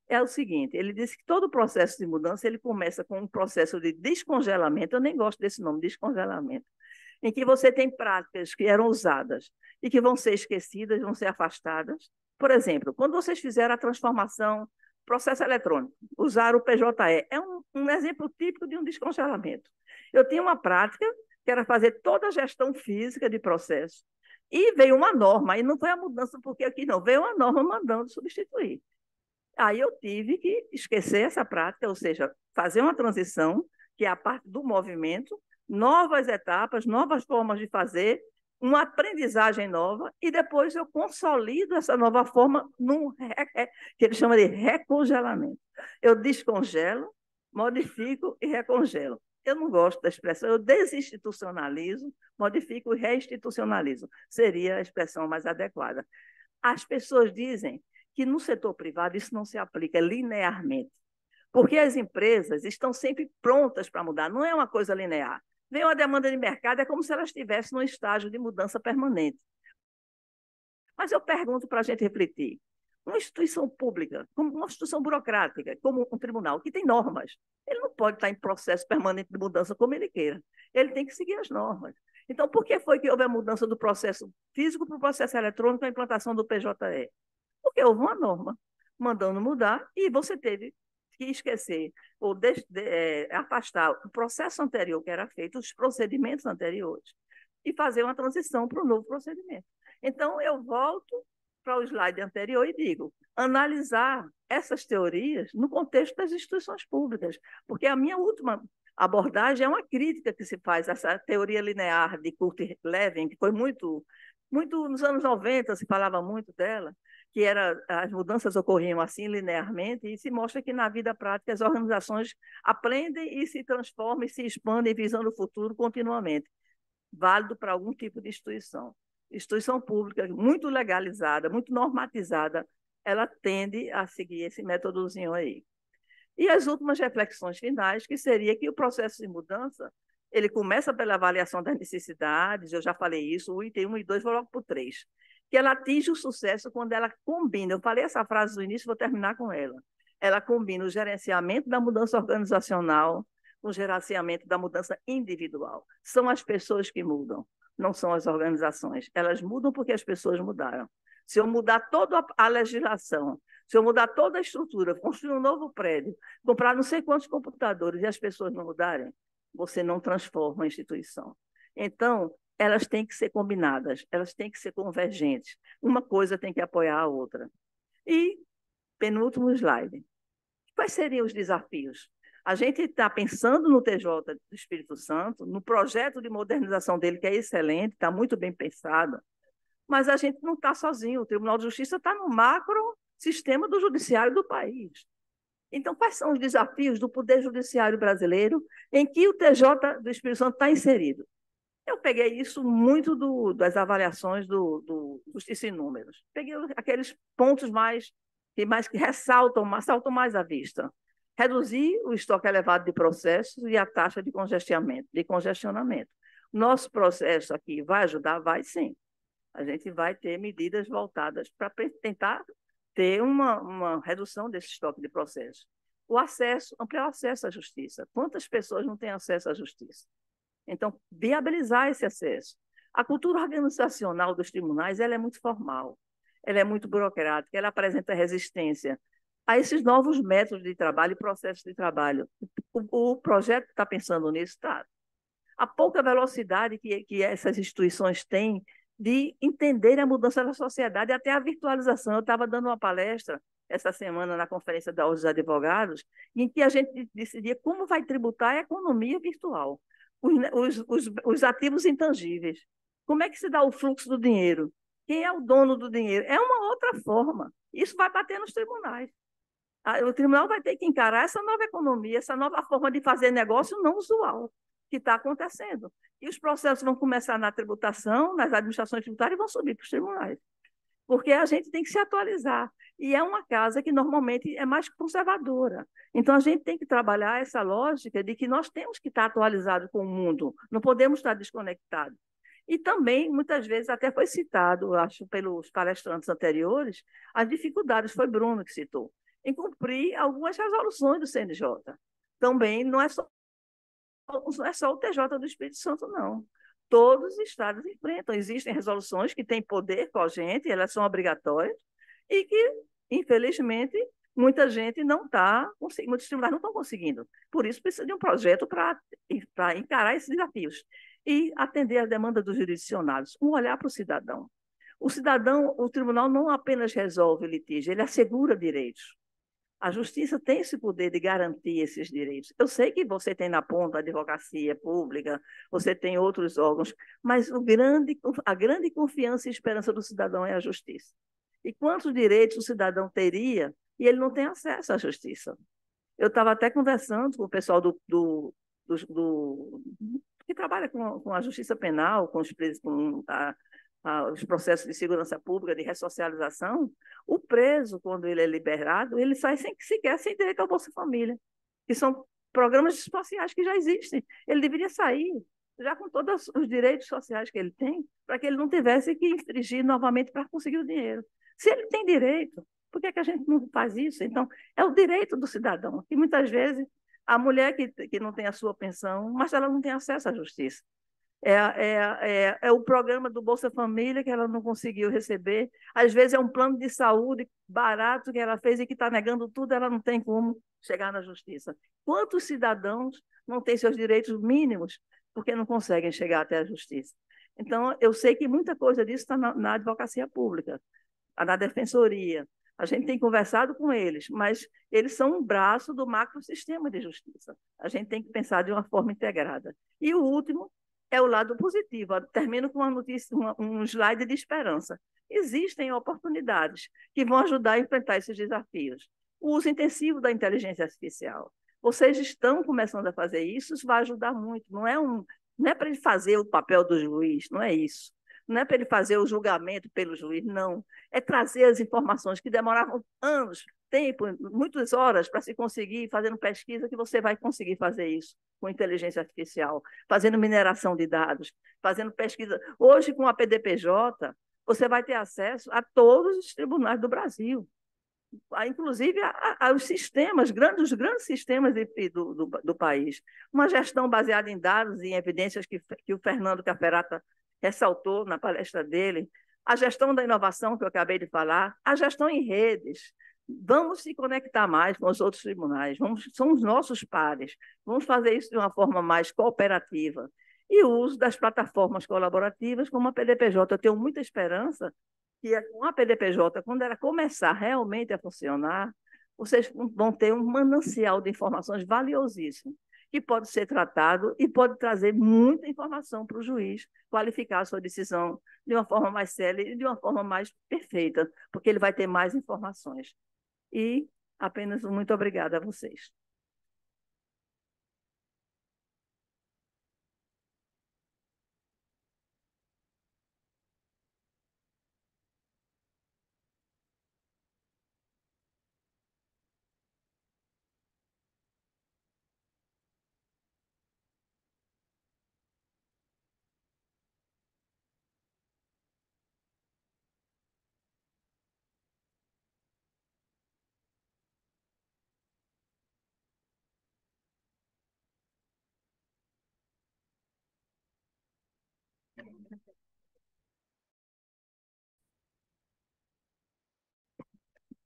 É o seguinte, ele disse que todo o processo de mudança ele começa com um processo de descongelamento, eu nem gosto desse nome, descongelamento, em que você tem práticas que eram usadas e que vão ser esquecidas, vão ser afastadas. Por exemplo, quando vocês fizeram a transformação processo eletrônico, usar o PJE, é um, um exemplo típico de um descongelamento. Eu tenho uma prática que era fazer toda a gestão física de processo. E veio uma norma, e não foi a mudança porque aqui não, veio uma norma mandando substituir. Aí eu tive que esquecer essa prática, ou seja, fazer uma transição, que é a parte do movimento, novas etapas, novas formas de fazer, uma aprendizagem nova, e depois eu consolido essa nova forma num que ele chama de recongelamento. Eu descongelo, modifico e recongelo eu não gosto da expressão, eu desinstitucionalizo, modifico e reinstitucionalizo. Seria a expressão mais adequada. As pessoas dizem que no setor privado isso não se aplica linearmente, porque as empresas estão sempre prontas para mudar, não é uma coisa linear. Vem uma demanda de mercado, é como se elas estivessem num estágio de mudança permanente. Mas eu pergunto para a gente refletir: uma instituição pública, como uma instituição burocrática, como um tribunal que tem normas, ele não pode estar em processo permanente de mudança como ele queira. Ele tem que seguir as normas. Então, por que foi que houve a mudança do processo físico para o processo eletrônico, a implantação do PJE? Porque houve uma norma mandando mudar e você teve que esquecer ou de, de, é, afastar o processo anterior que era feito, os procedimentos anteriores, e fazer uma transição para o novo procedimento. Então, eu volto para o slide anterior e digo: analisar essas teorias no contexto das instituições públicas, porque a minha última abordagem é uma crítica que se faz a essa teoria linear de Kurt Levin, que foi muito, muito nos anos 90 se falava muito dela, que era as mudanças ocorriam assim linearmente e se mostra que na vida prática as organizações aprendem e se transformam e se expandem visando o futuro continuamente, válido para algum tipo de instituição instituição pública muito legalizada, muito normatizada, ela tende a seguir esse métodozinho aí. E as últimas reflexões finais, que seria que o processo de mudança, ele começa pela avaliação das necessidades, eu já falei isso, o item 1 e 2, vou logo para o 3, que ela atinge o sucesso quando ela combina, eu falei essa frase no início, vou terminar com ela, ela combina o gerenciamento da mudança organizacional com o gerenciamento da mudança individual. São as pessoas que mudam não são as organizações. Elas mudam porque as pessoas mudaram. Se eu mudar toda a legislação, se eu mudar toda a estrutura, construir um novo prédio, comprar não sei quantos computadores e as pessoas não mudarem, você não transforma a instituição. Então, elas têm que ser combinadas, elas têm que ser convergentes. Uma coisa tem que apoiar a outra. E, penúltimo slide. Quais seriam os desafios? A gente está pensando no TJ do Espírito Santo, no projeto de modernização dele, que é excelente, está muito bem pensado, mas a gente não está sozinho. O Tribunal de Justiça está no macro sistema do judiciário do país. Então, quais são os desafios do Poder Judiciário brasileiro em que o TJ do Espírito Santo está inserido? Eu peguei isso muito do, das avaliações do, do Justiça em Números. Peguei aqueles pontos mais que mais que ressaltam, saltam mais à vista reduzir o estoque elevado de processos e a taxa de congestionamento, de congestionamento. Nosso processo aqui vai ajudar? Vai sim. A gente vai ter medidas voltadas para tentar ter uma, uma redução desse estoque de processos. O acesso, ampliar o acesso à justiça. Quantas pessoas não têm acesso à justiça? Então, viabilizar esse acesso. A cultura organizacional dos tribunais ela é muito formal, ela é muito burocrática, ela apresenta resistência a esses novos métodos de trabalho e processos de trabalho. O, o projeto está pensando nisso, está. A pouca velocidade que, que essas instituições têm de entender a mudança da sociedade, até a virtualização. Eu estava dando uma palestra essa semana na Conferência da Ordem dos Advogados, em que a gente decidia como vai tributar a economia virtual, né, os, os, os ativos intangíveis. Como é que se dá o fluxo do dinheiro? Quem é o dono do dinheiro? É uma outra forma. Isso vai bater nos tribunais. Ah, o tribunal vai ter que encarar essa nova economia, essa nova forma de fazer negócio não usual que está acontecendo. E os processos vão começar na tributação, nas administrações tributárias e vão subir para os tribunais. Porque a gente tem que se atualizar. E é uma casa que normalmente é mais conservadora. Então a gente tem que trabalhar essa lógica de que nós temos que estar tá atualizados com o mundo, não podemos estar tá desconectados. E também, muitas vezes, até foi citado, acho, pelos palestrantes anteriores, as dificuldades, foi Bruno que citou em cumprir algumas resoluções do CNJ. Também não é só, não é só o TJ do Espírito Santo, não. Todos os estados enfrentam. Existem resoluções que têm poder cogente, elas são obrigatórias, e que, infelizmente, muita gente não está conseguindo, muitos tribunais não estão conseguindo. Por isso, precisa de um projeto para encarar esses desafios e atender às demandas dos jurisdicionados. Um olhar para o cidadão. O cidadão, o tribunal não apenas resolve o litígio, ele assegura direitos. A justiça tem esse poder de garantir esses direitos. Eu sei que você tem na ponta a advocacia pública, você tem outros órgãos, mas grande, a grande confiança e esperança do cidadão é a justiça. E quantos direitos o cidadão teria e ele não tem acesso à justiça? Eu estava até conversando com o pessoal do, do, do, do que trabalha com, com, a justiça penal, com, os presos, com a, os processos de segurança pública, de ressocialização, o preso, quando ele é liberado, ele sai sem, sequer sem direito ao Bolsa Família, que são programas sociais que já existem. Ele deveria sair já com todos os direitos sociais que ele tem, para que ele não tivesse que infringir novamente para conseguir o dinheiro. Se ele tem direito, por que, é que a gente não faz isso? Então, é o direito do cidadão. E muitas vezes, a mulher que, que não tem a sua pensão, mas ela não tem acesso à justiça é, é, é, é, o programa do Bolsa Família que ela não conseguiu receber, às vezes é um plano de saúde barato que ela fez e que está negando tudo, ela não tem como chegar na justiça. Quantos cidadãos não têm seus direitos mínimos porque não conseguem chegar até a justiça? Então, eu sei que muita coisa disso está na, na advocacia pública, tá na defensoria. A gente tem conversado com eles, mas eles são um braço do macro sistema de justiça. A gente tem que pensar de uma forma integrada. E o último é o lado positivo. Eu termino com uma notícia, uma, um slide de esperança. Existem oportunidades que vão ajudar a enfrentar esses desafios. O uso intensivo da inteligência artificial. Vocês estão começando a fazer isso, isso vai ajudar muito. Não é, um, não é para ele fazer o papel do juiz, não é isso. Não é para ele fazer o julgamento pelo juiz, não. É trazer as informações que demoravam anos tempo, muitas horas para se conseguir, fazendo pesquisa, que você vai conseguir fazer isso com inteligência artificial, fazendo mineração de dados, fazendo pesquisa. Hoje, com a PDPJ, você vai ter acesso a todos os tribunais do Brasil, inclusive aos sistemas, grandes, grandes sistemas de, do, do, do, país. Uma gestão baseada em dados e em evidências que, que o Fernando Caperata ressaltou na palestra dele, a gestão da inovação que eu acabei de falar, a gestão em redes, Vamos se conectar mais com os outros tribunais, vamos, são os nossos pares, vamos fazer isso de uma forma mais cooperativa. E o uso das plataformas colaborativas, como a PDPJ. Eu tenho muita esperança que a PDPJ, quando ela começar realmente a funcionar, vocês vão ter um manancial de informações valiosíssimo, que pode ser tratado e pode trazer muita informação para o juiz qualificar a sua decisão de uma forma mais célere e de uma forma mais perfeita, porque ele vai ter mais informações. E apenas muito obrigada a vocês.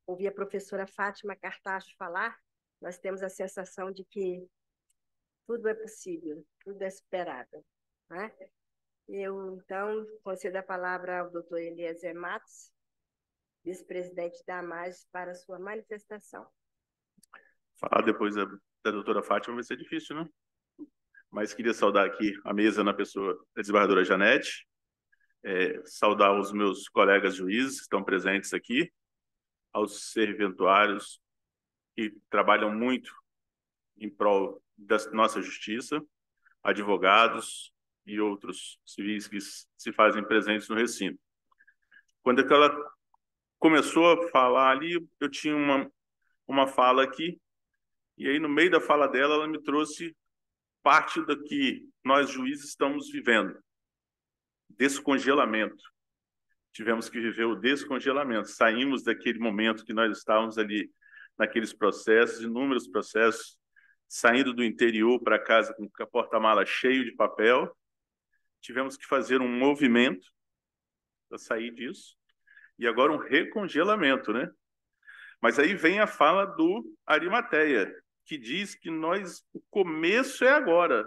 Ouvi a professora Fátima Cartacho falar, nós temos a sensação de que tudo é possível, tudo é esperado, Né? Eu, então, concedo a palavra ao doutor Eliezer Matos, vice-presidente da Amaj, para sua manifestação. Falar depois da, da doutora Fátima vai ser difícil, né? mas queria saudar aqui a mesa na pessoa da desembargadora Janete, é, saudar os meus colegas juízes que estão presentes aqui, aos serventuários que trabalham muito em prol da nossa justiça, advogados e outros civis que se fazem presentes no recinto. Quando ela começou a falar ali, eu tinha uma, uma fala aqui, e aí no meio da fala dela, ela me trouxe parte do que nós juízes estamos vivendo. Descongelamento. Tivemos que viver o descongelamento. Saímos daquele momento que nós estávamos ali naqueles processos, inúmeros processos, saindo do interior para casa com a porta-mala cheio de papel. Tivemos que fazer um movimento para sair disso. E agora um recongelamento, né? Mas aí vem a fala do Arimateia, que diz que nós o começo é agora.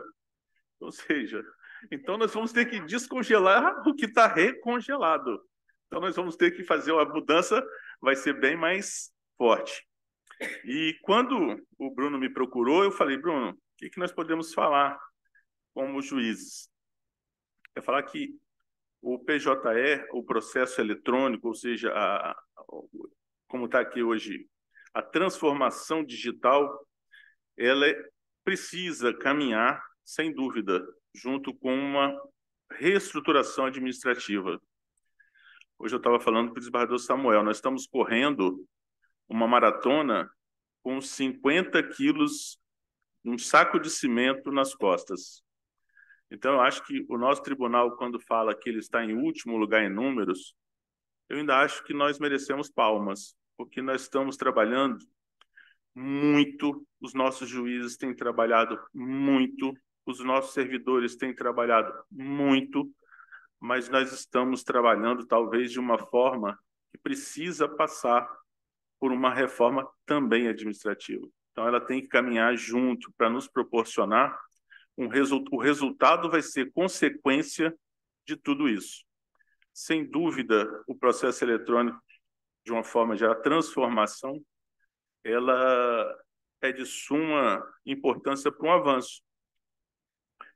Ou seja, então nós vamos ter que descongelar o que está recongelado. Então nós vamos ter que fazer uma mudança, vai ser bem mais forte. E quando o Bruno me procurou, eu falei, Bruno, o que, que nós podemos falar como juízes? É falar que o PJE, o processo eletrônico, ou seja, a, como está aqui hoje, a transformação digital ela precisa caminhar, sem dúvida, junto com uma reestruturação administrativa. Hoje eu estava falando com o desembargador Samuel, nós estamos correndo uma maratona com 50 quilos, um saco de cimento nas costas. Então, eu acho que o nosso tribunal, quando fala que ele está em último lugar em números, eu ainda acho que nós merecemos palmas, porque nós estamos trabalhando muito, os nossos juízes têm trabalhado muito, os nossos servidores têm trabalhado muito, mas nós estamos trabalhando talvez de uma forma que precisa passar por uma reforma também administrativa. Então, ela tem que caminhar junto para nos proporcionar um resu o resultado vai ser consequência de tudo isso. Sem dúvida, o processo eletrônico, de uma forma geral, a transformação ela é de suma importância para um avanço.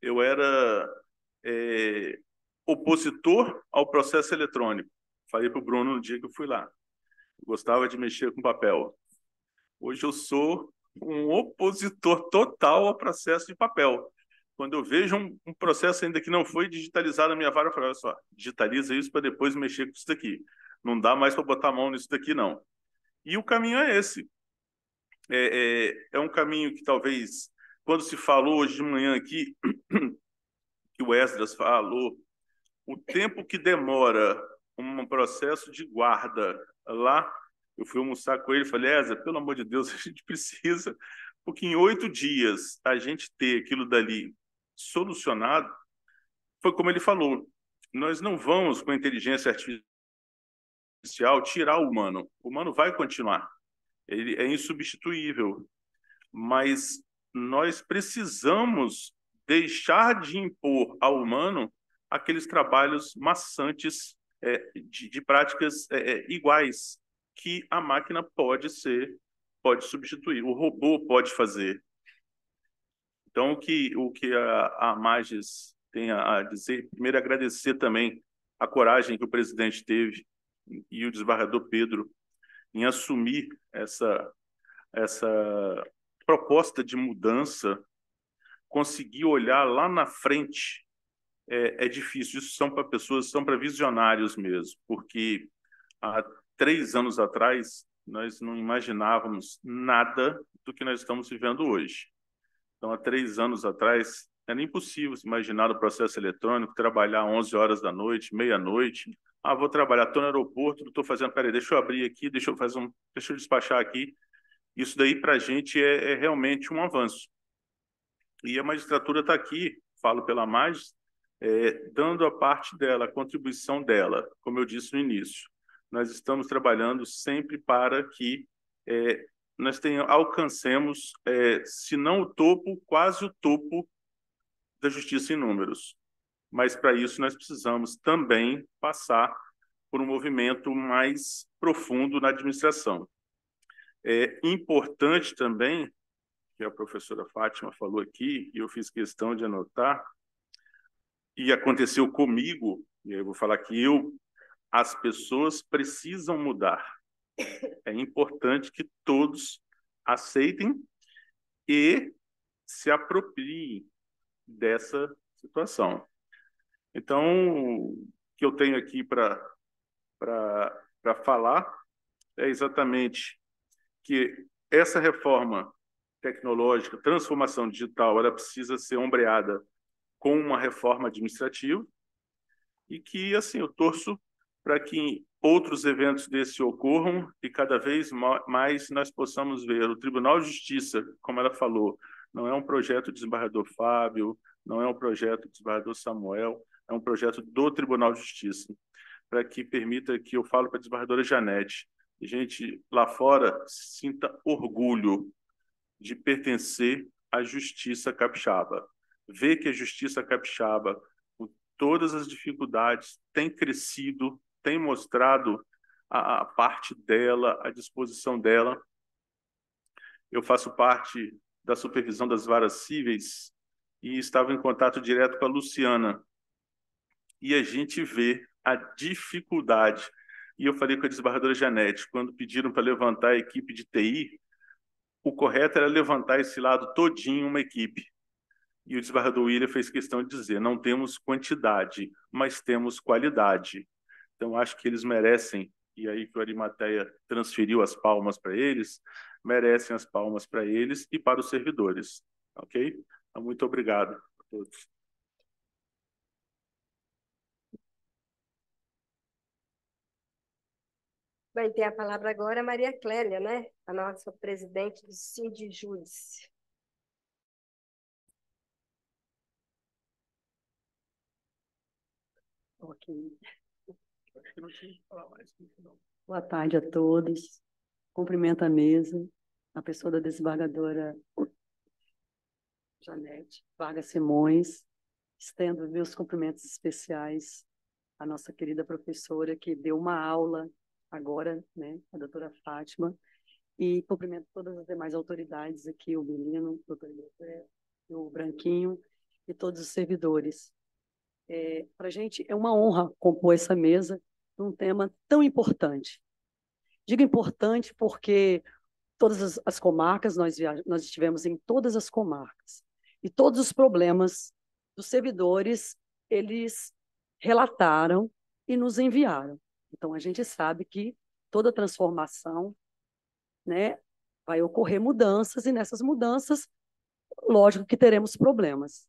Eu era é, opositor ao processo eletrônico. Falei para o Bruno no dia que eu fui lá. Eu gostava de mexer com papel. Hoje eu sou um opositor total ao processo de papel. Quando eu vejo um, um processo ainda que não foi digitalizado na minha vara, eu falo, olha só, digitaliza isso para depois mexer com isso daqui. Não dá mais para botar a mão nisso daqui, não. E o caminho é esse é, é, é um caminho que talvez, quando se falou hoje de manhã aqui, que o Esdras falou, o tempo que demora um processo de guarda lá, eu fui almoçar com ele e falei, Eza, pelo amor de Deus, a gente precisa, porque em oito dias a gente ter aquilo dali solucionado, foi como ele falou, nós não vamos com a inteligência artificial tirar o humano, o humano vai continuar ele é insubstituível. Mas nós precisamos deixar de impor ao humano aqueles trabalhos maçantes é, de, de, práticas é, é, iguais que a máquina pode ser, pode substituir, o robô pode fazer. Então, o que, o que a, a Magis tem a dizer, primeiro é agradecer também a coragem que o presidente teve e o desbarrador Pedro em assumir essa, essa proposta de mudança, conseguir olhar lá na frente é, é difícil. Isso são para pessoas, são para visionários mesmo, porque há três anos atrás nós não imaginávamos nada do que nós estamos vivendo hoje. Então, há três anos atrás, é nem se imaginar o processo eletrônico, trabalhar 11 horas da noite, meia-noite. Ah, vou trabalhar, estou no aeroporto, estou fazendo, peraí, deixa eu abrir aqui, deixa eu fazer um, deixa eu despachar aqui. Isso daí para a gente é, é, realmente um avanço. E a magistratura está aqui, falo pela MAGES, é, dando a parte dela, a contribuição dela, como eu disse no início. Nós estamos trabalhando sempre para que é, nós tenha, alcancemos, é, se não o topo, quase o topo da justiça em números. Mas para isso nós precisamos também passar por um movimento mais profundo na administração. É importante também, que a professora Fátima falou aqui, e eu fiz questão de anotar, e aconteceu comigo, e eu vou falar que eu, as pessoas precisam mudar. É importante que todos aceitem e se apropriem dessa situação. Então, o que eu tenho aqui para falar é exatamente que essa reforma tecnológica, transformação digital, ela precisa ser ombreada com uma reforma administrativa e que, assim, eu torço para que outros eventos desse ocorram e cada vez mais nós possamos ver o Tribunal de Justiça, como ela falou, não é um projeto do desembargador Fábio, não é um projeto do desembargador Samuel, é um projeto do Tribunal de Justiça, para que permita que eu falo para a desembargadora Janete, a gente lá fora sinta orgulho de pertencer à justiça capixaba. Ver que a justiça capixaba, com todas as dificuldades, tem crescido, tem mostrado a, a parte dela, a disposição dela. Eu faço parte da supervisão das varas cíveis e estava em contato direto com a Luciana. E a gente vê a dificuldade. E eu falei com a desbarradora Janete, quando pediram para levantar a equipe de TI, o correto era levantar esse lado todinho uma equipe. E o desbarrador William fez questão de dizer: não temos quantidade, mas temos qualidade. Então acho que eles merecem. E aí que o Arimateia transferiu as palmas para eles, merecem as palmas para eles e para os servidores. Ok? Então, muito obrigado a todos. Vai ter a palavra agora a Maria Clélia, né? A nossa presidente do Cid Júdice. Ok. Boa tarde a todos cumprimenta a mesa, a pessoa da desembargadora Janete Vargas Simões, estendo meus cumprimentos especiais à nossa querida professora que deu uma aula agora, né, a doutora Fátima, e cumprimento todas as demais autoridades aqui, o Menino, o doutor José, o Branquinho e todos os servidores. É, Para a gente é uma honra compor essa mesa num um tema tão importante, Digo importante porque todas as, as comarcas, nós, nós estivemos em todas as comarcas, e todos os problemas dos servidores, eles relataram e nos enviaram. Então, a gente sabe que toda transformação né, vai ocorrer mudanças, e nessas mudanças, lógico que teremos problemas.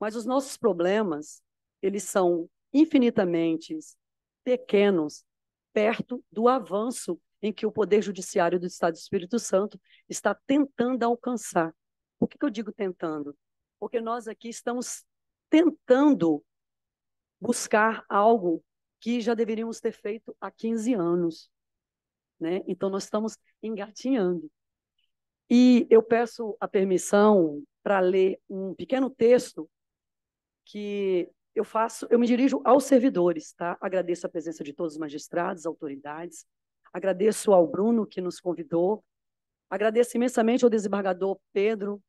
Mas os nossos problemas, eles são infinitamente pequenos perto do avanço em que o Poder Judiciário do Estado do Espírito Santo está tentando alcançar. Por que, que eu digo tentando? Porque nós aqui estamos tentando buscar algo que já deveríamos ter feito há 15 anos. Né? Então, nós estamos engatinhando. E eu peço a permissão para ler um pequeno texto que eu faço, eu me dirijo aos servidores, tá? Agradeço a presença de todos os magistrados, autoridades, Agradeço ao Bruno que nos convidou. Agradeço imensamente ao desembargador Pedro,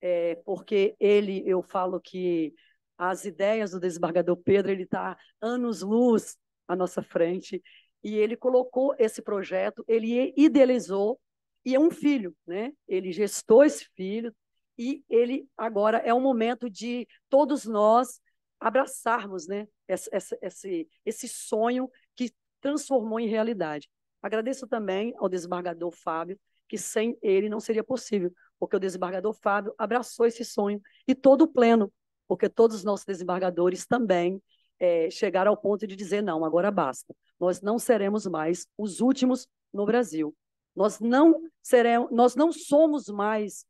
é, porque ele, eu falo que as ideias do desembargador Pedro, ele está anos-luz à nossa frente, e ele colocou esse projeto, ele idealizou, e é um filho, né? Ele gestou esse filho, e ele agora é um momento de todos nós abraçarmos né? esse, esse, esse sonho que transformou em realidade. Agradeço também ao desembargador Fábio, que sem ele não seria possível, porque o desembargador Fábio abraçou esse sonho e todo o pleno, porque todos os nossos desembargadores também é, chegaram ao ponto de dizer: não, agora basta, nós não seremos mais os últimos no Brasil. Nós não, seremos, nós não somos mais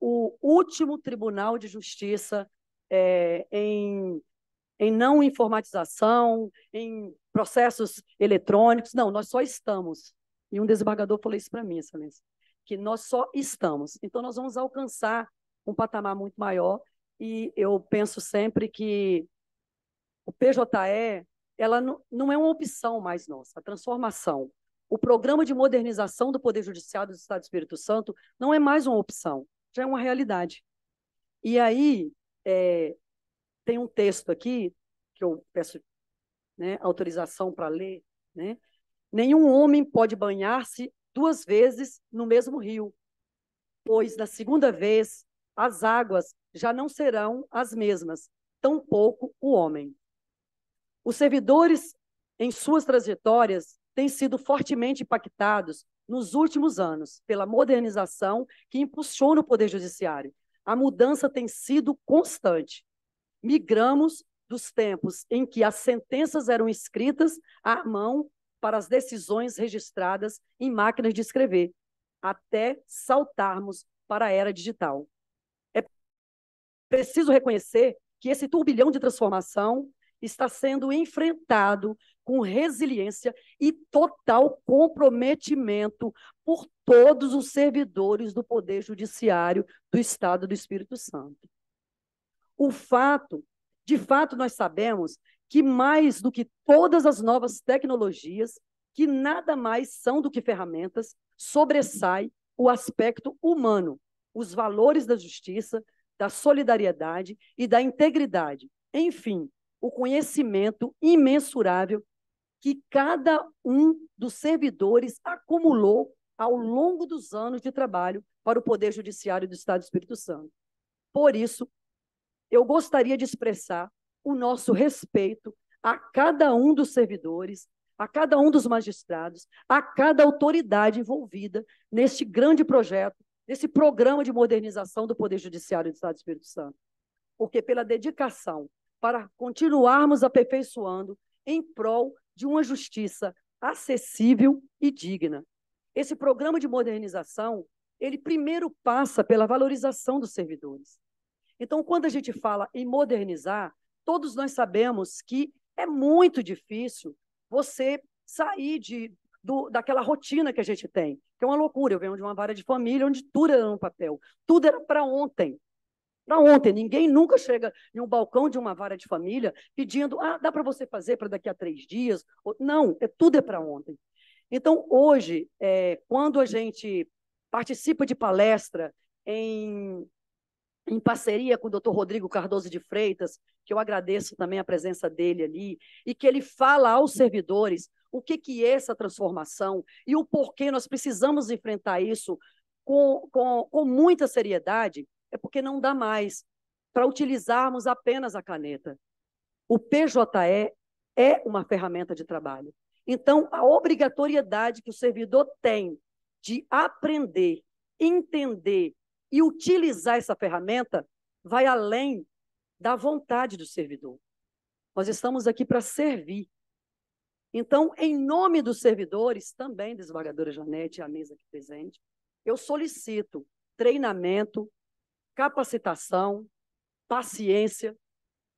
o último tribunal de justiça é, em em não informatização, em processos eletrônicos. Não, nós só estamos. E um desembargador falou isso para mim, excelência, que nós só estamos. Então, nós vamos alcançar um patamar muito maior. E eu penso sempre que o PJE ela não, é uma opção mais nossa, a transformação. O programa de modernização do Poder Judiciário do Estado do Espírito Santo não é mais uma opção, já é uma realidade. E aí, é, tem um texto aqui que eu peço né, autorização para ler. Né? Nenhum homem pode banhar-se duas vezes no mesmo rio, pois na segunda vez as águas já não serão as mesmas, tampouco o homem. Os servidores, em suas trajetórias, têm sido fortemente impactados nos últimos anos pela modernização que impulsiona o Poder Judiciário. A mudança tem sido constante migramos dos tempos em que as sentenças eram escritas à mão para as decisões registradas em máquinas de escrever, até saltarmos para a era digital. É preciso reconhecer que esse turbilhão de transformação está sendo enfrentado com resiliência e total comprometimento por todos os servidores do Poder Judiciário do Estado do Espírito Santo. O fato, de fato, nós sabemos que mais do que todas as novas tecnologias, que nada mais são do que ferramentas, sobressai o aspecto humano, os valores da justiça, da solidariedade e da integridade. Enfim, o conhecimento imensurável que cada um dos servidores acumulou ao longo dos anos de trabalho para o Poder Judiciário do Estado do Espírito Santo. Por isso, eu gostaria de expressar o nosso respeito a cada um dos servidores, a cada um dos magistrados, a cada autoridade envolvida neste grande projeto, nesse programa de modernização do Poder Judiciário do Estado do Espírito Santo. Porque pela dedicação para continuarmos aperfeiçoando em prol de uma justiça acessível e digna. Esse programa de modernização, ele primeiro passa pela valorização dos servidores. Então, quando a gente fala em modernizar, todos nós sabemos que é muito difícil você sair de, do, daquela rotina que a gente tem, que é uma loucura. Eu venho de uma vara de família onde tudo era no papel, tudo era para ontem. Para ontem, ninguém nunca chega em um balcão de uma vara de família pedindo, ah, dá para você fazer para daqui a três dias? Não, é, tudo é para ontem. Então, hoje, é, quando a gente participa de palestra em em parceria com o Dr. Rodrigo Cardoso de Freitas, que eu agradeço também a presença dele ali, e que ele fala aos servidores o que, que é essa transformação e o porquê nós precisamos enfrentar isso com, com, com muita seriedade, é porque não dá mais para utilizarmos apenas a caneta. O PJE é uma ferramenta de trabalho. Então, a obrigatoriedade que o servidor tem de aprender, entender e utilizar essa ferramenta vai além da vontade do servidor. Nós estamos aqui para servir. Então, em nome dos servidores, também desembargadora Janete e a mesa aqui presente, eu solicito treinamento, capacitação, paciência.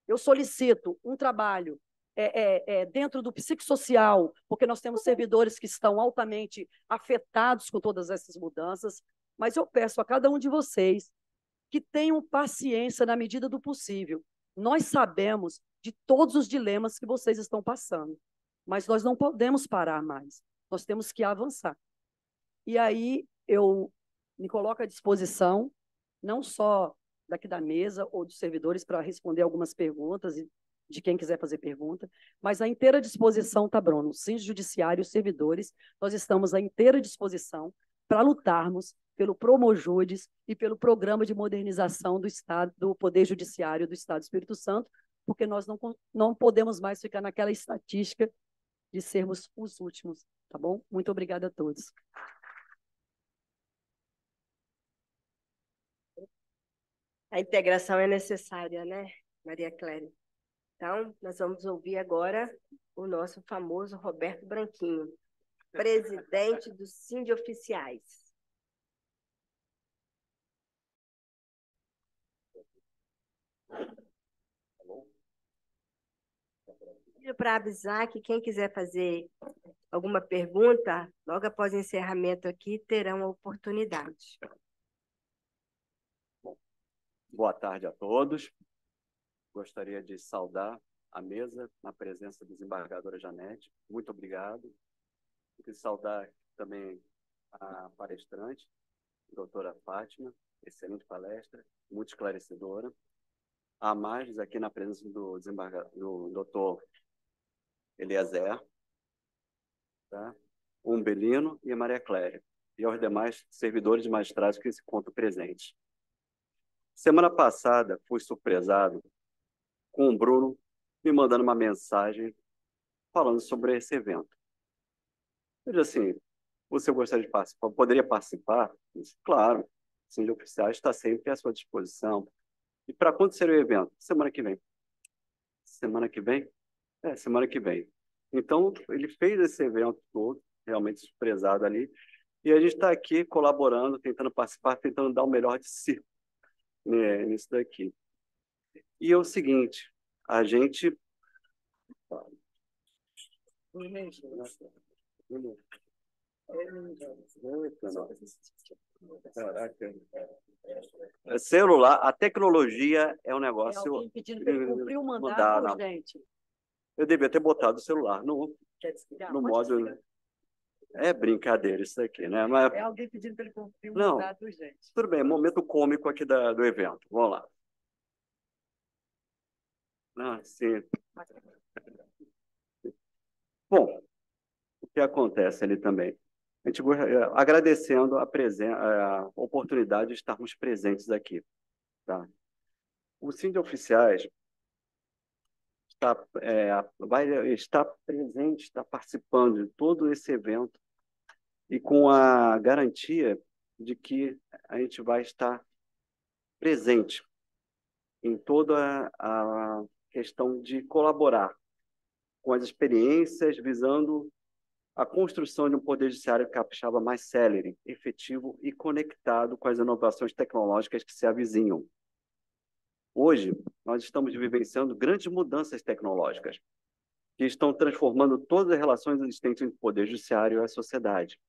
Eu solicito um trabalho é, é, é, dentro do psicossocial, porque nós temos servidores que estão altamente afetados com todas essas mudanças. Mas eu peço a cada um de vocês que tenham paciência na medida do possível. Nós sabemos de todos os dilemas que vocês estão passando, mas nós não podemos parar mais. Nós temos que avançar. E aí eu me coloco à disposição, não só daqui da mesa ou dos servidores para responder algumas perguntas e de quem quiser fazer pergunta, mas à inteira disposição tá, Bruno, sim, judiciário, servidores, nós estamos à inteira disposição para lutarmos pelo Promojudes e pelo Programa de Modernização do Estado, do Poder Judiciário do Estado do Espírito Santo, porque nós não, não podemos mais ficar naquela estatística de sermos os últimos, tá bom? Muito obrigada a todos. A integração é necessária, né, Maria Clélia? Então, nós vamos ouvir agora o nosso famoso Roberto Branquinho, presidente do Sindicato Oficiais. para avisar que quem quiser fazer alguma pergunta, logo após o encerramento aqui, terão a oportunidade. Boa tarde a todos. Gostaria de saudar a mesa na presença da desembargadora Janete. Muito obrigado. E saudar também a palestrante, a doutora Fátima, excelente palestra, muito esclarecedora. A Magis, aqui na presença do, desembarga... do doutor Eliezer, é tá? Umbelino e Maria Cléria, e aos demais servidores de magistrados que se encontram presentes. Semana passada, fui surpresado com o Bruno me mandando uma mensagem falando sobre esse evento. Ele assim, você gostaria de participar? Poderia participar? Disse, claro, o de Oficial está sempre à sua disposição. E para quando será o evento? Semana que vem. Semana que vem? É, semana que vem. Então, ele fez esse evento todo, realmente desprezado ali, e a gente está aqui colaborando, tentando participar, tentando dar o melhor de si né, nisso daqui. E é o seguinte, a gente. Caraca. Celular, a tecnologia é um negócio. É pedindo para ele cumprir o mandato, mandato gente. Eu devia ter botado o celular no, no modo. É brincadeira isso aqui, né? Mas... É alguém pedindo para ele cumprir um Não. Dados, gente. Tudo bem, é momento cômico aqui da, do evento. Vamos lá. Ah, sim. Bom, o que acontece ali também? A gente, é, agradecendo a, presen é, a oportunidade de estarmos presentes aqui. Tá? O Cinde Oficiais está é, vai estar presente, está participando de todo esse evento e com a garantia de que a gente vai estar presente em toda a questão de colaborar com as experiências visando a construção de um poder judiciário capixaba mais célere, efetivo e conectado com as inovações tecnológicas que se avizinham. Hoje, nós estamos vivenciando grandes mudanças tecnológicas que estão transformando todas as relações existentes entre o Poder Judiciário e a sociedade.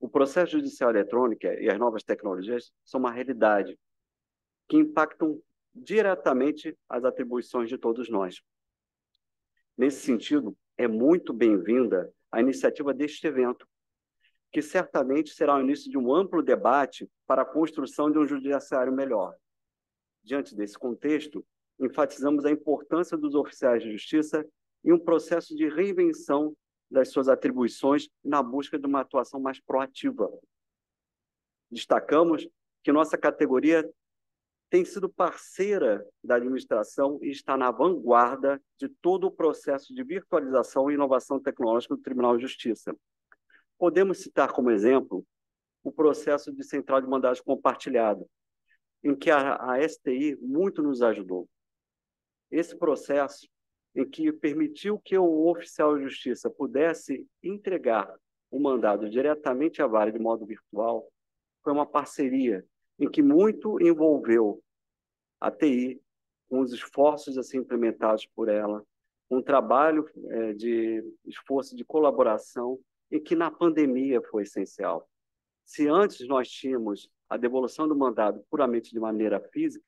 O processo judicial eletrônico e as novas tecnologias são uma realidade que impactam diretamente as atribuições de todos nós. Nesse sentido, é muito bem-vinda a iniciativa deste evento, que certamente será o início de um amplo debate para a construção de um judiciário melhor. Diante desse contexto, enfatizamos a importância dos oficiais de justiça em um processo de reinvenção das suas atribuições na busca de uma atuação mais proativa. Destacamos que nossa categoria tem sido parceira da administração e está na vanguarda de todo o processo de virtualização e inovação tecnológica do Tribunal de Justiça. Podemos citar como exemplo o processo de central de mandados compartilhado, em que a, a STI muito nos ajudou. Esse processo em que permitiu que o oficial de justiça pudesse entregar o mandado diretamente à Vale de modo virtual, foi uma parceria em que muito envolveu a TI, com os esforços a assim, implementados por ela, um trabalho é, de esforço de colaboração, e que na pandemia foi essencial. Se antes nós tínhamos a devolução do mandado puramente de maneira física,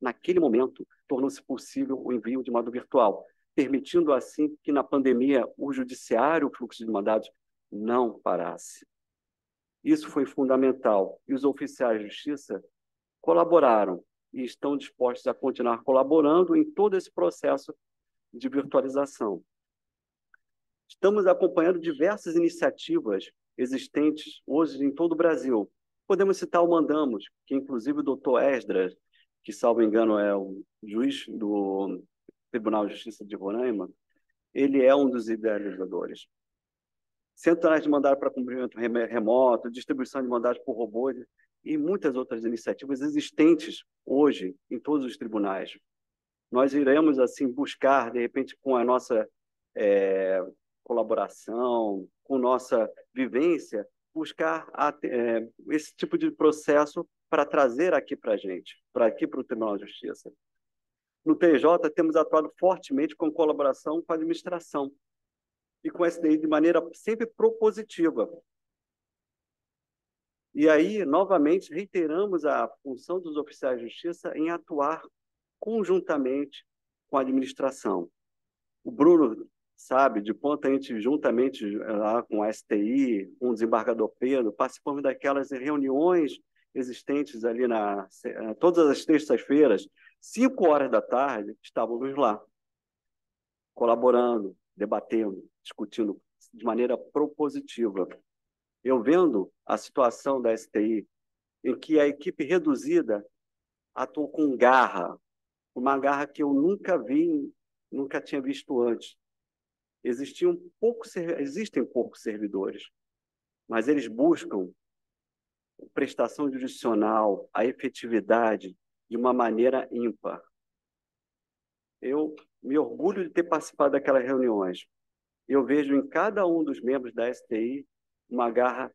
naquele momento tornou-se possível o envio de modo virtual, permitindo assim que na pandemia o judiciário, o fluxo de mandados, não parasse. Isso foi fundamental e os oficiais de justiça colaboraram e estão dispostos a continuar colaborando em todo esse processo de virtualização. Estamos acompanhando diversas iniciativas existentes hoje em todo o Brasil, Podemos citar o Mandamos, que inclusive o doutor Esdras, que, salvo engano, é o juiz do Tribunal de Justiça de Roraima, ele é um dos idealizadores. Centrais de mandar para cumprimento remoto, distribuição de mandados por robôs e muitas outras iniciativas existentes hoje em todos os tribunais. Nós iremos, assim, buscar, de repente, com a nossa é, colaboração, com nossa vivência, buscar é, esse tipo de processo para trazer aqui para a gente, para aqui para o Tribunal de Justiça. No TJ, temos atuado fortemente com colaboração com a administração e com a SDI de maneira sempre propositiva. E aí, novamente, reiteramos a função dos oficiais de justiça em atuar conjuntamente com a administração. O Bruno sabe? De ponta, a gente, juntamente eh, lá com a STI, com o desembargador Pedro, participamos daquelas reuniões existentes ali na eh, todas as terças-feiras, cinco horas da tarde, estávamos lá, colaborando, debatendo, discutindo de maneira propositiva. Eu vendo a situação da STI, em que a equipe reduzida atuou com garra, uma garra que eu nunca vi, nunca tinha visto antes existiam poucos existem poucos servidores, mas eles buscam prestação jurisdicional, a efetividade de uma maneira ímpar. Eu me orgulho de ter participado daquelas reuniões. Eu vejo em cada um dos membros da STI uma garra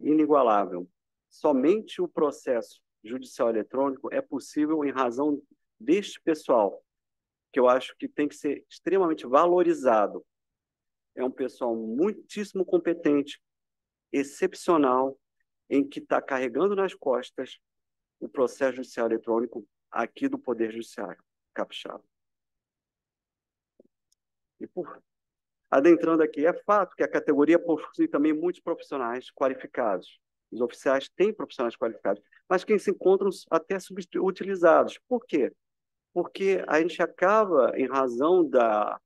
inigualável. Somente o processo judicial eletrônico é possível em razão deste pessoal, que eu acho que tem que ser extremamente valorizado. É um pessoal muitíssimo competente, excepcional, em que está carregando nas costas o processo judicial eletrônico aqui do Poder Judiciário capixaba. E por adentrando aqui, é fato que a categoria possui também muitos profissionais qualificados. Os oficiais têm profissionais qualificados, mas que se encontram até subutilizados. Por quê? porque a gente acaba, em razão da,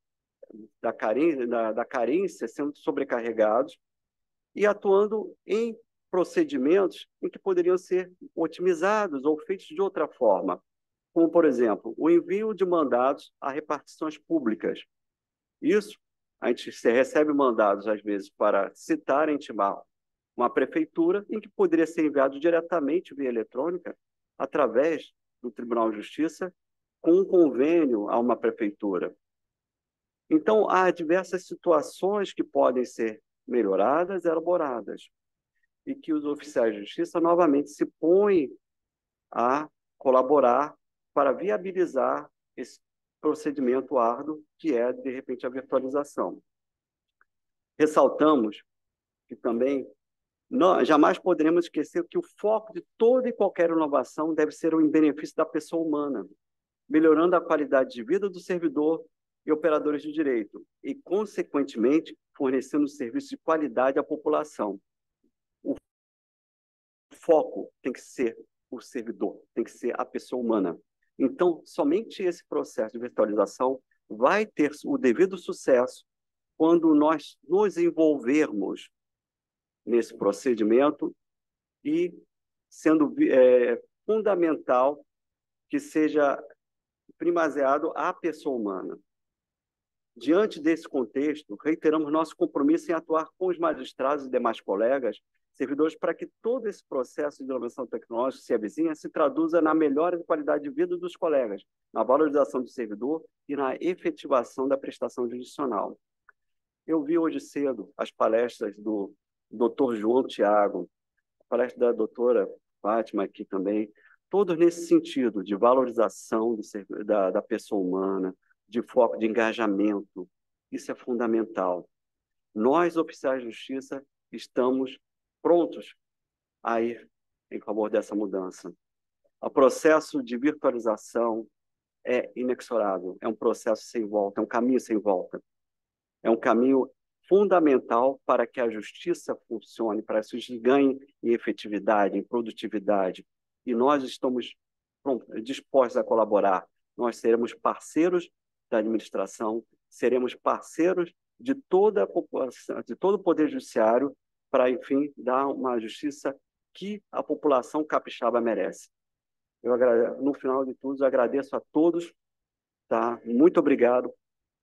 da, carência, da, da carência, sendo sobrecarregados e atuando em procedimentos em que poderiam ser otimizados ou feitos de outra forma, como, por exemplo, o envio de mandados a repartições públicas. Isso, a gente recebe mandados, às vezes, para citar, intimar uma prefeitura em que poderia ser enviado diretamente via eletrônica, através do Tribunal de Justiça, com um convênio a uma prefeitura. Então, há diversas situações que podem ser melhoradas, elaboradas, e que os oficiais de justiça novamente se põem a colaborar para viabilizar esse procedimento árduo que é, de repente, a virtualização. Ressaltamos que também não, jamais poderemos esquecer que o foco de toda e qualquer inovação deve ser em benefício da pessoa humana melhorando a qualidade de vida do servidor e operadores de direito, e, consequentemente, fornecendo serviço de qualidade à população. O foco tem que ser o servidor, tem que ser a pessoa humana. Então, somente esse processo de virtualização vai ter o devido sucesso quando nós nos envolvermos nesse procedimento e sendo é, fundamental que seja primaziado à pessoa humana. Diante desse contexto, reiteramos nosso compromisso em atuar com os magistrados e demais colegas servidores para que todo esse processo de inovação tecnológica se avizinha se traduza na melhora da qualidade de vida dos colegas, na valorização do servidor e na efetivação da prestação judicional. Eu vi hoje cedo as palestras do Dr. João Tiago, a palestra da doutora Fátima aqui também, todos nesse sentido de valorização da, da pessoa humana, de foco, de engajamento. Isso é fundamental. Nós, oficiais de justiça, estamos prontos a ir em favor dessa mudança. O processo de virtualização é inexorável, é um processo sem volta, é um caminho sem volta. É um caminho fundamental para que a justiça funcione, para que a justiça ganhe em efetividade, em produtividade, e nós estamos dispostos a colaborar. Nós seremos parceiros da administração, seremos parceiros de toda a população, de todo o poder judiciário, para enfim dar uma justiça que a população capixaba merece. Eu no final de tudo agradeço a todos, tá? Muito obrigado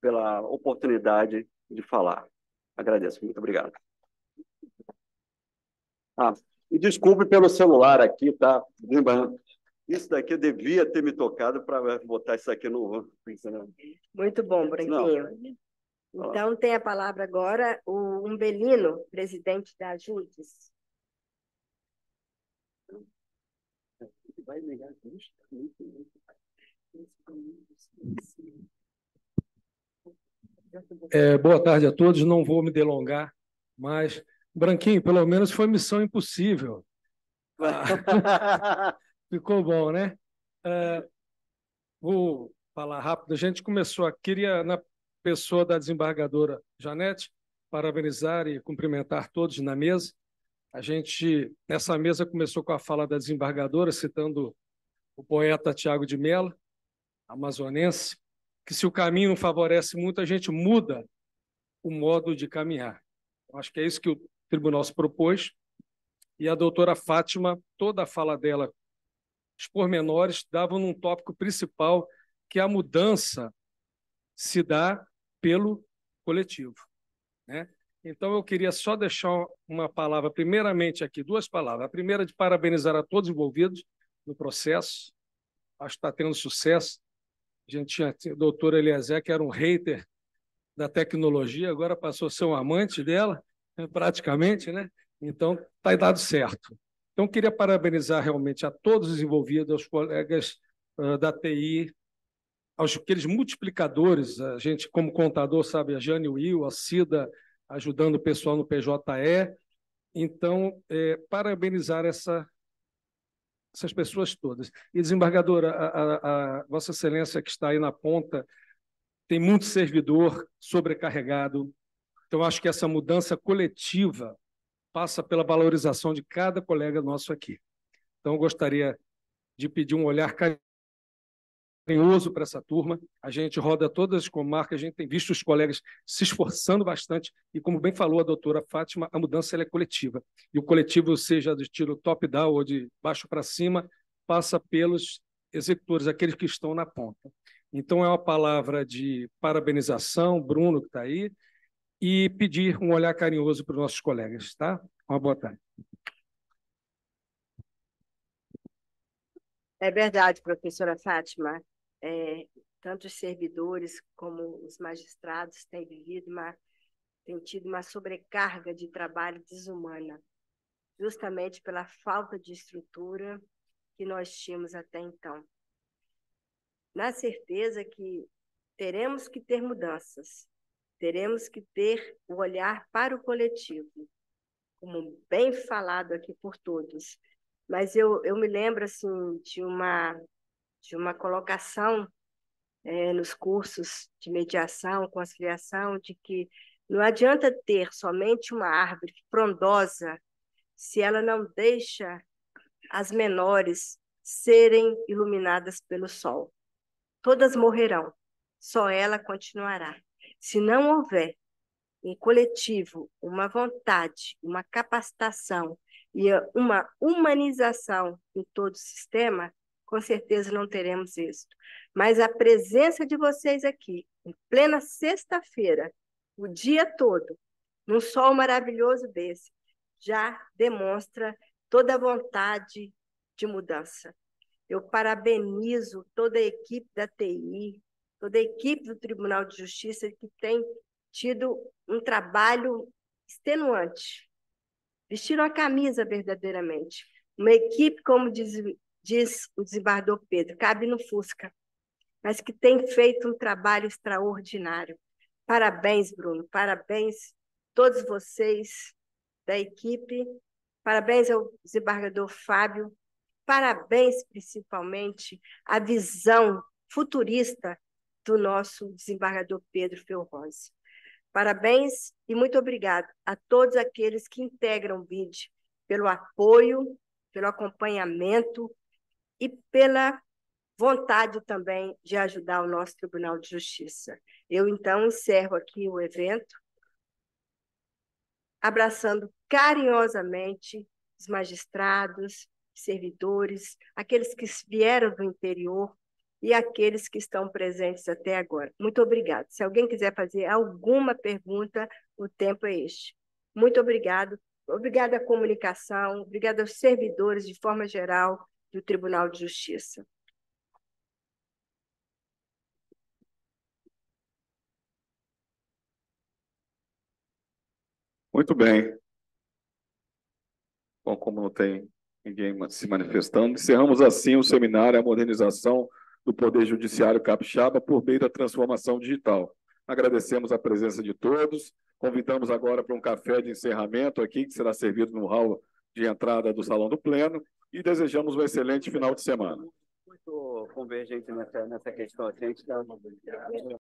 pela oportunidade de falar. Agradeço, muito obrigado. Ah, e desculpe pelo celular aqui, tá? Isso daqui devia ter me tocado para botar isso aqui no. Muito bom, Branquinho. Então tem a palavra agora o Umbelino, presidente da JUDES. Tá é, boa tarde a todos. Não vou me delongar, mas Branquinho, pelo menos foi missão impossível. ficou bom, né? É, vou falar rápido. A gente começou aqui, queria, na pessoa da desembargadora Janete, parabenizar e cumprimentar todos na mesa. A gente, nessa mesa, começou com a fala da desembargadora, citando o poeta Tiago de Mello, amazonense, que se o caminho não favorece muito, a gente muda o modo de caminhar. Eu acho que é isso que o tribunal se propôs, e a doutora Fátima, toda a fala dela, os pormenores, davam num tópico principal, que a mudança se dá pelo coletivo. Né? Então, eu queria só deixar uma palavra, primeiramente aqui, duas palavras. A primeira de parabenizar a todos envolvidos no processo, acho que está tendo sucesso. A gente tinha o doutor Eliezer, que era um hater da tecnologia, agora passou a ser um amante dela. praticamente, né? Então, está dado certo. Então, queria parabenizar realmente a todos os envolvidos, aos colegas uh, da TI, aos aqueles multiplicadores, a gente, como contador, sabe, a Jane Will, a Cida, ajudando o pessoal no PJE. Então, é, parabenizar essa, essas pessoas todas. E, desembargadora, a, a, a Vossa Excelência, que está aí na ponta, tem muito servidor sobrecarregado, então, acho que essa mudança coletiva passa pela valorização de cada colega nosso aqui. Então, gostaria de pedir um olhar carinhoso para essa turma. A gente roda todas as comarcas, a gente tem visto os colegas se esforçando bastante, e como bem falou a doutora Fátima, a mudança é coletiva. E o coletivo, seja de estilo top-down ou de baixo para cima, passa pelos executores, aqueles que estão na ponta. Então, é uma palavra de parabenização, Bruno, que está aí, e pedir um olhar carinhoso para os nossos colegas, tá? Uma boa tarde. É verdade, professora Fátima. É, tanto os servidores como os magistrados têm vivido uma, têm tido uma sobrecarga de trabalho desumana, justamente pela falta de estrutura que nós tínhamos até então. Na certeza que teremos que ter mudanças, Teremos que ter o olhar para o coletivo, como bem falado aqui por todos. Mas eu, eu me lembro assim de uma de uma colocação é, nos cursos de mediação, conciliação, de que não adianta ter somente uma árvore frondosa se ela não deixa as menores serem iluminadas pelo sol. Todas morrerão, só ela continuará. Se não houver um coletivo uma vontade, uma capacitação e uma humanização em todo o sistema, com certeza não teremos êxito. Mas a presença de vocês aqui, em plena sexta-feira, o dia todo, num sol maravilhoso desse, já demonstra toda a vontade de mudança. Eu parabenizo toda a equipe da TI, toda a equipe do Tribunal de Justiça que tem tido um trabalho extenuante. Vestiram a camisa verdadeiramente. Uma equipe, como diz, diz o desembargador Pedro, cabe no Fusca, mas que tem feito um trabalho extraordinário. Parabéns, Bruno, parabéns todos vocês da equipe, parabéns ao desembargador Fábio, parabéns principalmente à visão futurista do nosso desembargador Pedro Felrose. Parabéns e muito obrigado a todos aqueles que integram o BID pelo apoio, pelo acompanhamento e pela vontade também de ajudar o nosso Tribunal de Justiça. Eu, então, encerro aqui o evento, abraçando carinhosamente os magistrados, servidores, aqueles que vieram do interior e aqueles que estão presentes até agora. Muito obrigado. Se alguém quiser fazer alguma pergunta, o tempo é este. Muito obrigado. Obrigada à comunicação, obrigada aos servidores, de forma geral, do Tribunal de Justiça. Muito bem. Bom, como não tem ninguém se manifestando, encerramos assim o seminário A Modernização do Poder Judiciário Capixaba por meio da transformação digital. Agradecemos a presença de todos. Convidamos agora para um café de encerramento aqui, que será servido no hall de entrada do Salão do Pleno. E desejamos um excelente final de semana. Muito convergente nessa, nessa questão. A gente